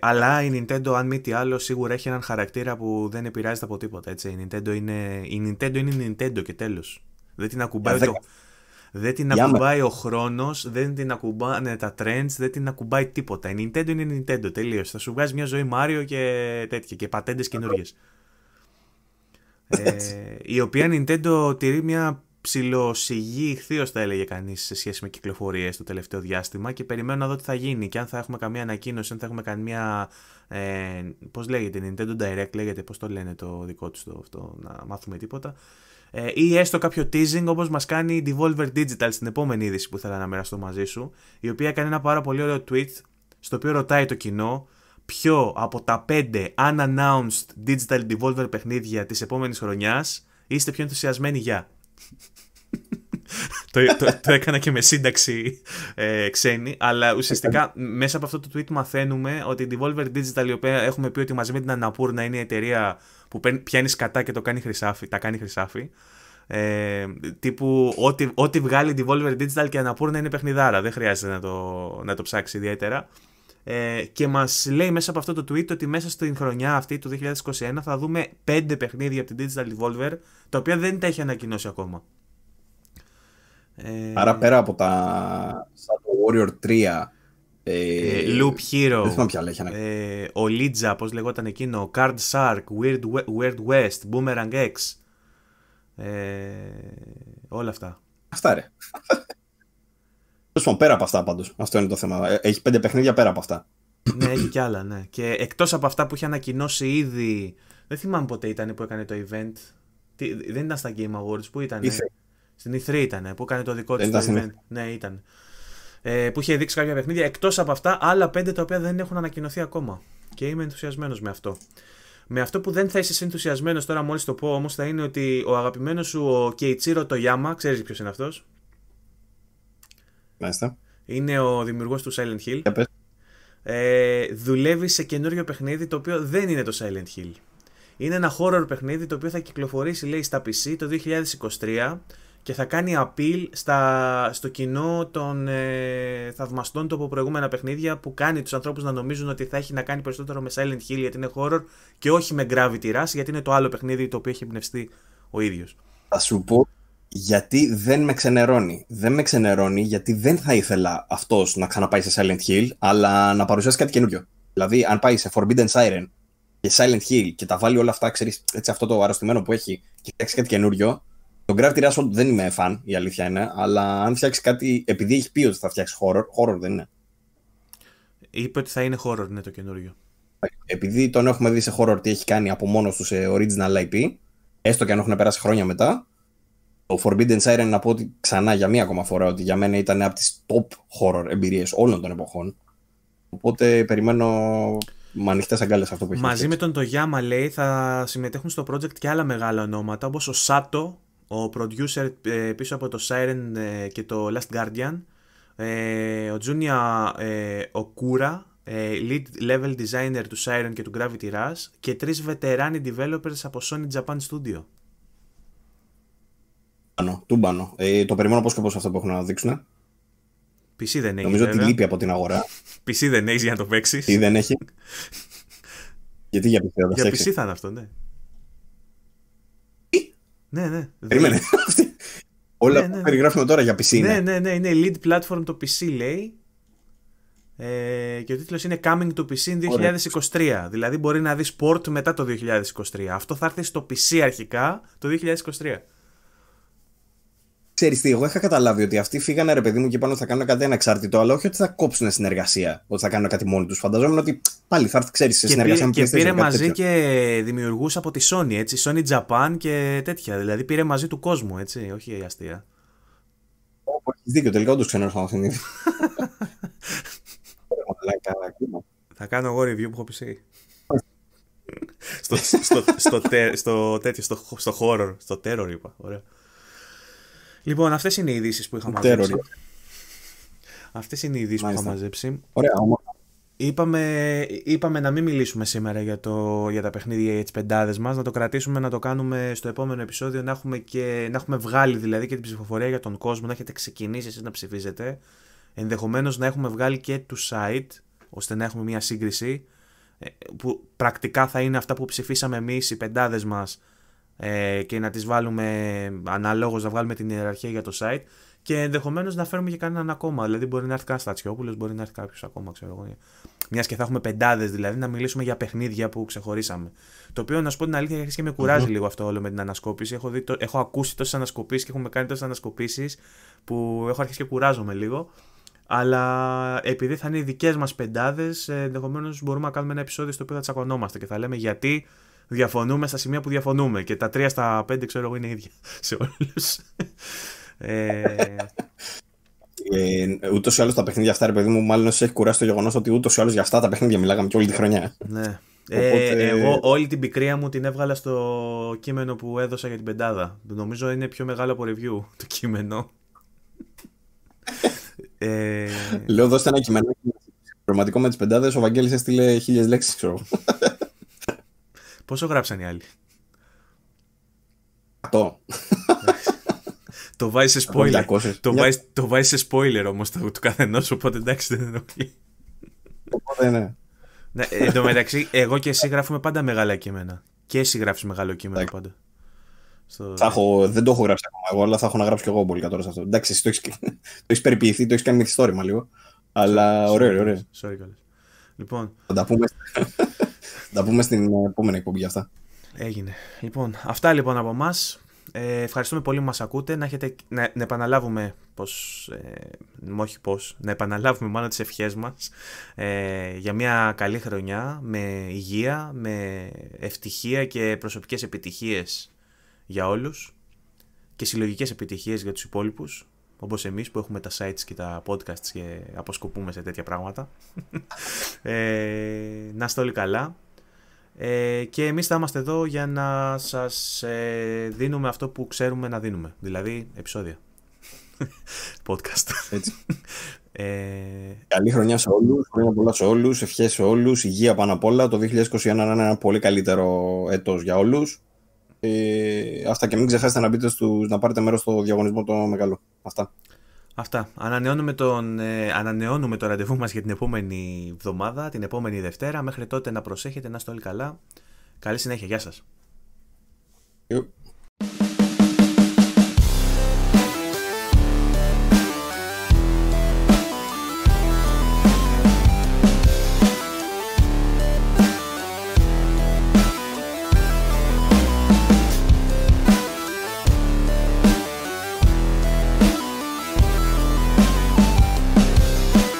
αλλά η Nintendo, αν μη τι άλλο, σίγουρα έχει έναν χαρακτήρα που δεν επηρεάζεται από τίποτα. Έτσι. Η, Nintendo είναι, η Nintendo είναι Nintendo και τέλος. Δεν την ακουμπάει, το, δεν την ακουμπάει ο χρόνος, δεν την ακουμπάνε τα trends, δεν την ακουμπάει τίποτα. Η Nintendo είναι Nintendo, τελείως. Θα σου βγάζει μια ζωή Μάριο και τέτοια και πατέντες καινούργιες. ε, η οποία Nintendo τηρεί μια ψηλοσυγή ηχθείως, θα έλεγε κανείς σε σχέση με κυκλοφορίες το τελευταίο διάστημα και περιμένω να δω τι θα γίνει και αν θα έχουμε καμία ανακοίνωση, αν θα έχουμε καμία ε, πώς λέγεται, Nintendo Direct λέγεται, πώς το λένε το δικό τους αυτό, να μάθουμε τίποτα ε, ή έστω κάποιο teasing όπως μας κάνει η Devolver Digital στην επόμενη είδηση που ήθελα να μοιραστώ μαζί σου η οποία κάνει ένα πάρα πολύ ωραίο tweet στο οποίο ρωτάει το κοινό ποιο από τα 5 unannounced digital devolver παιχνίδια της επόμενης χρονιάς είστε πιο ενθουσιασμένοι για το, το, το, έκανα και με σύνταξη ε, ξένη. Αλλά ουσιαστικά μέσα από αυτό το tweet μαθαίνουμε ότι η Devolver Digital, η οποία έχουμε πει ότι μαζί με την Αναπούρνα είναι η εταιρεία που πιάνει κατά και το κάνει χρυσάφι, τα κάνει χρυσάφι. Ε, τύπου ό,τι, ό,τι βγάλει Devolver Digital και η Αναπούρνα είναι παιχνιδάρα. Δεν χρειάζεται να το, να το ψάξει ιδιαίτερα. Ε, και μας λέει μέσα από αυτό το tweet ότι μέσα στην χρονιά αυτή του 2021 θα δούμε πέντε παιχνίδια από την Digital Devolver τα οποία δεν τα έχει ανακοινώσει ακόμα. Ε, Άρα πέρα από τα Shadow Warrior 3 ε, ε, Loop Hero δεν Ο Λίτζα, πώς λεγόταν εκείνο Card Shark, Weird, Weird West Boomerang X Όλα αυτά Αυτά ρε πέρα από αυτά πάντως Αυτό είναι το θέμα Έχει πέντε παιχνίδια πέρα από αυτά Ναι έχει κι άλλα ναι Και εκτός από αυτά που είχε ανακοινώσει ήδη Δεν θυμάμαι ποτέ ήταν που έκανε το event Τι, Δεν ήταν στα Game Awards Που ήταν στην E3 ήταν, που έκανε το δικό της Ναι. ήταν. Ε, που είχε δείξει κάποια παιχνίδια. Εκτός από αυτά, άλλα πέντε τα οποία δεν έχουν ανακοινωθεί ακόμα. Και είμαι ενθουσιασμένος με αυτό. Με αυτό που δεν θα είσαι ενθουσιασμένος τώρα, μόλις το πω όμως, θα είναι ότι ο αγαπημένος σου ο το Toyama, ξέρεις ποιος είναι αυτός. Μάλιστα. Είναι ο δημιουργός του Silent Hill. ε, δουλεύει σε καινούριο παιχνίδι το οποίο δεν είναι το Silent Hill. Είναι ένα horror παιχνίδι το οποίο θα κυκλοφορήσει λέει στα PC το 2023 και θα κάνει appeal στο κοινό των ε, θαυμαστών του από προηγούμενα παιχνίδια που κάνει τους ανθρώπους να νομίζουν ότι θα έχει να κάνει περισσότερο με Silent Hill γιατί είναι horror και όχι με Gravity Rush γιατί είναι το άλλο παιχνίδι το οποίο έχει εμπνευστεί ο ίδιος. Θα σου πω γιατί δεν με ξενερώνει. Δεν με ξενερώνει γιατί δεν θα ήθελα αυτός να ξαναπάει σε Silent Hill αλλά να παρουσιάσει κάτι καινούριο. Δηλαδή αν πάει σε Forbidden Siren και Silent Hill και τα βάλει όλα αυτά, ξέρεις, έτσι αυτό το αρρωστημένο που έχει και φτιάξει κάτι καινούριο, το Gravity Rush δεν είμαι fan, η αλήθεια είναι, αλλά αν φτιάξει κάτι, επειδή έχει πει ότι θα φτιάξει horror, horror δεν είναι. Είπε ότι θα είναι horror, είναι το καινούριο. Επειδή τον έχουμε δει σε horror τι έχει κάνει από μόνος του σε original IP, έστω και αν έχουν περάσει χρόνια μετά, το Forbidden Siren να πω ότι ξανά για μία ακόμα φορά ότι για μένα ήταν από τις top horror εμπειρίες όλων των εποχών. Οπότε περιμένω με ανοιχτές αγκάλες αυτό που έχει. Μαζί με τον Τογιάμα, λέει, θα συμμετέχουν στο project και άλλα μεγάλα ονόματα όπως ο Σάτο, ο producer ε, πίσω από το Siren ε, και το Last Guardian, ε, ο Junior Okura, lead level designer του Siren και του Gravity Rush και τρεις βετεράνοι developers από Sony Japan Studio. Τούμπανο. Ε, το περιμένω πώς και πώς αυτό που έχουν να δείξουν. PC δεν έχει. Νομίζω ότι λείπει από την αγορά. PC [laughs] δεν έχει για να το παίξεις. Τι δεν έχει. [laughs] Γιατί για PC θα Για PC θα είναι αυτό, ναι. Ναι, ναι. Περίμενε. Δηλαδή- [laughs] Όλα που ναι, ναι, ναι. περιγράφουμε τώρα για PC είναι. Ναι, ναι, ναι. Είναι lead platform το PC λέει. Ε, και ο τίτλος είναι Coming to PC 2023. Δηλαδή μπορεί να δεις port μετά το 2023. Αυτό θα έρθει στο PC αρχικά το 2023 ξέρεις τι, εγώ είχα καταλάβει ότι αυτοί φύγανε ρε παιδί μου και είπαν ότι θα κάνουν κάτι ανεξάρτητο, αλλά όχι ότι θα κόψουν συνεργασία, ότι θα κάνουν κάτι μόνοι τους. Φανταζόμουν ότι [tsk] πάλι θα έρθει, ξέρεις, σε συνεργασία με με Και πήρε μαζί και δημιουργούς από τη Sony, έτσι. Sony Japan και τέτοια. Δηλαδή πήρε μαζί του κόσμου, έτσι. Όχι η αστεία. Όπω έχεις δίκιο, τελικά όντως ξέρω να Θα κάνω εγώ review που έχω πει [laughs] στο, στο, στο, τέτοιο, στο, στο στο terror είπα. Λοιπόν, αυτές είναι οι ειδήσεις που είχα μαζέψει. Αυτές είναι οι ειδήσεις που είχα μαζέψει. Ωραία, όμως. Είπαμε, να μην μιλήσουμε σήμερα για, το, για τα παιχνίδια για τις πεντάδες μας, να το κρατήσουμε να το κάνουμε στο επόμενο επεισόδιο, να έχουμε, και, να έχουμε βγάλει δηλαδή και την ψηφοφορία για τον κόσμο, να έχετε ξεκινήσει εσείς να ψηφίζετε. Ενδεχομένως να έχουμε βγάλει και του site, ώστε να έχουμε μια σύγκριση ε, που πρακτικά θα είναι αυτά που ψηφίσαμε εμείς οι πεντάδες μας ε, και να τις βάλουμε αναλόγως να βγάλουμε την ιεραρχία για το site και ενδεχομένως να φέρουμε και κανέναν ακόμα. Δηλαδή, μπορεί να έρθει κανένα Στατσιόπουλος, μπορεί να έρθει κάποιος ακόμα, ξέρω εγώ. Μιας και θα έχουμε πεντάδες δηλαδή, να μιλήσουμε για παιχνίδια που ξεχωρίσαμε. Το οποίο, να σου πω την αλήθεια, αρχίζει και με κουράζει mm-hmm. λίγο αυτό όλο με την ανασκόπηση. Έχω, δει, το, έχω ακούσει τόσες ανασκοπήσεις και έχουμε κάνει τόσες ανασκοπήσεις που έχω αρχίσει και κουράζομαι λίγο. Αλλά επειδή θα είναι οι δικές μας πεντάδες, ενδεχομένως μπορούμε να κάνουμε ένα επεισόδιο στο οποίο θα τσακωνόμαστε και θα λέμε γιατί διαφωνούμε στα σημεία που διαφωνούμε και τα τρία στα πέντε ξέρω εγώ είναι ίδια [laughs] σε όλους. ε... Ε, ούτως ή άλλως τα παιχνίδια αυτά, ρε παιδί μου, μάλλον σε έχεις κουράσει το γεγονός ότι ούτως ή άλλως για αυτά τα παιχνίδια μιλάγαμε και όλη τη χρονιά. Ναι. Ε, Οπότε... Ε, εγώ όλη την πικρία μου την έβγαλα στο κείμενο που έδωσα για την πεντάδα. Νομίζω είναι πιο μεγάλο από review το κείμενο. ε... Λέω, δώστε ένα κείμενο. Πραγματικό με τις πεντάδες, ο Βαγγέλης έστειλε χίλιες λέξεις, ξέρω Πόσο γράψαν οι άλλοι. 100. το βάζει σε spoiler. το, βάζει, σε spoiler όμως το, του καθενός, οπότε εντάξει δεν ενοχλεί. Οπότε ναι. ναι εν τω μεταξύ, εγώ και εσύ γράφουμε πάντα μεγάλα κείμενα. Και εσύ γράφει μεγάλο κείμενο πάντα. Στο... Θα έχω, δεν το έχω γράψει ακόμα εγώ, αλλά θα έχω να γράψω κι εγώ πολύ τώρα αυτό. Εντάξει, εσύ το έχεις έχεις περιποιηθεί, το έχεις κάνει μυθιστόρημα λίγο. Αλλά ωραίο, ωραίο. Sorry, Λοιπόν. Θα τα πούμε. Τα πούμε στην επόμενη εκπομπή για αυτά. Έγινε. Λοιπόν, αυτά λοιπόν από εμά. ευχαριστούμε πολύ που μας ακούτε. Να, έχετε, να, να επαναλάβουμε πώ ε, όχι πως, να επαναλάβουμε μάλλον τις ευχές μας ε, για μια καλή χρονιά με υγεία, με ευτυχία και προσωπικές επιτυχίες για όλους. και συλλογικές επιτυχίες για τους υπόλοιπους όπως εμείς που έχουμε τα sites και τα podcasts και αποσκοπούμε σε τέτοια πράγματα. [laughs] ε, να είστε όλοι καλά. Ε, και εμείς θα είμαστε εδώ για να σας ε, δίνουμε αυτό που ξέρουμε να δίνουμε. Δηλαδή επεισόδια. [laughs] Podcast. Έτσι. [laughs] Ε... Καλή χρονιά σε όλους, χρόνια πολλά σε όλους, ευχές σε όλους, υγεία πάνω απ' όλα. Το 2021 είναι ένα πολύ καλύτερο έτος για όλους. Ε, αυτά και μην ξεχάσετε να μπείτε στους, να πάρετε μέρος στο διαγωνισμό το μεγάλο. Αυτά. Αυτά. Ανανεώνουμε, τον, ε, ανανεώνουμε το ραντεβού μας για την επόμενη εβδομάδα, την επόμενη Δευτέρα. Μέχρι τότε να προσέχετε, να είστε όλοι καλά. Καλή συνέχεια. Γεια σας.